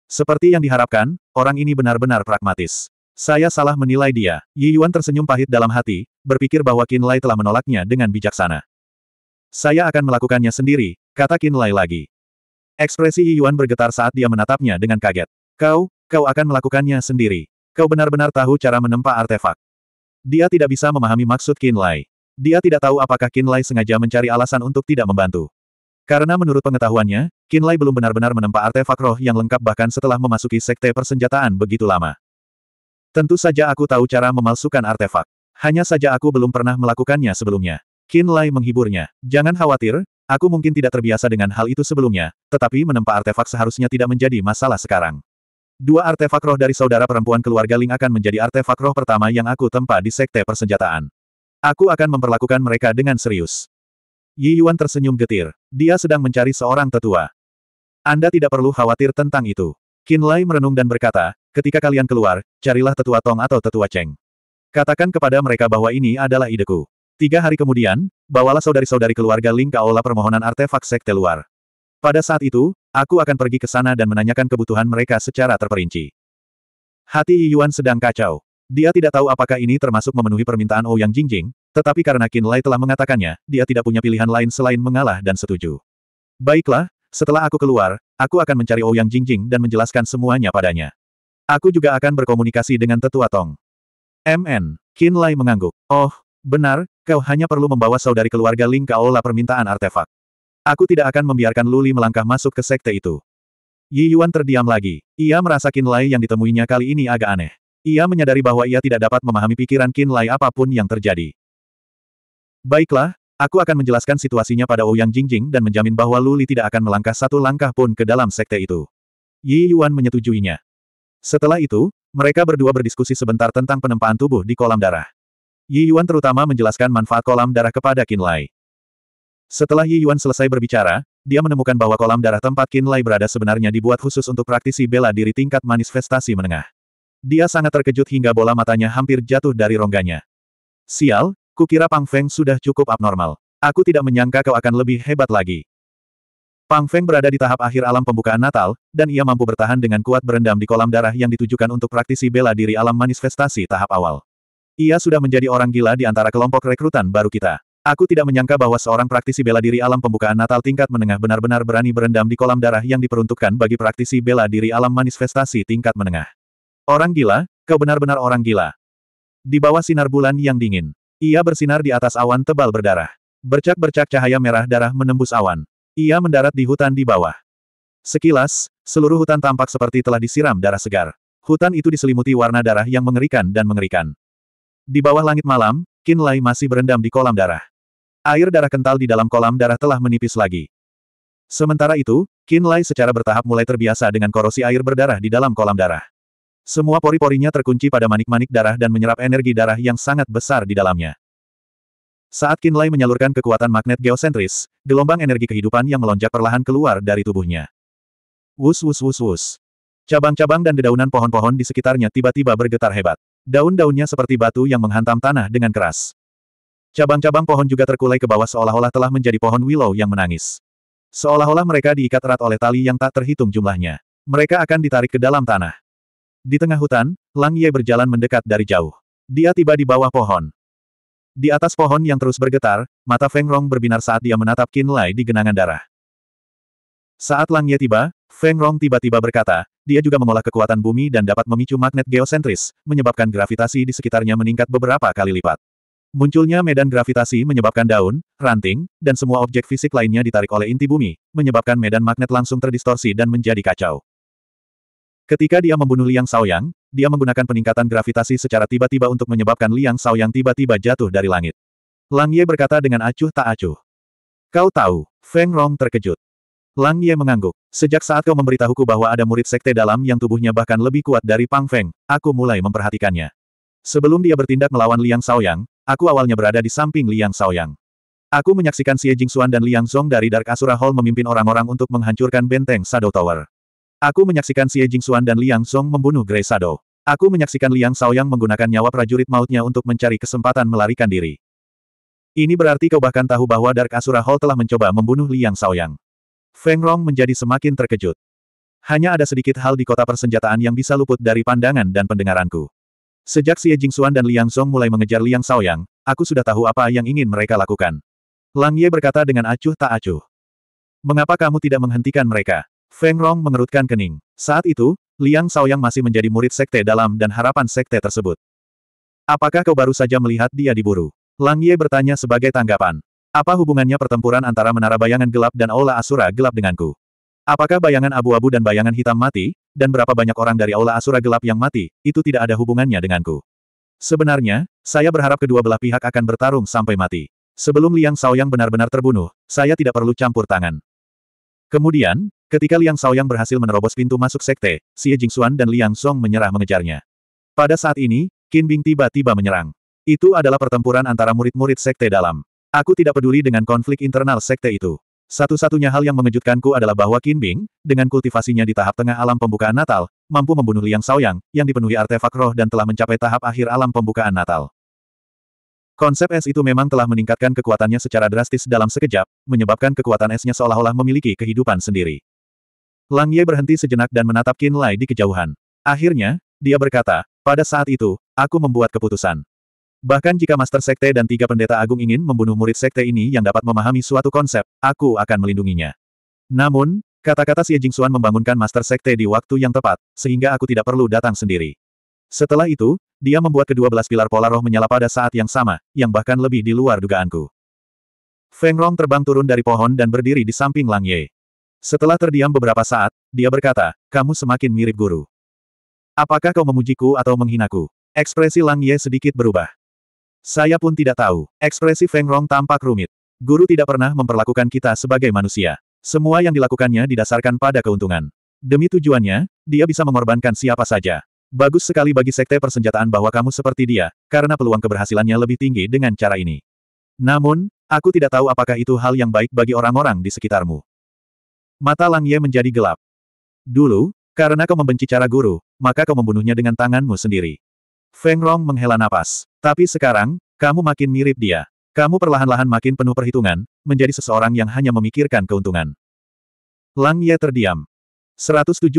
Seperti yang diharapkan, orang ini benar-benar pragmatis. Saya salah menilai dia. Yi Yuan tersenyum pahit dalam hati, berpikir bahwa Qin Lai telah menolaknya dengan bijaksana. Saya akan melakukannya sendiri, kata Qin Lai lagi. Ekspresi Yi Yuan bergetar saat dia menatapnya dengan kaget. Kau, kau akan melakukannya sendiri. Kau benar-benar tahu cara menempa artefak. Dia tidak bisa memahami maksud Qin Lai. Dia tidak tahu apakah Qin Lai sengaja mencari alasan untuk tidak membantu. Karena menurut pengetahuannya, Kinlay belum benar-benar menempa artefak roh yang lengkap bahkan setelah memasuki sekte persenjataan begitu lama. Tentu saja aku tahu cara memalsukan artefak. Hanya saja aku belum pernah melakukannya sebelumnya. Kinlay menghiburnya. Jangan khawatir, aku mungkin tidak terbiasa dengan hal itu sebelumnya, tetapi menempa artefak seharusnya tidak menjadi masalah sekarang. Dua artefak roh dari saudara perempuan keluarga Ling akan menjadi artefak roh pertama yang aku tempa di sekte persenjataan. Aku akan memperlakukan mereka dengan serius. Yi Yuan tersenyum getir. Dia sedang mencari seorang tetua. Anda tidak perlu khawatir tentang itu. Qin Lai merenung dan berkata, ketika kalian keluar, carilah tetua Tong atau tetua Cheng. Katakan kepada mereka bahwa ini adalah ideku. Tiga hari kemudian, bawalah saudari-saudari keluarga Ling ke permohonan artefak sekte luar. Pada saat itu, aku akan pergi ke sana dan menanyakan kebutuhan mereka secara terperinci. Hati Yi Yuan sedang kacau. Dia tidak tahu apakah ini termasuk memenuhi permintaan Ouyang oh Jingjing, tetapi karena Qin Lai telah mengatakannya, dia tidak punya pilihan lain selain mengalah dan setuju. Baiklah, setelah aku keluar, aku akan mencari Ouyang oh Jingjing dan menjelaskan semuanya padanya. Aku juga akan berkomunikasi dengan tetua Tong. MN, Qin Lai mengangguk. Oh, benar, kau hanya perlu membawa saudari keluarga Ling ke aula permintaan artefak. Aku tidak akan membiarkan Luli melangkah masuk ke sekte itu. Yi Yuan terdiam lagi. Ia merasa Qin Lai yang ditemuinya kali ini agak aneh. Ia menyadari bahwa ia tidak dapat memahami pikiran Qin Lai apapun yang terjadi. Baiklah, aku akan menjelaskan situasinya pada Ouyang Jingjing dan menjamin bahwa Luli tidak akan melangkah satu langkah pun ke dalam sekte itu. Yi Yuan menyetujuinya. Setelah itu, mereka berdua berdiskusi sebentar tentang penempaan tubuh di kolam darah. Yi Yuan terutama menjelaskan manfaat kolam darah kepada Qin Lai. Setelah Yi Yuan selesai berbicara, dia menemukan bahwa kolam darah tempat Qin Lai berada sebenarnya dibuat khusus untuk praktisi bela diri tingkat manifestasi menengah. Dia sangat terkejut hingga bola matanya hampir jatuh dari rongganya. Sial, kukira Pang Feng sudah cukup abnormal. Aku tidak menyangka kau akan lebih hebat lagi. Pang Feng berada di tahap akhir alam pembukaan Natal, dan ia mampu bertahan dengan kuat berendam di kolam darah yang ditujukan untuk praktisi bela diri alam manifestasi tahap awal. Ia sudah menjadi orang gila di antara kelompok rekrutan baru kita. Aku tidak menyangka bahwa seorang praktisi bela diri alam pembukaan Natal tingkat menengah benar-benar berani berendam di kolam darah yang diperuntukkan bagi praktisi bela diri alam manifestasi tingkat menengah. Orang gila, kau benar-benar orang gila. Di bawah sinar bulan yang dingin, ia bersinar di atas awan tebal berdarah. Bercak-bercak cahaya merah darah menembus awan. Ia mendarat di hutan di bawah. Sekilas, seluruh hutan tampak seperti telah disiram darah segar. Hutan itu diselimuti warna darah yang mengerikan dan mengerikan. Di bawah langit malam, Lai masih berendam di kolam darah. Air darah kental di dalam kolam darah telah menipis lagi. Sementara itu, Lai secara bertahap mulai terbiasa dengan korosi air berdarah di dalam kolam darah. Semua pori-porinya terkunci pada manik-manik darah dan menyerap energi darah yang sangat besar di dalamnya. Saat Kinlay menyalurkan kekuatan magnet geosentris, gelombang energi kehidupan yang melonjak perlahan keluar dari tubuhnya. Wus wus wus wus. Cabang-cabang dan dedaunan pohon-pohon di sekitarnya tiba-tiba bergetar hebat. Daun-daunnya seperti batu yang menghantam tanah dengan keras. Cabang-cabang pohon juga terkulai ke bawah seolah-olah telah menjadi pohon willow yang menangis. Seolah-olah mereka diikat erat oleh tali yang tak terhitung jumlahnya. Mereka akan ditarik ke dalam tanah. Di tengah hutan, Lang Ye berjalan mendekat dari jauh. Dia tiba di bawah pohon. Di atas pohon yang terus bergetar, mata Feng Rong berbinar saat dia menatap Qin Lai di genangan darah. Saat Lang Ye tiba, Feng Rong tiba-tiba berkata, dia juga mengolah kekuatan bumi dan dapat memicu magnet geosentris, menyebabkan gravitasi di sekitarnya meningkat beberapa kali lipat. Munculnya medan gravitasi menyebabkan daun, ranting, dan semua objek fisik lainnya ditarik oleh inti bumi, menyebabkan medan magnet langsung terdistorsi dan menjadi kacau. Ketika dia membunuh Liang Shaoyang, dia menggunakan peningkatan gravitasi secara tiba-tiba untuk menyebabkan Liang Shaoyang tiba-tiba jatuh dari langit. Lang Ye berkata dengan acuh tak acuh. Kau tahu, Feng Rong terkejut. Lang Ye mengangguk. Sejak saat kau memberitahuku bahwa ada murid sekte dalam yang tubuhnya bahkan lebih kuat dari Pang Feng, aku mulai memperhatikannya. Sebelum dia bertindak melawan Liang Shaoyang, aku awalnya berada di samping Liang Shaoyang. Aku menyaksikan Xie Jingxuan dan Liang Zong dari Dark Asura Hall memimpin orang-orang untuk menghancurkan benteng Shadow Tower. Aku menyaksikan Xie Jingxuan dan Liang Song membunuh Grey Shadow. Aku menyaksikan Liang yang menggunakan nyawa prajurit mautnya untuk mencari kesempatan melarikan diri. Ini berarti kau bahkan tahu bahwa Dark Asura Hall telah mencoba membunuh Liang Shaoyang. Feng Rong menjadi semakin terkejut. Hanya ada sedikit hal di kota persenjataan yang bisa luput dari pandangan dan pendengaranku. Sejak Xie Jingxuan dan Liang Song mulai mengejar Liang Shaoyang, aku sudah tahu apa yang ingin mereka lakukan. Lang Ye berkata dengan acuh tak acuh. Mengapa kamu tidak menghentikan mereka? Feng Rong mengerutkan kening. Saat itu, Liang Yang masih menjadi murid sekte dalam dan harapan sekte tersebut. Apakah kau baru saja melihat dia diburu? Lang Ye bertanya sebagai tanggapan. Apa hubungannya pertempuran antara menara bayangan gelap dan Aula Asura gelap denganku? Apakah bayangan abu-abu dan bayangan hitam mati, dan berapa banyak orang dari Aula Asura gelap yang mati, itu tidak ada hubungannya denganku? Sebenarnya, saya berharap kedua belah pihak akan bertarung sampai mati. Sebelum Liang Yang benar-benar terbunuh, saya tidak perlu campur tangan. Kemudian, Ketika Liang Yang berhasil menerobos pintu masuk sekte, Xie Jingxuan dan Liang Song menyerah mengejarnya. Pada saat ini, Qin Bing tiba-tiba menyerang. Itu adalah pertempuran antara murid-murid sekte dalam. Aku tidak peduli dengan konflik internal sekte itu. Satu-satunya hal yang mengejutkanku adalah bahwa Qin Bing, dengan kultivasinya di tahap tengah alam pembukaan Natal, mampu membunuh Liang Yang, yang dipenuhi artefak roh dan telah mencapai tahap akhir alam pembukaan Natal. Konsep es itu memang telah meningkatkan kekuatannya secara drastis dalam sekejap, menyebabkan kekuatan esnya seolah-olah memiliki kehidupan sendiri. Lang Ye berhenti sejenak dan menatap Qin Lai di kejauhan. Akhirnya, dia berkata, pada saat itu, aku membuat keputusan. Bahkan jika Master Sekte dan tiga pendeta agung ingin membunuh murid Sekte ini yang dapat memahami suatu konsep, aku akan melindunginya. Namun, kata-kata Xie Jingxuan membangunkan Master Sekte di waktu yang tepat, sehingga aku tidak perlu datang sendiri. Setelah itu, dia membuat kedua belas pilar pola roh menyala pada saat yang sama, yang bahkan lebih di luar dugaanku. Feng Rong terbang turun dari pohon dan berdiri di samping Lang Ye. Setelah terdiam beberapa saat, dia berkata, kamu semakin mirip guru. Apakah kau memujiku atau menghinaku? Ekspresi Lang Ye sedikit berubah. Saya pun tidak tahu. Ekspresi Feng Rong tampak rumit. Guru tidak pernah memperlakukan kita sebagai manusia. Semua yang dilakukannya didasarkan pada keuntungan. Demi tujuannya, dia bisa mengorbankan siapa saja. Bagus sekali bagi sekte persenjataan bahwa kamu seperti dia, karena peluang keberhasilannya lebih tinggi dengan cara ini. Namun, aku tidak tahu apakah itu hal yang baik bagi orang-orang di sekitarmu. Mata Lang Ye menjadi gelap. Dulu, karena kau membenci cara guru, maka kau membunuhnya dengan tanganmu sendiri. Feng Rong menghela napas. Tapi sekarang, kamu makin mirip dia. Kamu perlahan-lahan makin penuh perhitungan, menjadi seseorang yang hanya memikirkan keuntungan. Lang Ye terdiam. 178.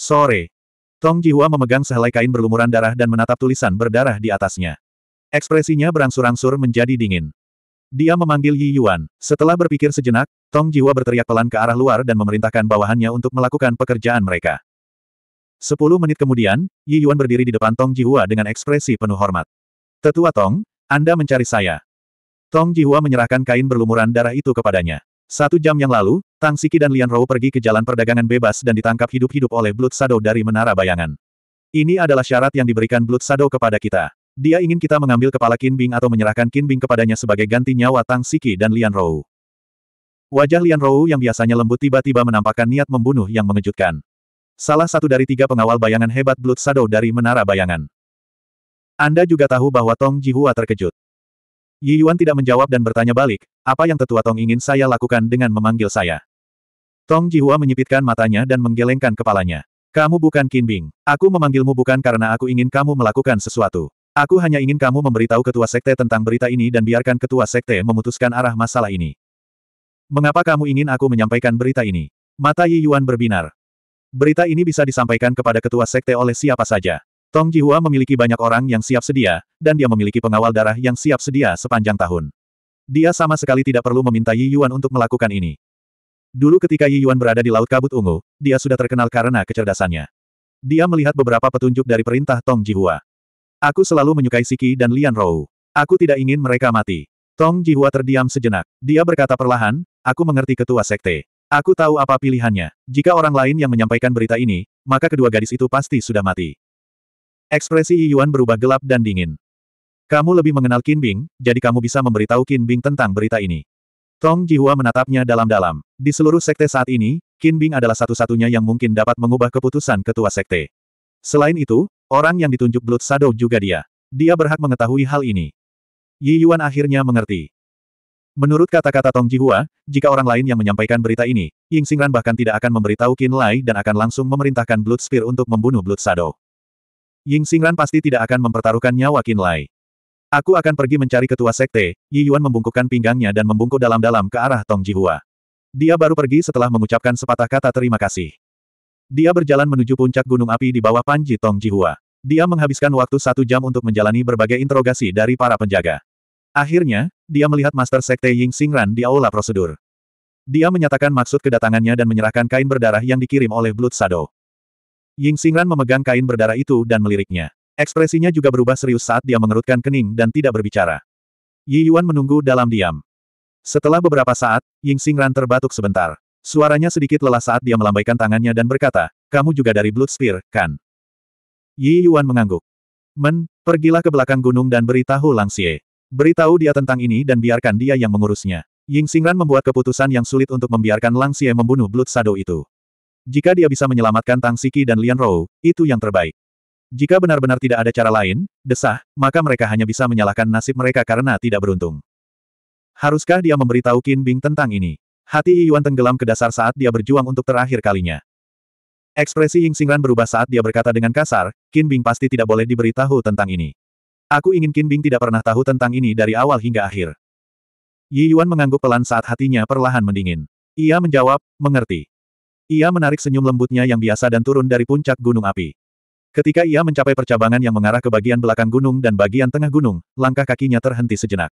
Sore. Tong Jihua memegang sehelai kain berlumuran darah dan menatap tulisan berdarah di atasnya. Ekspresinya berangsur-angsur menjadi dingin. Dia memanggil Yi Yuan. Setelah berpikir sejenak, Tong Jiwa berteriak pelan ke arah luar dan memerintahkan bawahannya untuk melakukan pekerjaan mereka. Sepuluh menit kemudian, Yi Yuan berdiri di depan Tong Jiwa dengan ekspresi penuh hormat. Tetua Tong, Anda mencari saya. Tong Jiwa menyerahkan kain berlumuran darah itu kepadanya. Satu jam yang lalu, Tang Siki dan Lian Rou pergi ke jalan perdagangan bebas dan ditangkap hidup-hidup oleh Blood Shadow dari Menara Bayangan. Ini adalah syarat yang diberikan Blood Shadow kepada kita. Dia ingin kita mengambil kepala Bing atau menyerahkan Bing kepadanya sebagai ganti nyawa Tang Siki dan Lian Rou. Wajah Lian Rou yang biasanya lembut tiba-tiba menampakkan niat membunuh yang mengejutkan. Salah satu dari tiga pengawal bayangan hebat Blood Shadow dari Menara Bayangan. Anda juga tahu bahwa Tong Jihua terkejut. Yi Yuan tidak menjawab dan bertanya balik, apa yang tetua Tong ingin saya lakukan dengan memanggil saya? Tong Jihua menyipitkan matanya dan menggelengkan kepalanya. Kamu bukan Bing. Aku memanggilmu bukan karena aku ingin kamu melakukan sesuatu. Aku hanya ingin kamu memberitahu ketua sekte tentang berita ini dan biarkan ketua sekte memutuskan arah masalah ini. Mengapa kamu ingin aku menyampaikan berita ini? Mata Yi Yuan berbinar. Berita ini bisa disampaikan kepada ketua sekte oleh siapa saja. Tong Jihua memiliki banyak orang yang siap sedia, dan dia memiliki pengawal darah yang siap sedia sepanjang tahun. Dia sama sekali tidak perlu meminta Yi Yuan untuk melakukan ini. Dulu ketika Yi Yuan berada di Laut Kabut Ungu, dia sudah terkenal karena kecerdasannya. Dia melihat beberapa petunjuk dari perintah Tong Jihua. Aku selalu menyukai Siki dan Lian Rou. Aku tidak ingin mereka mati. Tong Jihua terdiam sejenak. Dia berkata perlahan, aku mengerti ketua sekte. Aku tahu apa pilihannya. Jika orang lain yang menyampaikan berita ini, maka kedua gadis itu pasti sudah mati. Ekspresi Yuan berubah gelap dan dingin. Kamu lebih mengenal Qin Bing, jadi kamu bisa memberitahu Qin Bing tentang berita ini. Tong Jihua menatapnya dalam-dalam. Di seluruh sekte saat ini, Qin Bing adalah satu-satunya yang mungkin dapat mengubah keputusan ketua sekte. Selain itu, orang yang ditunjuk Blood Shadow juga dia. Dia berhak mengetahui hal ini. Yi Yuan akhirnya mengerti. Menurut kata-kata Tong Jihua, jika orang lain yang menyampaikan berita ini, Ying Xingran bahkan tidak akan memberitahu Qin Lai dan akan langsung memerintahkan Blood Spear untuk membunuh Blood Shadow. Ying Xingran pasti tidak akan mempertaruhkan nyawa Qin Lai. Aku akan pergi mencari ketua sekte, Yi Yuan membungkukkan pinggangnya dan membungkuk dalam-dalam ke arah Tong Jihua. Dia baru pergi setelah mengucapkan sepatah kata terima kasih. Dia berjalan menuju puncak gunung api di bawah Panji Tong Jihua. Dia menghabiskan waktu satu jam untuk menjalani berbagai interogasi dari para penjaga. Akhirnya, dia melihat Master Sekte Ying Xingran di aula prosedur. Dia menyatakan maksud kedatangannya dan menyerahkan kain berdarah yang dikirim oleh Blood Shadow. Ying Xingran memegang kain berdarah itu dan meliriknya. Ekspresinya juga berubah serius saat dia mengerutkan kening dan tidak berbicara. Yi Yuan menunggu dalam diam. Setelah beberapa saat, Ying Xingran terbatuk sebentar. Suaranya sedikit lelah saat dia melambaikan tangannya dan berkata, kamu juga dari Blood Spear, kan? Yi Yuan mengangguk. Men, pergilah ke belakang gunung dan beritahu Lang Xie. Beritahu dia tentang ini dan biarkan dia yang mengurusnya. Ying Xingran membuat keputusan yang sulit untuk membiarkan Lang Xie membunuh Blood Shadow itu. Jika dia bisa menyelamatkan Tang Siki dan Lian Rou, itu yang terbaik. Jika benar-benar tidak ada cara lain, desah, maka mereka hanya bisa menyalahkan nasib mereka karena tidak beruntung. Haruskah dia memberitahu Qin Bing tentang ini? Hati Yuan tenggelam ke dasar saat dia berjuang untuk terakhir kalinya. Ekspresi Ying Xingran berubah saat dia berkata dengan kasar, Qin Bing pasti tidak boleh diberitahu tentang ini. Aku ingin Qin Bing tidak pernah tahu tentang ini dari awal hingga akhir. Yi Yuan mengangguk pelan saat hatinya perlahan mendingin. Ia menjawab, mengerti. Ia menarik senyum lembutnya yang biasa dan turun dari puncak gunung api. Ketika ia mencapai percabangan yang mengarah ke bagian belakang gunung dan bagian tengah gunung, langkah kakinya terhenti sejenak.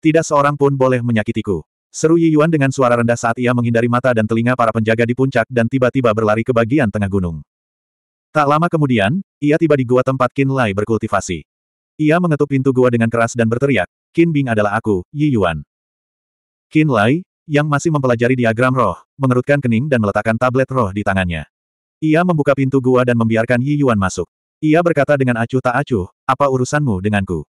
Tidak seorang pun boleh menyakitiku. Seru Yi Yuan dengan suara rendah saat ia menghindari mata dan telinga para penjaga di puncak dan tiba-tiba berlari ke bagian tengah gunung. Tak lama kemudian, ia tiba di gua tempat Qin Lai berkultivasi. Ia mengetuk pintu gua dengan keras dan berteriak, Qin Bing adalah aku, Yi Yuan. Qin Lai, yang masih mempelajari diagram roh, mengerutkan kening dan meletakkan tablet roh di tangannya. Ia membuka pintu gua dan membiarkan Yi Yuan masuk. Ia berkata dengan acuh tak acuh, apa urusanmu denganku?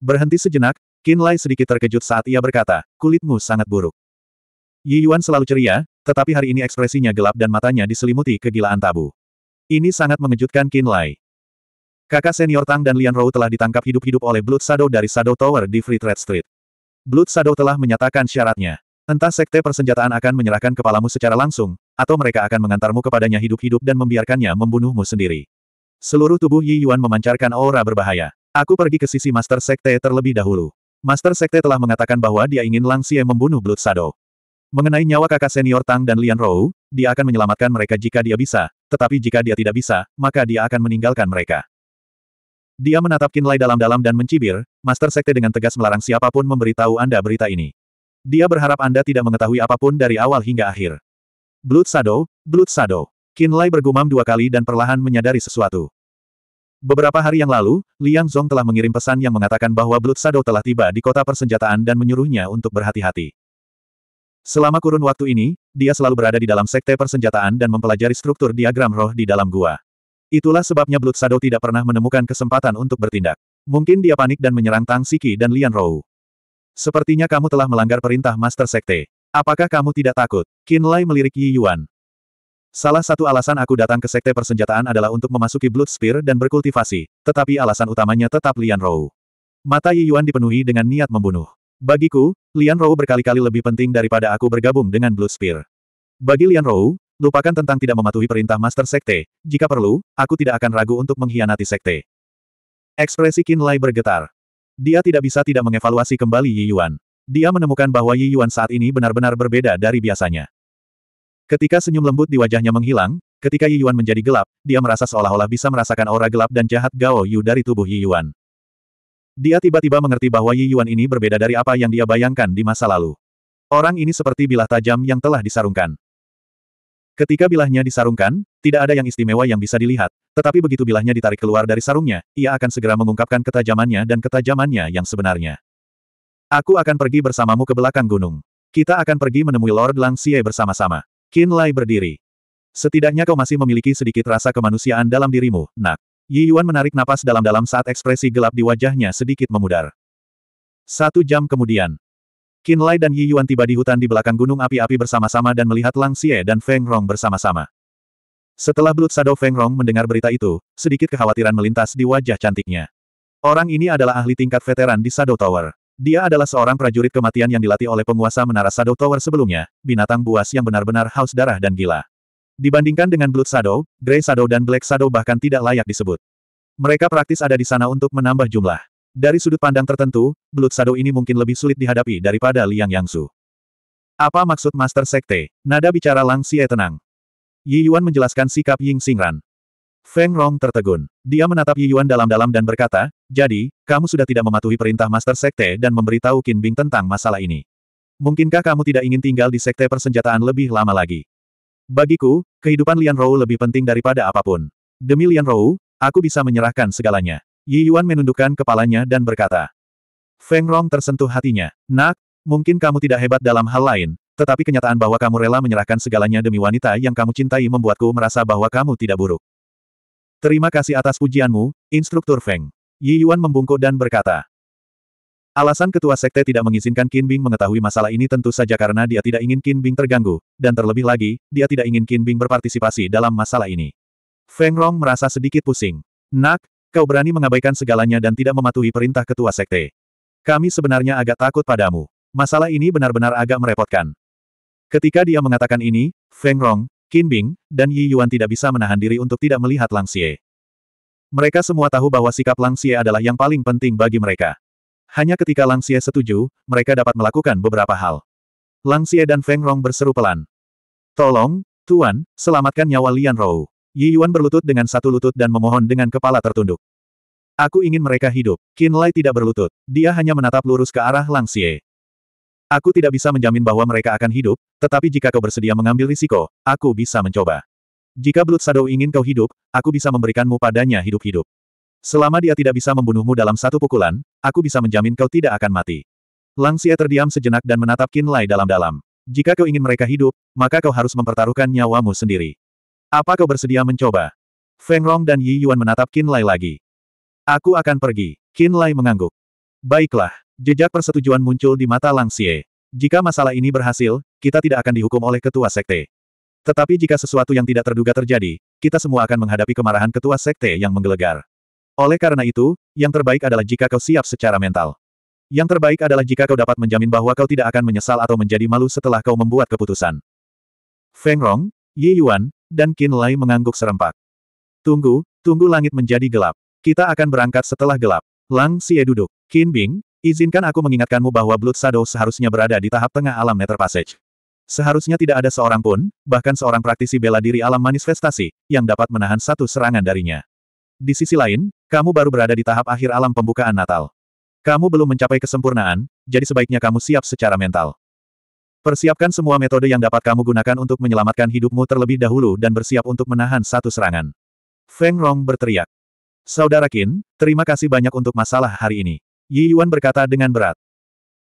Berhenti sejenak, Qin Lai sedikit terkejut saat ia berkata, kulitmu sangat buruk. Yi Yuan selalu ceria, tetapi hari ini ekspresinya gelap dan matanya diselimuti kegilaan tabu. Ini sangat mengejutkan Qin Lai. Kakak senior Tang dan Lian Rou telah ditangkap hidup-hidup oleh Blood Shadow dari Shadow Tower di Free Trade Street. Blood Shadow telah menyatakan syaratnya. Entah sekte persenjataan akan menyerahkan kepalamu secara langsung, atau mereka akan mengantarmu kepadanya hidup-hidup dan membiarkannya membunuhmu sendiri. Seluruh tubuh Yi Yuan memancarkan aura berbahaya. Aku pergi ke sisi Master Sekte terlebih dahulu. Master Sekte telah mengatakan bahwa dia ingin Lang Xie membunuh Blood Shadow. Mengenai nyawa kakak senior Tang dan Lian Rou, dia akan menyelamatkan mereka jika dia bisa, tetapi jika dia tidak bisa, maka dia akan meninggalkan mereka. Dia menatap Kinlay dalam-dalam dan mencibir, Master Sekte dengan tegas melarang siapapun memberitahu Anda berita ini. Dia berharap Anda tidak mengetahui apapun dari awal hingga akhir. Blood Shadow, Blood Shadow. Kinlay bergumam dua kali dan perlahan menyadari sesuatu. Beberapa hari yang lalu, Liang Zhong telah mengirim pesan yang mengatakan bahwa Blood Shadow telah tiba di kota persenjataan dan menyuruhnya untuk berhati-hati. Selama kurun waktu ini, dia selalu berada di dalam sekte persenjataan dan mempelajari struktur diagram roh di dalam gua. Itulah sebabnya Blood Shadow tidak pernah menemukan kesempatan untuk bertindak. Mungkin dia panik dan menyerang Tang Siki dan Lian Rou. Sepertinya kamu telah melanggar perintah Master Sekte. Apakah kamu tidak takut? Qin Lai melirik Yi Yuan. Salah satu alasan aku datang ke Sekte Persenjataan adalah untuk memasuki Blood Spear dan berkultivasi, tetapi alasan utamanya tetap Lian Rou. Mata Yi Yuan dipenuhi dengan niat membunuh. Bagiku, Lian Rou berkali-kali lebih penting daripada aku bergabung dengan Blood Spear. Bagi Lian Rou, lupakan tentang tidak mematuhi perintah Master Sekte, jika perlu, aku tidak akan ragu untuk mengkhianati Sekte. Ekspresi Qin Lai bergetar. Dia tidak bisa tidak mengevaluasi kembali Yi Yuan. Dia menemukan bahwa Yi Yuan saat ini benar-benar berbeda dari biasanya. Ketika senyum lembut di wajahnya menghilang, ketika Yi Yuan menjadi gelap, dia merasa seolah-olah bisa merasakan aura gelap dan jahat Gao Yu dari tubuh Yi Yuan. Dia tiba-tiba mengerti bahwa Yi Yuan ini berbeda dari apa yang dia bayangkan di masa lalu. Orang ini seperti bilah tajam yang telah disarungkan. Ketika bilahnya disarungkan, tidak ada yang istimewa yang bisa dilihat, tetapi begitu bilahnya ditarik keluar dari sarungnya, ia akan segera mengungkapkan ketajamannya dan ketajamannya yang sebenarnya. Aku akan pergi bersamamu ke belakang gunung. Kita akan pergi menemui Lord Lang Langsie bersama-sama. Qin Lai berdiri. Setidaknya kau masih memiliki sedikit rasa kemanusiaan dalam dirimu, nak. Yi Yuan menarik napas dalam-dalam saat ekspresi gelap di wajahnya sedikit memudar. Satu jam kemudian, Qin Lai dan Yi Yuan tiba di hutan di belakang gunung api-api bersama-sama dan melihat Lang Xie dan Feng Rong bersama-sama. Setelah Blood Shadow Feng Rong mendengar berita itu, sedikit kekhawatiran melintas di wajah cantiknya. Orang ini adalah ahli tingkat veteran di Shadow Tower. Dia adalah seorang prajurit kematian yang dilatih oleh penguasa menara Shadow Tower sebelumnya, binatang buas yang benar-benar haus darah dan gila. Dibandingkan dengan Blood Shadow, Grey Shadow dan Black Shadow bahkan tidak layak disebut. Mereka praktis ada di sana untuk menambah jumlah. Dari sudut pandang tertentu, Blood Shadow ini mungkin lebih sulit dihadapi daripada Liang Yangsu. Apa maksud Master Sekte? Nada bicara Lang Xie tenang. Yi Yuan menjelaskan sikap Ying Xingran. Feng Rong tertegun. Dia menatap Yi Yuan dalam-dalam dan berkata, jadi, kamu sudah tidak mematuhi perintah Master Sekte dan memberitahu Qin Bing tentang masalah ini. Mungkinkah kamu tidak ingin tinggal di Sekte Persenjataan lebih lama lagi? Bagiku, kehidupan Lian Rou lebih penting daripada apapun. Demi Lian Rou, aku bisa menyerahkan segalanya. Yi Yuan menundukkan kepalanya dan berkata. Feng Rong tersentuh hatinya. Nak, mungkin kamu tidak hebat dalam hal lain, tetapi kenyataan bahwa kamu rela menyerahkan segalanya demi wanita yang kamu cintai membuatku merasa bahwa kamu tidak buruk. Terima kasih atas pujianmu, Instruktur Feng. Yi Yuan membungkuk dan berkata. Alasan ketua sekte tidak mengizinkan Qin Bing mengetahui masalah ini tentu saja karena dia tidak ingin Qin Bing terganggu, dan terlebih lagi, dia tidak ingin Qin Bing berpartisipasi dalam masalah ini. Feng Rong merasa sedikit pusing. Nak, kau berani mengabaikan segalanya dan tidak mematuhi perintah ketua sekte. Kami sebenarnya agak takut padamu. Masalah ini benar-benar agak merepotkan. Ketika dia mengatakan ini, Feng Rong, Qin Bing, dan Yi Yuan tidak bisa menahan diri untuk tidak melihat Lang Xie. Mereka semua tahu bahwa sikap Lang Xie adalah yang paling penting bagi mereka. Hanya ketika Lang Xie setuju, mereka dapat melakukan beberapa hal. Lang Xie dan Feng Rong berseru pelan. Tolong, Tuan, selamatkan nyawa Lian Rou. Yi Yuan berlutut dengan satu lutut dan memohon dengan kepala tertunduk. Aku ingin mereka hidup. Qin Lai tidak berlutut. Dia hanya menatap lurus ke arah Lang Xie. Aku tidak bisa menjamin bahwa mereka akan hidup, tetapi jika kau bersedia mengambil risiko, aku bisa mencoba. Jika Blood Shadow ingin kau hidup, aku bisa memberikanmu padanya hidup-hidup. Selama dia tidak bisa membunuhmu dalam satu pukulan, aku bisa menjamin kau tidak akan mati. Lang Xie terdiam sejenak dan menatap Qin Lai dalam-dalam. Jika kau ingin mereka hidup, maka kau harus mempertaruhkan nyawamu sendiri. Apa kau bersedia mencoba? Feng Rong dan Yi Yuan menatap Qin Lai lagi. Aku akan pergi. Qin Lai mengangguk. Baiklah. Jejak persetujuan muncul di mata Lang Xie. Jika masalah ini berhasil, kita tidak akan dihukum oleh ketua sekte. Tetapi jika sesuatu yang tidak terduga terjadi, kita semua akan menghadapi kemarahan ketua sekte yang menggelegar. Oleh karena itu, yang terbaik adalah jika kau siap secara mental. Yang terbaik adalah jika kau dapat menjamin bahwa kau tidak akan menyesal atau menjadi malu setelah kau membuat keputusan. Feng Rong, Ye Yuan, dan Qin Lai mengangguk serempak. Tunggu, tunggu langit menjadi gelap. Kita akan berangkat setelah gelap. Lang Xie duduk. Qin Bing, Izinkan aku mengingatkanmu bahwa Blood Shadow seharusnya berada di tahap tengah alam Nether Passage. Seharusnya tidak ada seorang pun, bahkan seorang praktisi bela diri alam manifestasi, yang dapat menahan satu serangan darinya. Di sisi lain, kamu baru berada di tahap akhir alam pembukaan Natal. Kamu belum mencapai kesempurnaan, jadi sebaiknya kamu siap secara mental. Persiapkan semua metode yang dapat kamu gunakan untuk menyelamatkan hidupmu terlebih dahulu dan bersiap untuk menahan satu serangan. Feng Rong berteriak. Saudara Qin, terima kasih banyak untuk masalah hari ini. Yi Yuan berkata dengan berat.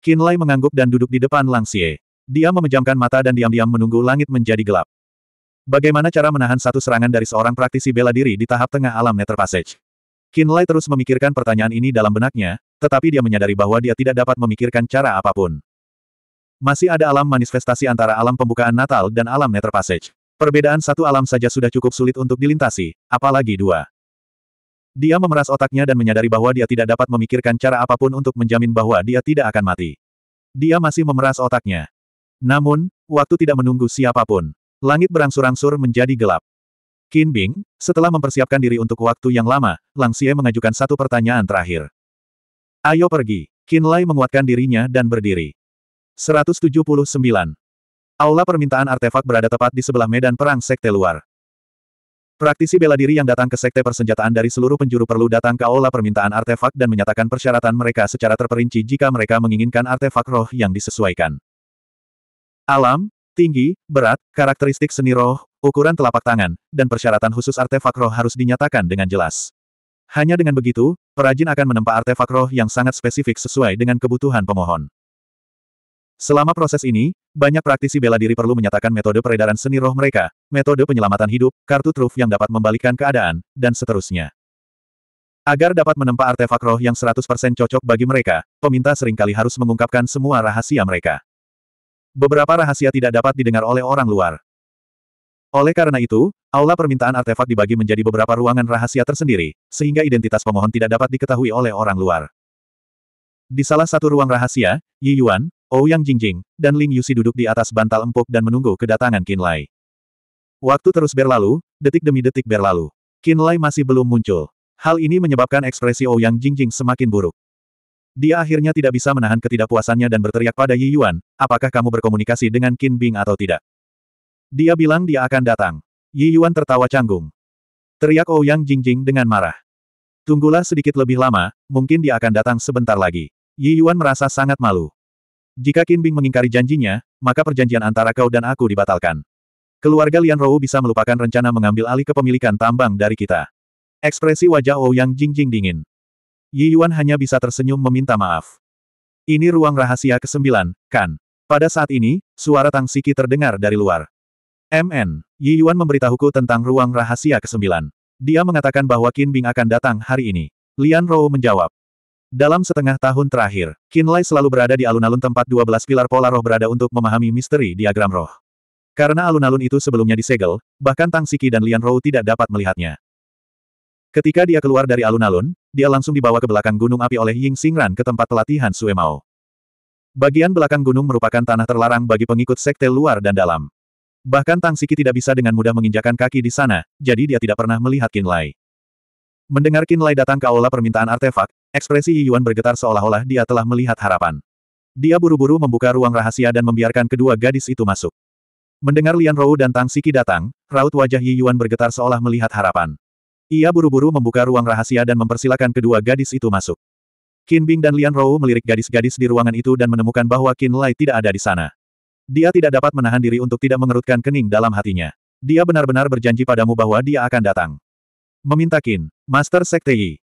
Qin Lai mengangguk dan duduk di depan Lang Xie. Dia memejamkan mata dan diam-diam menunggu langit menjadi gelap. Bagaimana cara menahan satu serangan dari seorang praktisi bela diri di tahap tengah alam Nether Passage? Qin Lai terus memikirkan pertanyaan ini dalam benaknya, tetapi dia menyadari bahwa dia tidak dapat memikirkan cara apapun. Masih ada alam manifestasi antara alam pembukaan Natal dan alam Nether Passage. Perbedaan satu alam saja sudah cukup sulit untuk dilintasi, apalagi dua. Dia memeras otaknya dan menyadari bahwa dia tidak dapat memikirkan cara apapun untuk menjamin bahwa dia tidak akan mati. Dia masih memeras otaknya. Namun, waktu tidak menunggu siapapun. Langit berangsur-angsur menjadi gelap. Qin Bing, setelah mempersiapkan diri untuk waktu yang lama, Lang Xie mengajukan satu pertanyaan terakhir. Ayo pergi. Qin Lai menguatkan dirinya dan berdiri. 179. Aula permintaan artefak berada tepat di sebelah medan perang sekte luar. Praktisi bela diri yang datang ke sekte persenjataan dari seluruh penjuru perlu datang ke aula permintaan artefak dan menyatakan persyaratan mereka secara terperinci jika mereka menginginkan artefak roh yang disesuaikan. Alam, tinggi, berat, karakteristik seni roh, ukuran telapak tangan, dan persyaratan khusus artefak roh harus dinyatakan dengan jelas. Hanya dengan begitu, perajin akan menempa artefak roh yang sangat spesifik sesuai dengan kebutuhan pemohon. Selama proses ini, banyak praktisi bela diri perlu menyatakan metode peredaran seni roh mereka, metode penyelamatan hidup, kartu truf yang dapat membalikkan keadaan, dan seterusnya. Agar dapat menempa artefak roh yang 100% cocok bagi mereka, peminta seringkali harus mengungkapkan semua rahasia mereka. Beberapa rahasia tidak dapat didengar oleh orang luar. Oleh karena itu, aula permintaan artefak dibagi menjadi beberapa ruangan rahasia tersendiri, sehingga identitas pemohon tidak dapat diketahui oleh orang luar. Di salah satu ruang rahasia, Yi Yuan, Ouyang Jingjing, dan Ling Yusi duduk di atas bantal empuk dan menunggu kedatangan Qin Lai. Waktu terus berlalu, detik demi detik berlalu. Qin Lai masih belum muncul. Hal ini menyebabkan ekspresi Ouyang Jingjing semakin buruk. Dia akhirnya tidak bisa menahan ketidakpuasannya dan berteriak pada Yi Yuan, apakah kamu berkomunikasi dengan Qin Bing atau tidak? Dia bilang dia akan datang. Yi Yuan tertawa canggung. Teriak Ouyang Jingjing dengan marah. Tunggulah sedikit lebih lama, mungkin dia akan datang sebentar lagi. Yi Yuan merasa sangat malu. Jika Qin Bing mengingkari janjinya, maka perjanjian antara kau dan aku dibatalkan. Keluarga Lian Rou bisa melupakan rencana mengambil alih kepemilikan tambang dari kita. Ekspresi wajah Ou Yang jingjing dingin. Yi Yuan hanya bisa tersenyum meminta maaf. Ini ruang rahasia ke-9, kan? Pada saat ini, suara Tang Siki terdengar dari luar. MN, Yi Yuan memberitahuku tentang ruang rahasia ke-9. Dia mengatakan bahwa Qin Bing akan datang hari ini. Lian Rou menjawab, dalam setengah tahun terakhir, Kinlay selalu berada di alun-alun tempat 12 pilar pola roh berada untuk memahami misteri diagram roh. Karena alun-alun itu sebelumnya disegel, bahkan Tang Siki dan Lian Rou tidak dapat melihatnya. Ketika dia keluar dari alun-alun, dia langsung dibawa ke belakang gunung api oleh Ying Xingran ke tempat pelatihan Sue Mao. Bagian belakang gunung merupakan tanah terlarang bagi pengikut sekte luar dan dalam. Bahkan Tang Siki tidak bisa dengan mudah menginjakan kaki di sana, jadi dia tidak pernah melihat Kinlay. Mendengar Kinlay datang ke aula permintaan artefak, Ekspresi Yuan bergetar seolah-olah dia telah melihat harapan. Dia buru-buru membuka ruang rahasia dan membiarkan kedua gadis itu masuk. Mendengar Lian Rou dan Tang Siki datang, raut wajah Yi Yuan bergetar seolah melihat harapan. Ia buru-buru membuka ruang rahasia dan mempersilakan kedua gadis itu masuk. Qin Bing dan Lian Rou melirik gadis-gadis di ruangan itu dan menemukan bahwa Qin Lai tidak ada di sana. Dia tidak dapat menahan diri untuk tidak mengerutkan kening dalam hatinya. Dia benar-benar berjanji padamu bahwa dia akan datang. Meminta Qin, Master Sekte Yi.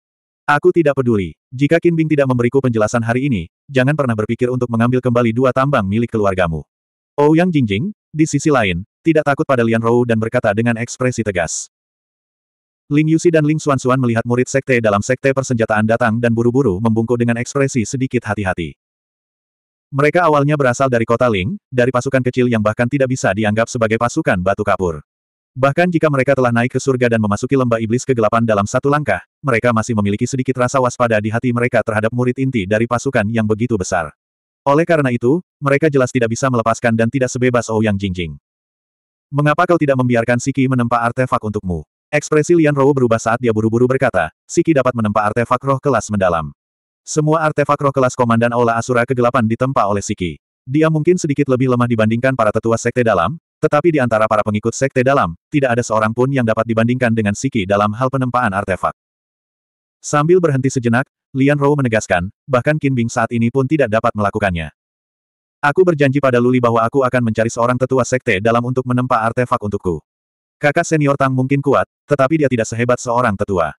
Aku tidak peduli. Jika Bing tidak memberiku penjelasan hari ini, jangan pernah berpikir untuk mengambil kembali dua tambang milik keluargamu. Oh, yang Jingjing, di sisi lain, tidak takut pada Lian Rou dan berkata dengan ekspresi tegas. Ling Yusi dan Ling Xuan Xuan melihat murid sekte dalam sekte persenjataan datang dan buru-buru membungkuk dengan ekspresi sedikit hati-hati. Mereka awalnya berasal dari kota Ling, dari pasukan kecil yang bahkan tidak bisa dianggap sebagai pasukan batu kapur. Bahkan jika mereka telah naik ke surga dan memasuki lembah iblis kegelapan dalam satu langkah, mereka masih memiliki sedikit rasa waspada di hati mereka terhadap murid inti dari pasukan yang begitu besar. Oleh karena itu, mereka jelas tidak bisa melepaskan dan tidak sebebas Ouyang oh Jingjing. Mengapa kau tidak membiarkan Siki menempa artefak untukmu? Ekspresi Lian Rou berubah saat dia buru-buru berkata, Siki dapat menempa artefak roh kelas mendalam. Semua artefak roh kelas Komandan Aula Asura kegelapan ditempa oleh Siki. Dia mungkin sedikit lebih lemah dibandingkan para tetua sekte dalam, tetapi di antara para pengikut sekte dalam, tidak ada seorang pun yang dapat dibandingkan dengan Siki dalam hal penempaan artefak. Sambil berhenti sejenak, Lian Rou menegaskan, bahkan Qin Bing saat ini pun tidak dapat melakukannya. Aku berjanji pada Luli bahwa aku akan mencari seorang tetua sekte dalam untuk menempa artefak untukku. Kakak senior Tang mungkin kuat, tetapi dia tidak sehebat seorang tetua.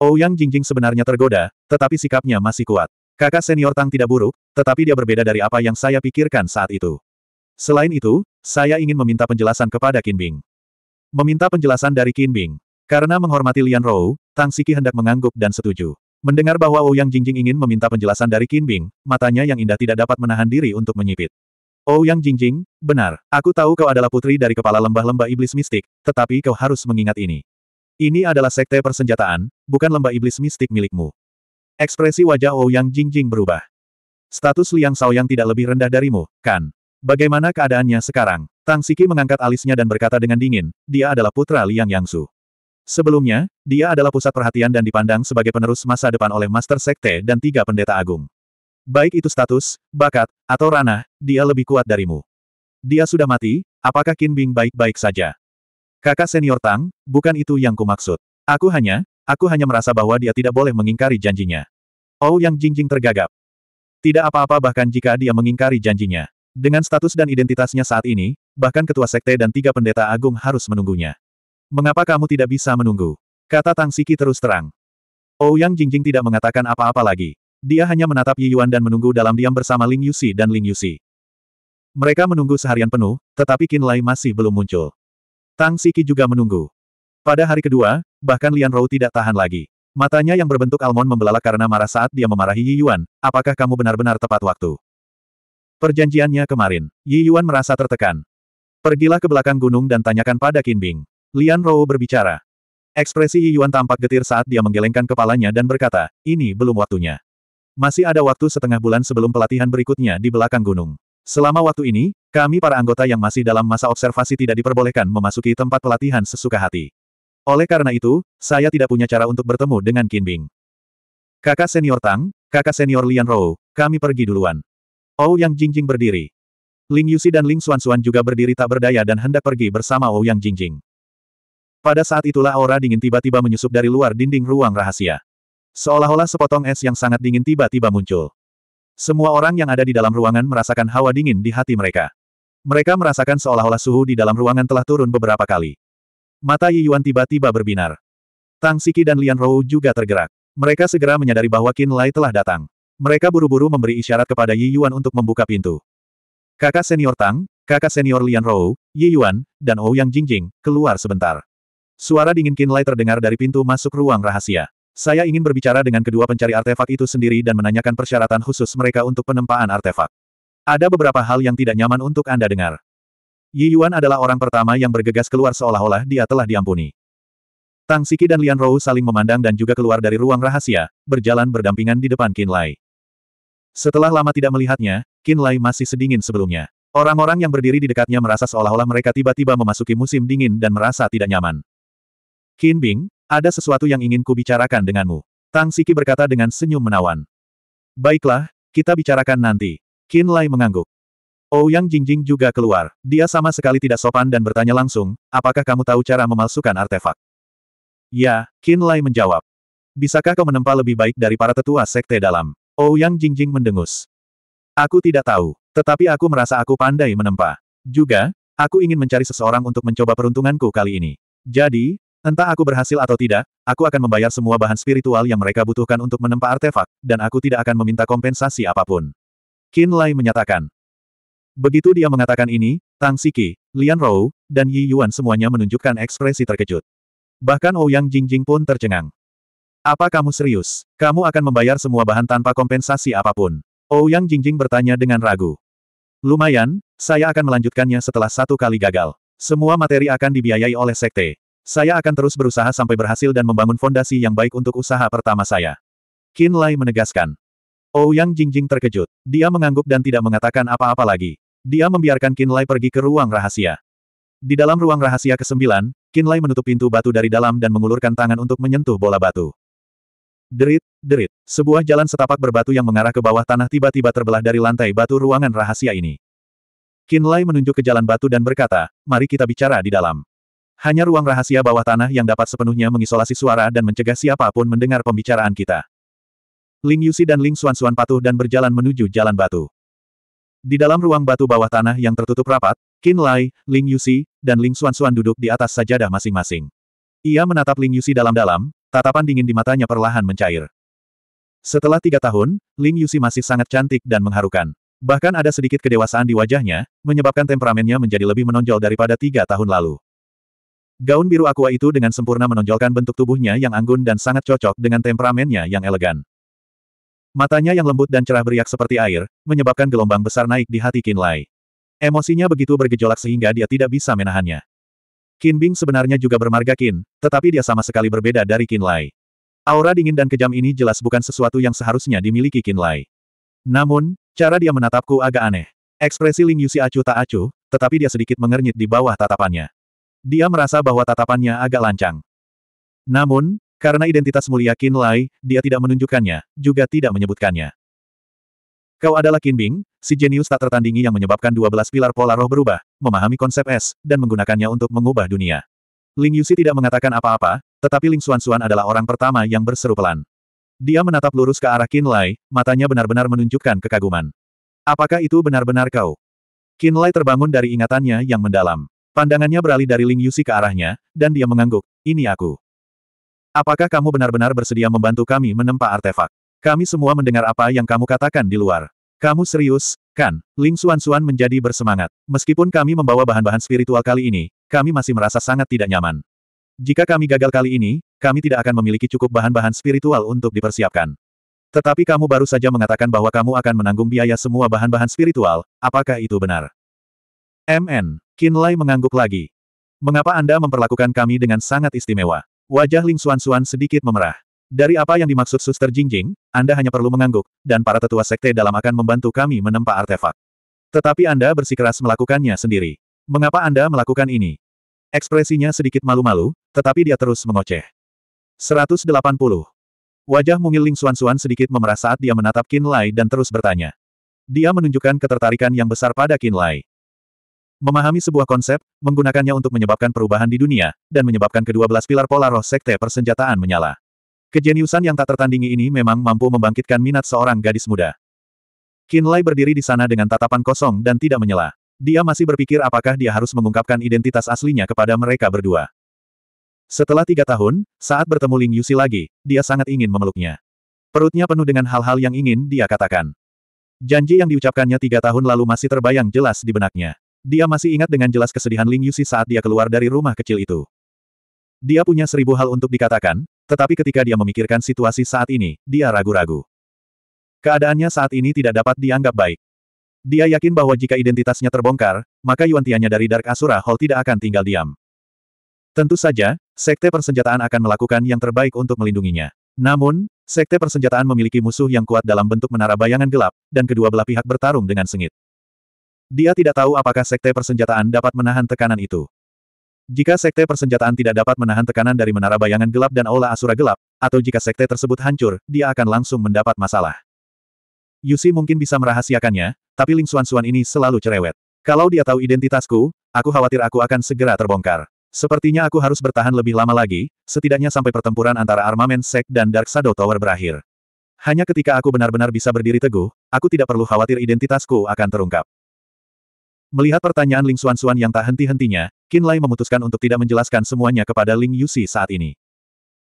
Ouyang Jingjing sebenarnya tergoda, tetapi sikapnya masih kuat. Kakak senior Tang tidak buruk, tetapi dia berbeda dari apa yang saya pikirkan saat itu. Selain itu, saya ingin meminta penjelasan kepada Qin Bing. Meminta penjelasan dari Qin Bing Karena menghormati Lian Rou, Tang Siki hendak mengangguk dan setuju. Mendengar bahwa Ouyang Jingjing ingin meminta penjelasan dari Qin Bing, matanya yang indah tidak dapat menahan diri untuk menyipit. Yang Jingjing, benar, aku tahu kau adalah putri dari kepala lembah-lembah iblis mistik, tetapi kau harus mengingat ini. Ini adalah sekte persenjataan, bukan lembah iblis mistik milikmu. Ekspresi wajah Ouyang Jingjing berubah. Status Liang yang tidak lebih rendah darimu, kan? Bagaimana keadaannya sekarang? Tang Siki mengangkat alisnya dan berkata dengan dingin, dia adalah putra Liang Yangsu. Sebelumnya, dia adalah pusat perhatian dan dipandang sebagai penerus masa depan oleh Master Sekte dan tiga pendeta agung. Baik itu status, bakat, atau ranah, dia lebih kuat darimu. Dia sudah mati, apakah Qin Bing baik-baik saja? Kakak senior Tang, bukan itu yang kumaksud. Aku hanya, aku hanya merasa bahwa dia tidak boleh mengingkari janjinya. Oh Yang Jingjing tergagap. Tidak apa-apa bahkan jika dia mengingkari janjinya. Dengan status dan identitasnya saat ini, bahkan ketua sekte dan tiga pendeta agung harus menunggunya. Mengapa kamu tidak bisa menunggu? Kata Tang Siki terus terang. Ouyang oh, Yang Jingjing tidak mengatakan apa-apa lagi. Dia hanya menatap Yi Yuan dan menunggu dalam diam bersama Ling Yusi dan Ling Yusi. Mereka menunggu seharian penuh, tetapi Qin Lai masih belum muncul. Tang Siki juga menunggu. Pada hari kedua, bahkan Lian Rou tidak tahan lagi. Matanya yang berbentuk almond membelalak karena marah saat dia memarahi Yi Yuan, apakah kamu benar-benar tepat waktu? Perjanjiannya kemarin, Yi Yuan merasa tertekan. Pergilah ke belakang gunung dan tanyakan pada Qin Bing. Lian Rou berbicara. Ekspresi Yi Yuan tampak getir saat dia menggelengkan kepalanya dan berkata, ini belum waktunya. Masih ada waktu setengah bulan sebelum pelatihan berikutnya di belakang gunung. Selama waktu ini, kami para anggota yang masih dalam masa observasi tidak diperbolehkan memasuki tempat pelatihan sesuka hati. Oleh karena itu, saya tidak punya cara untuk bertemu dengan Qin Bing. Kakak senior Tang, kakak senior Lian Rou, kami pergi duluan. Ou Yang Jingjing berdiri. Ling Yusi dan Ling Xuan Xuan juga berdiri tak berdaya dan hendak pergi bersama Ou Yang Jingjing. Pada saat itulah aura dingin tiba-tiba menyusup dari luar dinding ruang rahasia. Seolah-olah sepotong es yang sangat dingin tiba-tiba muncul. Semua orang yang ada di dalam ruangan merasakan hawa dingin di hati mereka. Mereka merasakan seolah-olah suhu di dalam ruangan telah turun beberapa kali. Mata Yi Yuan tiba-tiba berbinar. Tang Siki dan Lian Rou juga tergerak. Mereka segera menyadari bahwa Qin Lai telah datang. Mereka buru-buru memberi isyarat kepada Yi Yuan untuk membuka pintu. Kakak senior Tang, kakak senior Lian Rou, Yi Yuan, dan Ouyang Jingjing, keluar sebentar. Suara dingin Qin Lai terdengar dari pintu masuk ruang rahasia. Saya ingin berbicara dengan kedua pencari artefak itu sendiri dan menanyakan persyaratan khusus mereka untuk penempaan artefak. Ada beberapa hal yang tidak nyaman untuk Anda dengar. Yi Yuan adalah orang pertama yang bergegas keluar seolah-olah dia telah diampuni. Tang Siki dan Lian Rou saling memandang dan juga keluar dari ruang rahasia, berjalan berdampingan di depan Qin Lai. Setelah lama tidak melihatnya, Qin Lai masih sedingin sebelumnya. Orang-orang yang berdiri di dekatnya merasa seolah-olah mereka tiba-tiba memasuki musim dingin dan merasa tidak nyaman. Qin Bing, ada sesuatu yang ingin kubicarakan denganmu. Tang Siki berkata dengan senyum menawan. Baiklah, kita bicarakan nanti. Qin Lai mengangguk. Oh, yang Jingjing juga keluar. Dia sama sekali tidak sopan dan bertanya langsung, apakah kamu tahu cara memalsukan artefak? Ya, Qin Lai menjawab. Bisakah kau menempa lebih baik dari para tetua sekte dalam? Ouyang oh Jingjing mendengus. Aku tidak tahu, tetapi aku merasa aku pandai menempa. Juga, aku ingin mencari seseorang untuk mencoba peruntunganku kali ini. Jadi, entah aku berhasil atau tidak, aku akan membayar semua bahan spiritual yang mereka butuhkan untuk menempa artefak, dan aku tidak akan meminta kompensasi apapun. Qin Lai menyatakan. Begitu dia mengatakan ini, Tang Siki, Lian Rou, dan Yi Yuan semuanya menunjukkan ekspresi terkejut. Bahkan Ouyang oh Jingjing pun tercengang. Apa kamu serius? Kamu akan membayar semua bahan tanpa kompensasi apapun. Ouyang oh, Jingjing bertanya dengan ragu. Lumayan, saya akan melanjutkannya setelah satu kali gagal. Semua materi akan dibiayai oleh sekte. Saya akan terus berusaha sampai berhasil dan membangun fondasi yang baik untuk usaha pertama saya. Qin Lai menegaskan. Ouyang oh, Jingjing terkejut. Dia mengangguk dan tidak mengatakan apa-apa lagi. Dia membiarkan Qin Lai pergi ke ruang rahasia. Di dalam ruang rahasia ke-9, Qin Lai menutup pintu batu dari dalam dan mengulurkan tangan untuk menyentuh bola batu. Derit, derit. Sebuah jalan setapak berbatu yang mengarah ke bawah tanah tiba-tiba terbelah dari lantai batu ruangan rahasia ini. Lai menunjuk ke jalan batu dan berkata, mari kita bicara di dalam. Hanya ruang rahasia bawah tanah yang dapat sepenuhnya mengisolasi suara dan mencegah siapapun mendengar pembicaraan kita. Ling Yusi dan Ling Xuan-Xuan patuh dan berjalan menuju jalan batu. Di dalam ruang batu bawah tanah yang tertutup rapat, Lai, Ling Yusi, dan Ling Xuan-Xuan duduk di atas sajadah masing-masing. Ia menatap Ling Yusi dalam-dalam, Tatapan dingin di matanya perlahan mencair. Setelah tiga tahun, Ling Yusi masih sangat cantik dan mengharukan. Bahkan ada sedikit kedewasaan di wajahnya, menyebabkan temperamennya menjadi lebih menonjol daripada tiga tahun lalu. Gaun biru aqua itu dengan sempurna menonjolkan bentuk tubuhnya yang anggun dan sangat cocok dengan temperamennya yang elegan. Matanya yang lembut dan cerah beriak seperti air, menyebabkan gelombang besar naik di hati Kinlay. Emosinya begitu bergejolak sehingga dia tidak bisa menahannya. Qin Bing sebenarnya juga bermarga Qin, tetapi dia sama sekali berbeda dari Qin Lai. Aura dingin dan kejam ini jelas bukan sesuatu yang seharusnya dimiliki Qin Lai. Namun, cara dia menatapku agak aneh. Ekspresi Ling Yusi acuh tak acuh, tetapi dia sedikit mengernyit di bawah tatapannya. Dia merasa bahwa tatapannya agak lancang. Namun, karena identitas mulia Qin Lai, dia tidak menunjukkannya, juga tidak menyebutkannya. Kau adalah Bing, si jenius tak tertandingi yang menyebabkan 12 pilar pola roh berubah, memahami konsep es, dan menggunakannya untuk mengubah dunia. Ling Yusi tidak mengatakan apa-apa, tetapi Ling Xuan Xuan adalah orang pertama yang berseru pelan. Dia menatap lurus ke arah Qin Lai, matanya benar-benar menunjukkan kekaguman. Apakah itu benar-benar kau? Qin Lai terbangun dari ingatannya yang mendalam. Pandangannya beralih dari Ling Yusi ke arahnya, dan dia mengangguk, ini aku. Apakah kamu benar-benar bersedia membantu kami menempa artefak? Kami semua mendengar apa yang kamu katakan di luar. Kamu serius, kan? Ling Xuan Xuan menjadi bersemangat. Meskipun kami membawa bahan-bahan spiritual kali ini, kami masih merasa sangat tidak nyaman. Jika kami gagal kali ini, kami tidak akan memiliki cukup bahan-bahan spiritual untuk dipersiapkan. Tetapi kamu baru saja mengatakan bahwa kamu akan menanggung biaya semua bahan-bahan spiritual, apakah itu benar? MN, Lai mengangguk lagi. Mengapa Anda memperlakukan kami dengan sangat istimewa? Wajah Ling Xuan Xuan sedikit memerah. Dari apa yang dimaksud Suster Jingjing, Anda hanya perlu mengangguk, dan para tetua sekte dalam akan membantu kami menempa artefak. Tetapi Anda bersikeras melakukannya sendiri. Mengapa Anda melakukan ini? Ekspresinya sedikit malu-malu, tetapi dia terus mengoceh. 180. Wajah mungil Ling Suan-Suan sedikit memerah saat dia menatap Qin Lai dan terus bertanya. Dia menunjukkan ketertarikan yang besar pada Qin Lai. Memahami sebuah konsep, menggunakannya untuk menyebabkan perubahan di dunia, dan menyebabkan kedua belas pilar pola roh sekte persenjataan menyala. Kejeniusan yang tak tertandingi ini memang mampu membangkitkan minat seorang gadis muda. Lai berdiri di sana dengan tatapan kosong dan tidak menyela. Dia masih berpikir apakah dia harus mengungkapkan identitas aslinya kepada mereka berdua. Setelah tiga tahun, saat bertemu Ling Yusi lagi, dia sangat ingin memeluknya. Perutnya penuh dengan hal-hal yang ingin dia katakan. Janji yang diucapkannya tiga tahun lalu masih terbayang jelas di benaknya. Dia masih ingat dengan jelas kesedihan Ling Yusi saat dia keluar dari rumah kecil itu. Dia punya seribu hal untuk dikatakan, tetapi ketika dia memikirkan situasi saat ini, dia ragu-ragu. Keadaannya saat ini tidak dapat dianggap baik. Dia yakin bahwa jika identitasnya terbongkar, maka Yuantianya dari Dark Asura Hall tidak akan tinggal diam. Tentu saja, Sekte Persenjataan akan melakukan yang terbaik untuk melindunginya. Namun, Sekte Persenjataan memiliki musuh yang kuat dalam bentuk menara bayangan gelap, dan kedua belah pihak bertarung dengan sengit. Dia tidak tahu apakah Sekte Persenjataan dapat menahan tekanan itu. Jika sekte persenjataan tidak dapat menahan tekanan dari menara bayangan gelap dan aula asura gelap, atau jika sekte tersebut hancur, dia akan langsung mendapat masalah. Yusi mungkin bisa merahasiakannya, tapi Ling Xuan-Xuan ini selalu cerewet. Kalau dia tahu identitasku, aku khawatir aku akan segera terbongkar. Sepertinya aku harus bertahan lebih lama lagi, setidaknya sampai pertempuran antara armamen Sek dan Dark Shadow Tower berakhir. Hanya ketika aku benar-benar bisa berdiri teguh, aku tidak perlu khawatir identitasku akan terungkap. Melihat pertanyaan Ling Xuan yang tak henti-hentinya, Qin Lai memutuskan untuk tidak menjelaskan semuanya kepada Ling Yuxi saat ini.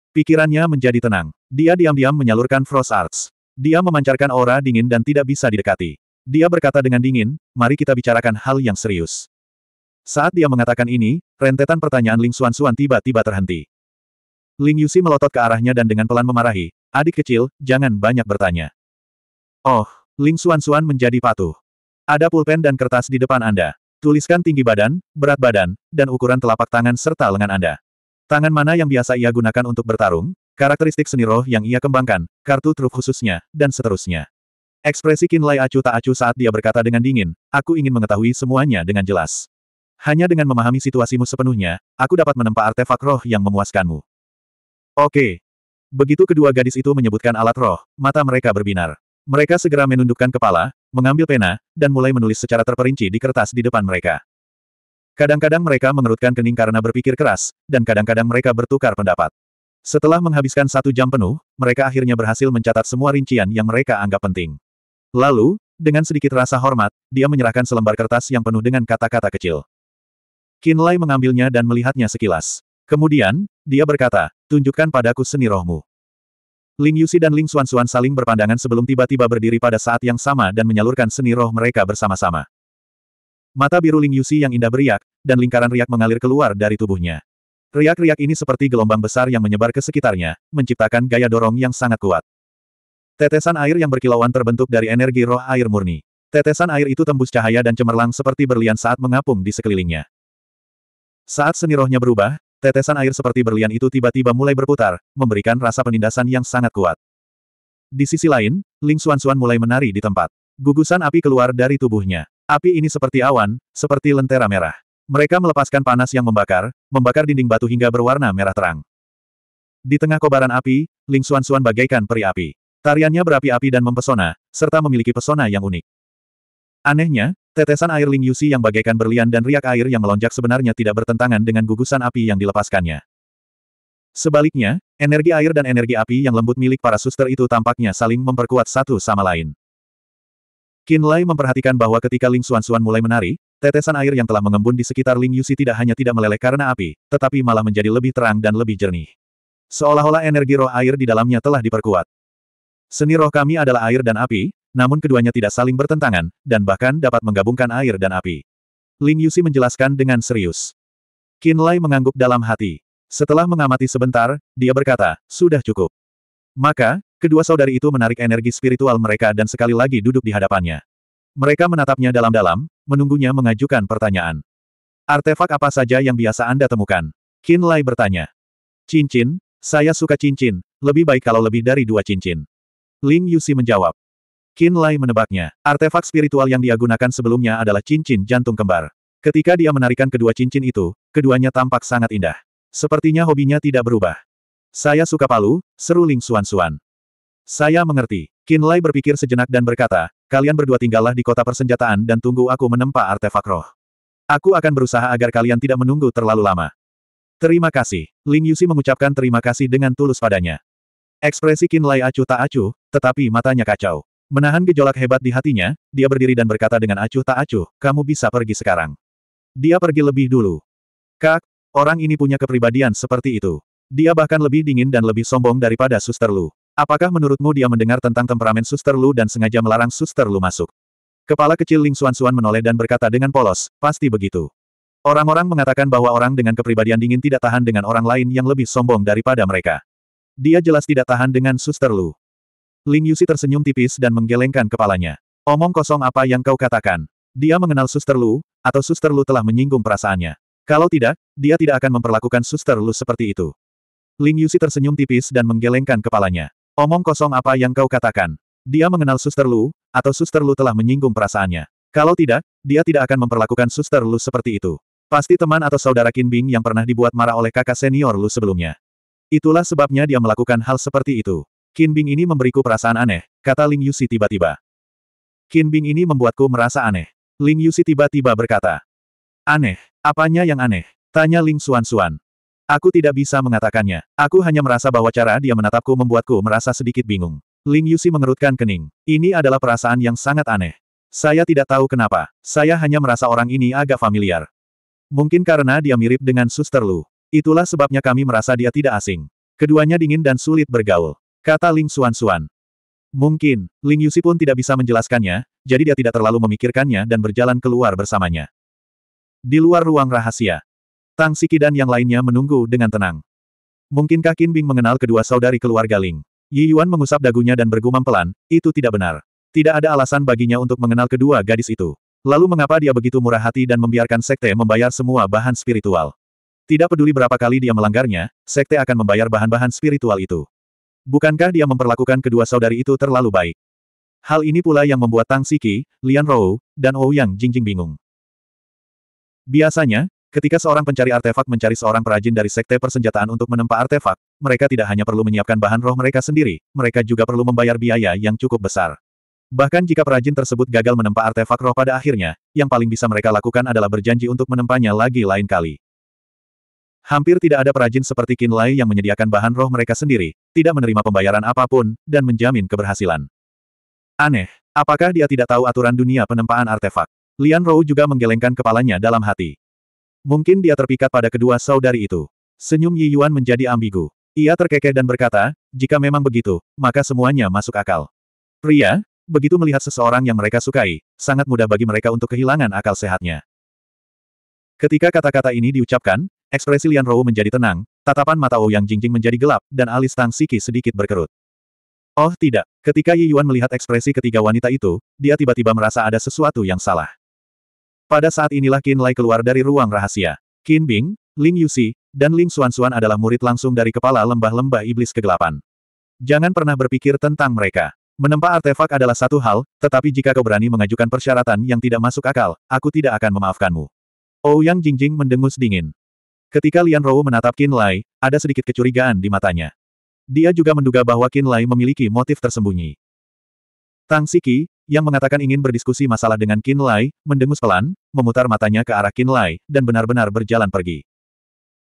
Pikirannya menjadi tenang. Dia diam-diam menyalurkan Frost Arts. Dia memancarkan aura dingin dan tidak bisa didekati. Dia berkata dengan dingin, mari kita bicarakan hal yang serius. Saat dia mengatakan ini, rentetan pertanyaan Ling Xuan tiba-tiba terhenti. Ling Yuxi melotot ke arahnya dan dengan pelan memarahi, adik kecil, jangan banyak bertanya. Oh, Ling Xuan menjadi patuh. Ada pulpen dan kertas di depan Anda. Tuliskan tinggi badan, berat badan, dan ukuran telapak tangan serta lengan Anda. Tangan mana yang biasa ia gunakan untuk bertarung, karakteristik seni roh yang ia kembangkan, kartu truf khususnya, dan seterusnya. Ekspresi Kinlay acuh tak acuh saat dia berkata dengan dingin, aku ingin mengetahui semuanya dengan jelas. Hanya dengan memahami situasimu sepenuhnya, aku dapat menempa artefak roh yang memuaskanmu. Oke. Begitu kedua gadis itu menyebutkan alat roh, mata mereka berbinar. Mereka segera menundukkan kepala, mengambil pena, dan mulai menulis secara terperinci di kertas di depan mereka. Kadang-kadang mereka mengerutkan kening karena berpikir keras, dan kadang-kadang mereka bertukar pendapat. Setelah menghabiskan satu jam penuh, mereka akhirnya berhasil mencatat semua rincian yang mereka anggap penting. Lalu, dengan sedikit rasa hormat, dia menyerahkan selembar kertas yang penuh dengan kata-kata kecil. Kinlay mengambilnya dan melihatnya sekilas. Kemudian, dia berkata, tunjukkan padaku seni rohmu. Ling Yusi dan Ling Xuan Xuan saling berpandangan sebelum tiba-tiba berdiri pada saat yang sama dan menyalurkan seni roh mereka bersama-sama. Mata biru Ling Yusi yang indah beriak, dan lingkaran riak mengalir keluar dari tubuhnya. Riak-riak ini seperti gelombang besar yang menyebar ke sekitarnya, menciptakan gaya dorong yang sangat kuat. Tetesan air yang berkilauan terbentuk dari energi roh air murni. Tetesan air itu tembus cahaya dan cemerlang seperti berlian saat mengapung di sekelilingnya. Saat seni rohnya berubah, Tetesan air seperti berlian itu tiba-tiba mulai berputar, memberikan rasa penindasan yang sangat kuat. Di sisi lain, Ling Xuan Xuan mulai menari di tempat. Gugusan api keluar dari tubuhnya. Api ini seperti awan, seperti lentera merah. Mereka melepaskan panas yang membakar, membakar dinding batu hingga berwarna merah terang. Di tengah kobaran api, Ling Xuan Xuan bagaikan peri api. Tariannya berapi-api dan mempesona, serta memiliki pesona yang unik. Anehnya, tetesan air Ling Yusi yang bagaikan berlian dan riak air yang melonjak sebenarnya tidak bertentangan dengan gugusan api yang dilepaskannya. Sebaliknya, energi air dan energi api yang lembut milik para suster itu tampaknya saling memperkuat satu sama lain. Qin Lai memperhatikan bahwa ketika Ling Xuan mulai menari, tetesan air yang telah mengembun di sekitar Ling Yusi tidak hanya tidak meleleh karena api, tetapi malah menjadi lebih terang dan lebih jernih. Seolah-olah energi roh air di dalamnya telah diperkuat. Seni roh kami adalah air dan api, namun keduanya tidak saling bertentangan, dan bahkan dapat menggabungkan air dan api. Ling Yusi menjelaskan dengan serius. Qin Lai mengangguk dalam hati. Setelah mengamati sebentar, dia berkata, sudah cukup. Maka, kedua saudari itu menarik energi spiritual mereka dan sekali lagi duduk di hadapannya. Mereka menatapnya dalam-dalam, menunggunya mengajukan pertanyaan. Artefak apa saja yang biasa Anda temukan? Qin Lai bertanya. Cincin, saya suka cincin, lebih baik kalau lebih dari dua cincin. Ling Yusi menjawab. Qin Lai menebaknya. Artefak spiritual yang dia gunakan sebelumnya adalah cincin jantung kembar. Ketika dia menarikan kedua cincin itu, keduanya tampak sangat indah. Sepertinya hobinya tidak berubah. Saya suka palu, seru Ling Suan Suan. Saya mengerti. Qin Lai berpikir sejenak dan berkata, kalian berdua tinggallah di kota persenjataan dan tunggu aku menempa artefak roh. Aku akan berusaha agar kalian tidak menunggu terlalu lama. Terima kasih. Ling Yusi mengucapkan terima kasih dengan tulus padanya. Ekspresi Qin Lai acuh tak acuh, tetapi matanya kacau. Menahan gejolak hebat di hatinya, dia berdiri dan berkata dengan acuh tak acuh, kamu bisa pergi sekarang. Dia pergi lebih dulu. Kak, orang ini punya kepribadian seperti itu. Dia bahkan lebih dingin dan lebih sombong daripada Suster Lu. Apakah menurutmu dia mendengar tentang temperamen Suster Lu dan sengaja melarang Suster Lu masuk? Kepala kecil Ling Suan-Suan menoleh dan berkata dengan polos, pasti begitu. Orang-orang mengatakan bahwa orang dengan kepribadian dingin tidak tahan dengan orang lain yang lebih sombong daripada mereka. Dia jelas tidak tahan dengan Suster Lu. Ling Yusi tersenyum tipis dan menggelengkan kepalanya. Omong kosong apa yang kau katakan. Dia mengenal Suster Lu, atau Suster Lu telah menyinggung perasaannya. Kalau tidak, dia tidak akan memperlakukan Suster Lu seperti itu. Ling Yusi tersenyum tipis dan menggelengkan kepalanya. Omong kosong apa yang kau katakan. Dia mengenal Suster Lu, atau Suster Lu telah menyinggung perasaannya. Kalau tidak, dia tidak akan memperlakukan Suster Lu seperti itu. Pasti teman atau saudara Qin Bing yang pernah dibuat marah oleh kakak senior Lu sebelumnya. Itulah sebabnya dia melakukan hal seperti itu. Qin Bing ini memberiku perasaan aneh, kata Ling Yusi tiba-tiba. Qin Bing ini membuatku merasa aneh. Ling Yusi tiba-tiba berkata. Aneh, apanya yang aneh? Tanya Ling Suan Suan. Aku tidak bisa mengatakannya. Aku hanya merasa bahwa cara dia menatapku membuatku merasa sedikit bingung. Ling Yusi mengerutkan kening. Ini adalah perasaan yang sangat aneh. Saya tidak tahu kenapa. Saya hanya merasa orang ini agak familiar. Mungkin karena dia mirip dengan Suster Lu. Itulah sebabnya kami merasa dia tidak asing. Keduanya dingin dan sulit bergaul. Kata Ling Xuan-Xuan. Mungkin, Ling Yusi pun tidak bisa menjelaskannya, jadi dia tidak terlalu memikirkannya dan berjalan keluar bersamanya. Di luar ruang rahasia, Tang Siki dan yang lainnya menunggu dengan tenang. Mungkinkah Qin Bing mengenal kedua saudari keluarga Ling? Yi Yuan mengusap dagunya dan bergumam pelan, itu tidak benar. Tidak ada alasan baginya untuk mengenal kedua gadis itu. Lalu mengapa dia begitu murah hati dan membiarkan sekte membayar semua bahan spiritual? Tidak peduli berapa kali dia melanggarnya, sekte akan membayar bahan-bahan spiritual itu. Bukankah dia memperlakukan kedua saudari itu terlalu baik? Hal ini pula yang membuat Tang Siki, Lian Rou, dan Ou Yang Jingjing bingung. Biasanya, ketika seorang pencari artefak mencari seorang perajin dari sekte persenjataan untuk menempa artefak, mereka tidak hanya perlu menyiapkan bahan roh mereka sendiri, mereka juga perlu membayar biaya yang cukup besar. Bahkan jika perajin tersebut gagal menempa artefak roh pada akhirnya, yang paling bisa mereka lakukan adalah berjanji untuk menempanya lagi lain kali. Hampir tidak ada perajin seperti Kinlai yang menyediakan bahan roh mereka sendiri, tidak menerima pembayaran apapun, dan menjamin keberhasilan. Aneh, apakah dia tidak tahu aturan dunia penempaan artefak? Lian Rou juga menggelengkan kepalanya dalam hati. Mungkin dia terpikat pada kedua saudari itu. Senyum Yi Yuan menjadi ambigu. Ia terkekeh dan berkata, jika memang begitu, maka semuanya masuk akal. Pria, begitu melihat seseorang yang mereka sukai, sangat mudah bagi mereka untuk kehilangan akal sehatnya. Ketika kata-kata ini diucapkan, Ekspresi Lian Rou menjadi tenang, tatapan mata Ou Yang Jingjing menjadi gelap, dan alis Tang Siki sedikit berkerut. Oh tidak, ketika Yi Yuan melihat ekspresi ketiga wanita itu, dia tiba-tiba merasa ada sesuatu yang salah. Pada saat inilah Qin Lai keluar dari ruang rahasia. Qin Bing, Ling Yuxi, dan Ling Xuan Xuan adalah murid langsung dari kepala lembah-lembah iblis kegelapan. Jangan pernah berpikir tentang mereka. Menempa artefak adalah satu hal, tetapi jika kau berani mengajukan persyaratan yang tidak masuk akal, aku tidak akan memaafkanmu. Ouyang Jingjing mendengus dingin. Ketika Lian Rou menatap Qin Lai, ada sedikit kecurigaan di matanya. Dia juga menduga bahwa Qin Lai memiliki motif tersembunyi. Tang Siki, yang mengatakan ingin berdiskusi masalah dengan Qin Lai, mendengus pelan, memutar matanya ke arah Qin Lai, dan benar-benar berjalan pergi.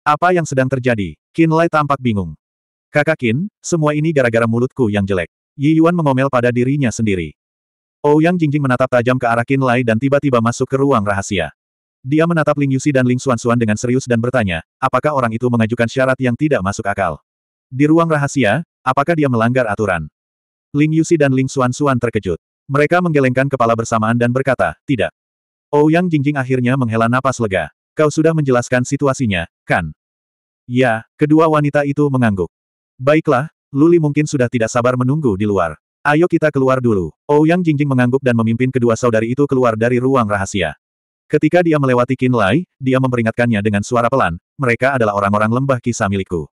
Apa yang sedang terjadi? Qin Lai tampak bingung. Kakak Qin, semua ini gara-gara mulutku yang jelek. Yi Yuan mengomel pada dirinya sendiri. Ouyang Jingjing menatap tajam ke arah Qin Lai dan tiba-tiba masuk ke ruang rahasia. Dia menatap Ling Yusi dan Ling Xuan Xuan dengan serius dan bertanya, apakah orang itu mengajukan syarat yang tidak masuk akal? Di ruang rahasia, apakah dia melanggar aturan? Ling Yusi dan Ling Xuan Xuan terkejut. Mereka menggelengkan kepala bersamaan dan berkata, tidak. Ouyang oh, Jingjing akhirnya menghela napas lega. Kau sudah menjelaskan situasinya, kan? Ya, kedua wanita itu mengangguk. Baiklah, Luli mungkin sudah tidak sabar menunggu di luar. Ayo kita keluar dulu. Ouyang oh, Jingjing mengangguk dan memimpin kedua saudari itu keluar dari ruang rahasia. Ketika dia melewati Kinlai, dia memperingatkannya dengan suara pelan, mereka adalah orang-orang lembah kisah milikku.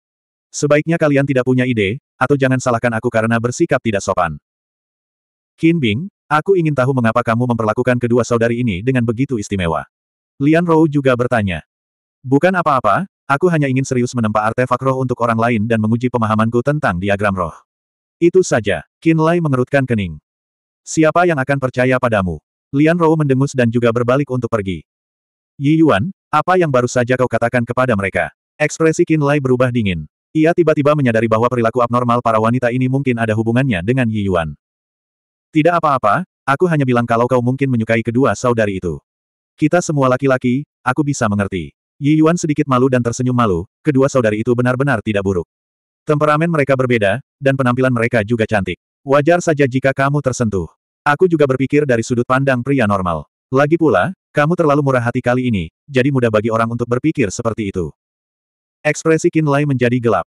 Sebaiknya kalian tidak punya ide, atau jangan salahkan aku karena bersikap tidak sopan. Qin Bing, aku ingin tahu mengapa kamu memperlakukan kedua saudari ini dengan begitu istimewa. Lian Rou juga bertanya. Bukan apa-apa, aku hanya ingin serius menempa artefak roh untuk orang lain dan menguji pemahamanku tentang diagram roh. Itu saja, Qin Lai mengerutkan kening. Siapa yang akan percaya padamu? Lian Rou mendengus dan juga berbalik untuk pergi. Yi Yuan, apa yang baru saja kau katakan kepada mereka? Ekspresi Qin Lai berubah dingin. Ia tiba-tiba menyadari bahwa perilaku abnormal para wanita ini mungkin ada hubungannya dengan Yi Yuan. Tidak apa-apa, aku hanya bilang kalau kau mungkin menyukai kedua saudari itu. Kita semua laki-laki, aku bisa mengerti. Yi Yuan sedikit malu dan tersenyum malu, kedua saudari itu benar-benar tidak buruk. Temperamen mereka berbeda, dan penampilan mereka juga cantik. Wajar saja jika kamu tersentuh. Aku juga berpikir dari sudut pandang pria normal. Lagi pula, kamu terlalu murah hati kali ini, jadi mudah bagi orang untuk berpikir seperti itu. Ekspresi Kinlay menjadi gelap.